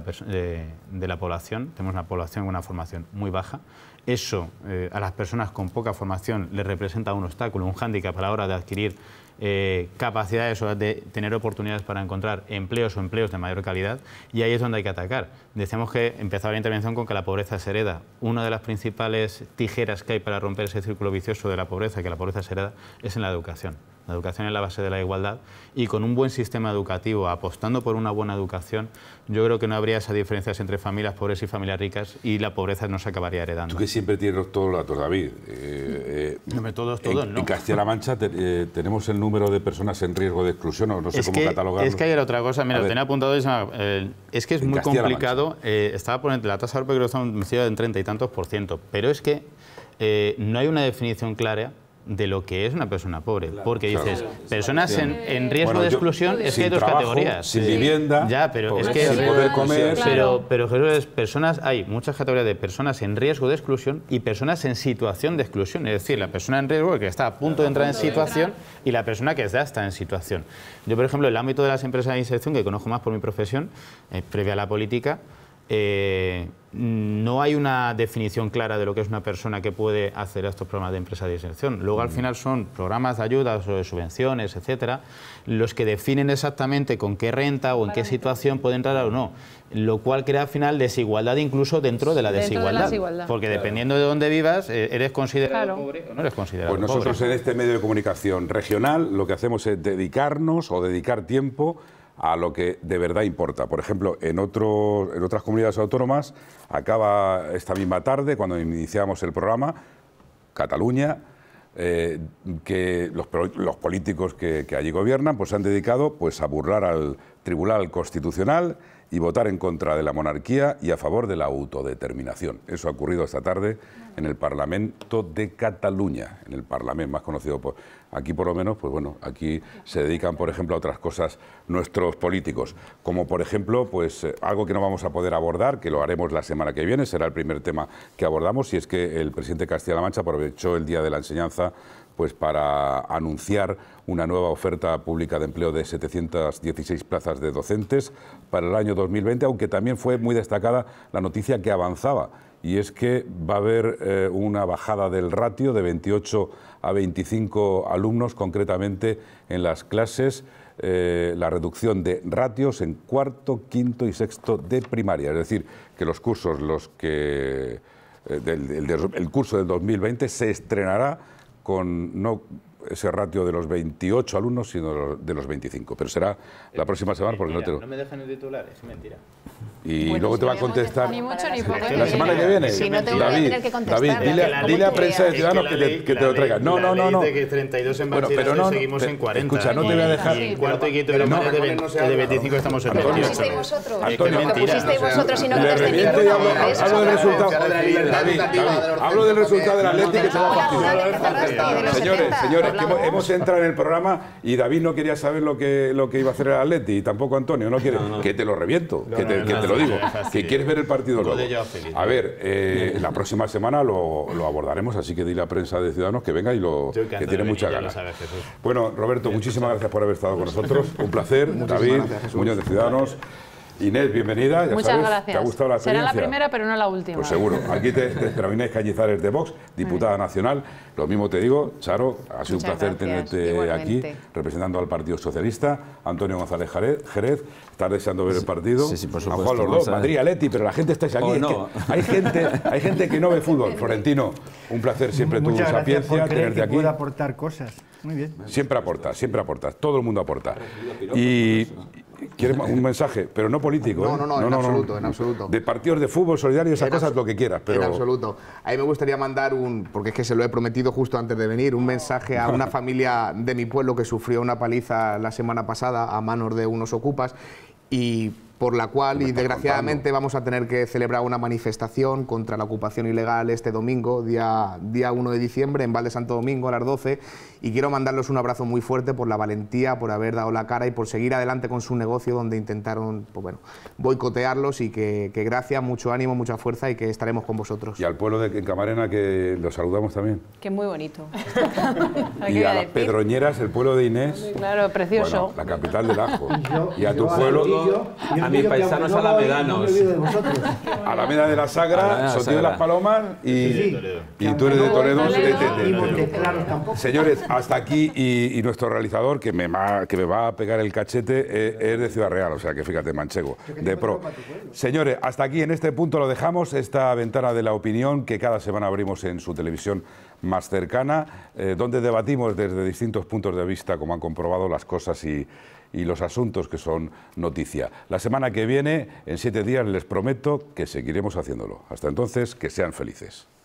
la, población. Tenemos una población con una formación muy baja. Eso a las personas con poca formación les representa un obstáculo, un hándicap a la hora de adquirir eh, capacidades o de tener oportunidades para encontrar empleos o empleos de mayor calidad y ahí es donde hay que atacar. Decíamos que empezaba la intervención con que la pobreza se hereda. Una de las principales tijeras que hay para romper ese círculo vicioso de la pobreza, que la pobreza se hereda, es en la educación. La educación es la base de la igualdad y con un buen sistema educativo, apostando por una buena educación, yo creo que no habría esas diferencias entre familias pobres y familias ricas y la pobreza no se acabaría heredando. Tú que siempre tienes todos los datos, David. Eh, eh, todos, todos, no. En Castilla-La Mancha eh, tenemos el número de personas en riesgo de exclusión, o no sé cómo catalogarlo. Es que hay otra cosa, mira, tenía apuntado, eh, es que es muy complicado. Eh, estaba poniendo la tasa de creo en treinta y tantos por ciento, pero es que no hay una definición clara de lo que es una persona pobre. porque dices, personas en, riesgo de exclusión es que hay dos categorías. Sin vivienda, ya, pero es comer. Pero, pero Jesús, personas, hay muchas categorías de personas en riesgo de exclusión y personas en situación de exclusión. Es decir, la persona en riesgo que está a punto de entrar en situación y la persona que ya está en situación. Yo, por ejemplo, en el ámbito de las empresas de inserción, que conozco más por mi profesión, eh, previa a la política, eh, no hay una definición clara de lo que es una persona que puede hacer estos programas de empresa de inserción. Luego, al mm. final, son programas de ayudas o de subvenciones, etcétera, los que definen exactamente con qué renta o en qué situación puede entrar o no lo cual crea al final desigualdad incluso dentro de la desigualdad. Porque dependiendo de dónde vivas, eh, eres considerado pobre o no eres considerado Pues nosotros en este medio de comunicación regional lo que hacemos es dedicarnos o dedicar tiempo a lo que de verdad importa. Por ejemplo, en, en otras comunidades autónomas, acaba esta misma tarde, cuando iniciamos el programa, Cataluña, eh, que los, políticos que, allí gobiernan pues, se han dedicado pues, a burlar al Tribunal Constitucional y votar en contra de la monarquía y a favor de la autodeterminación. Eso ha ocurrido esta tarde en el Parlamento de Cataluña, en el Parlamento más conocido por aquí por lo menos, pues bueno, aquí se dedican por ejemplo a otras cosas nuestros políticos, como por ejemplo, pues eh, algo que no vamos a poder abordar, que lo haremos la semana que viene, será el primer tema que abordamos y es que el presidente Castilla-La Mancha aprovechó el Día de la Enseñanza pues para anunciar una nueva oferta pública de empleo de 716 plazas de docentes para el año 2020, aunque también fue muy destacada la noticia que avanzaba y es que va a haber eh, una bajada del ratio de 28 a 25 alumnos concretamente en las clases, eh, la reducción de ratios en cuarto, quinto y sexto de primaria, es decir, que los cursos, los que eh, el curso del 2020 se estrenará con no ese ratio de los 28 alumnos, sino de los 25. Pero será la eh, próxima semana porque mentira, no te... No me dejan el titular, es mentira. Y bueno, luego si te va a contestar... Ni mucho ni poco. La semana que viene. Si no te voy David, a tener que contestar. David, dile, la dile a prensa de Ciudadanos que, que, te, que te lo traiga. No, no, no. no. de que 32 en bueno, pero no, seguimos en 40. Escucha, no ¿eh? te voy a dejar... En cuarto y quinto de de 25 estamos en 28. Antonio, lo pusisteis vosotros y no contestéis Hablo del resultado. David, hablo del resultado del Atlético que se va a partir. Señores, señores hemos, entrado en el programa y David no quería saber lo que, lo que iba a hacer el Atleti, y tampoco Antonio, no quiere. Que te lo reviento, que te, lo digo. Que quieres ver el partido luego. A ver, eh, la próxima semana lo, abordaremos, así que di la prensa de Ciudadanos que venga y lo que tiene mucha ganas. Bueno, Roberto, muchísimas gracias por haber estado con nosotros. Un placer, David, Muñoz de Ciudadanos. Inés, bienvenida. Muchas gracias. la Será la primera, pero no la última. Por pues seguro. Aquí te, te Cañizares de Vox, diputada nacional. Lo mismo te digo, Charo, ha sido un placer tenerte aquí representando al Partido Socialista. Antonio González Jerez, está deseando ver el partido. Sí, sí, por supuesto. A Madrid, Aleti, pero la gente está aquí. hay, gente, hay gente que no ve fútbol. Florentino, un placer siempre tu sapiencia, tenerte aquí. Puede aportar cosas. Muy bien. Siempre aportas, siempre aportas. Todo el mundo aporta. Y ¿Quieres un mensaje, pero no político. No, ¿eh? no, no, en absoluto, De partidos de fútbol solidario, esas cosas, lo que quieras. Pero... En absoluto. A mí me gustaría mandar un, porque es que se lo he prometido justo antes de venir, un mensaje a una familia de mi pueblo que sufrió una paliza la semana pasada a manos de unos ocupas y por la cual, y desgraciadamente vamos a tener que celebrar una manifestación contra la ocupación ilegal este domingo, día, día 1 de diciembre, en Valde Santo Domingo, a las 12, y quiero mandarles un abrazo muy fuerte por la valentía, por haber dado la cara y por seguir adelante con su negocio donde intentaron pues bueno, boicotearlos y que, que gracias, mucho ánimo, mucha fuerza y que estaremos con vosotros. Y al pueblo de Camarena que los saludamos también. Que muy bonito. y a las Pedroñeras, el pueblo de Inés. Claro, precioso. la capital del ajo. y a tu pueblo a mis paisanos alamedanos. Alameda de la Sagra, Sotillo de las Palomas y, y tú eres de Toledo. Señores, hasta aquí y, nuestro realizador que me, va, que me va a pegar el cachete eh, es de Ciudad Real, o sea que fíjate, manchego, de pro. Señores, hasta aquí en este punto lo dejamos, esta ventana de la opinión que cada semana abrimos en su televisión más cercana, eh, donde debatimos desde distintos puntos de vista, como han comprobado las cosas y y los asuntos que son noticia. La semana que viene, en siete días, les prometo que seguiremos haciéndolo. Hasta entonces, que sean felices.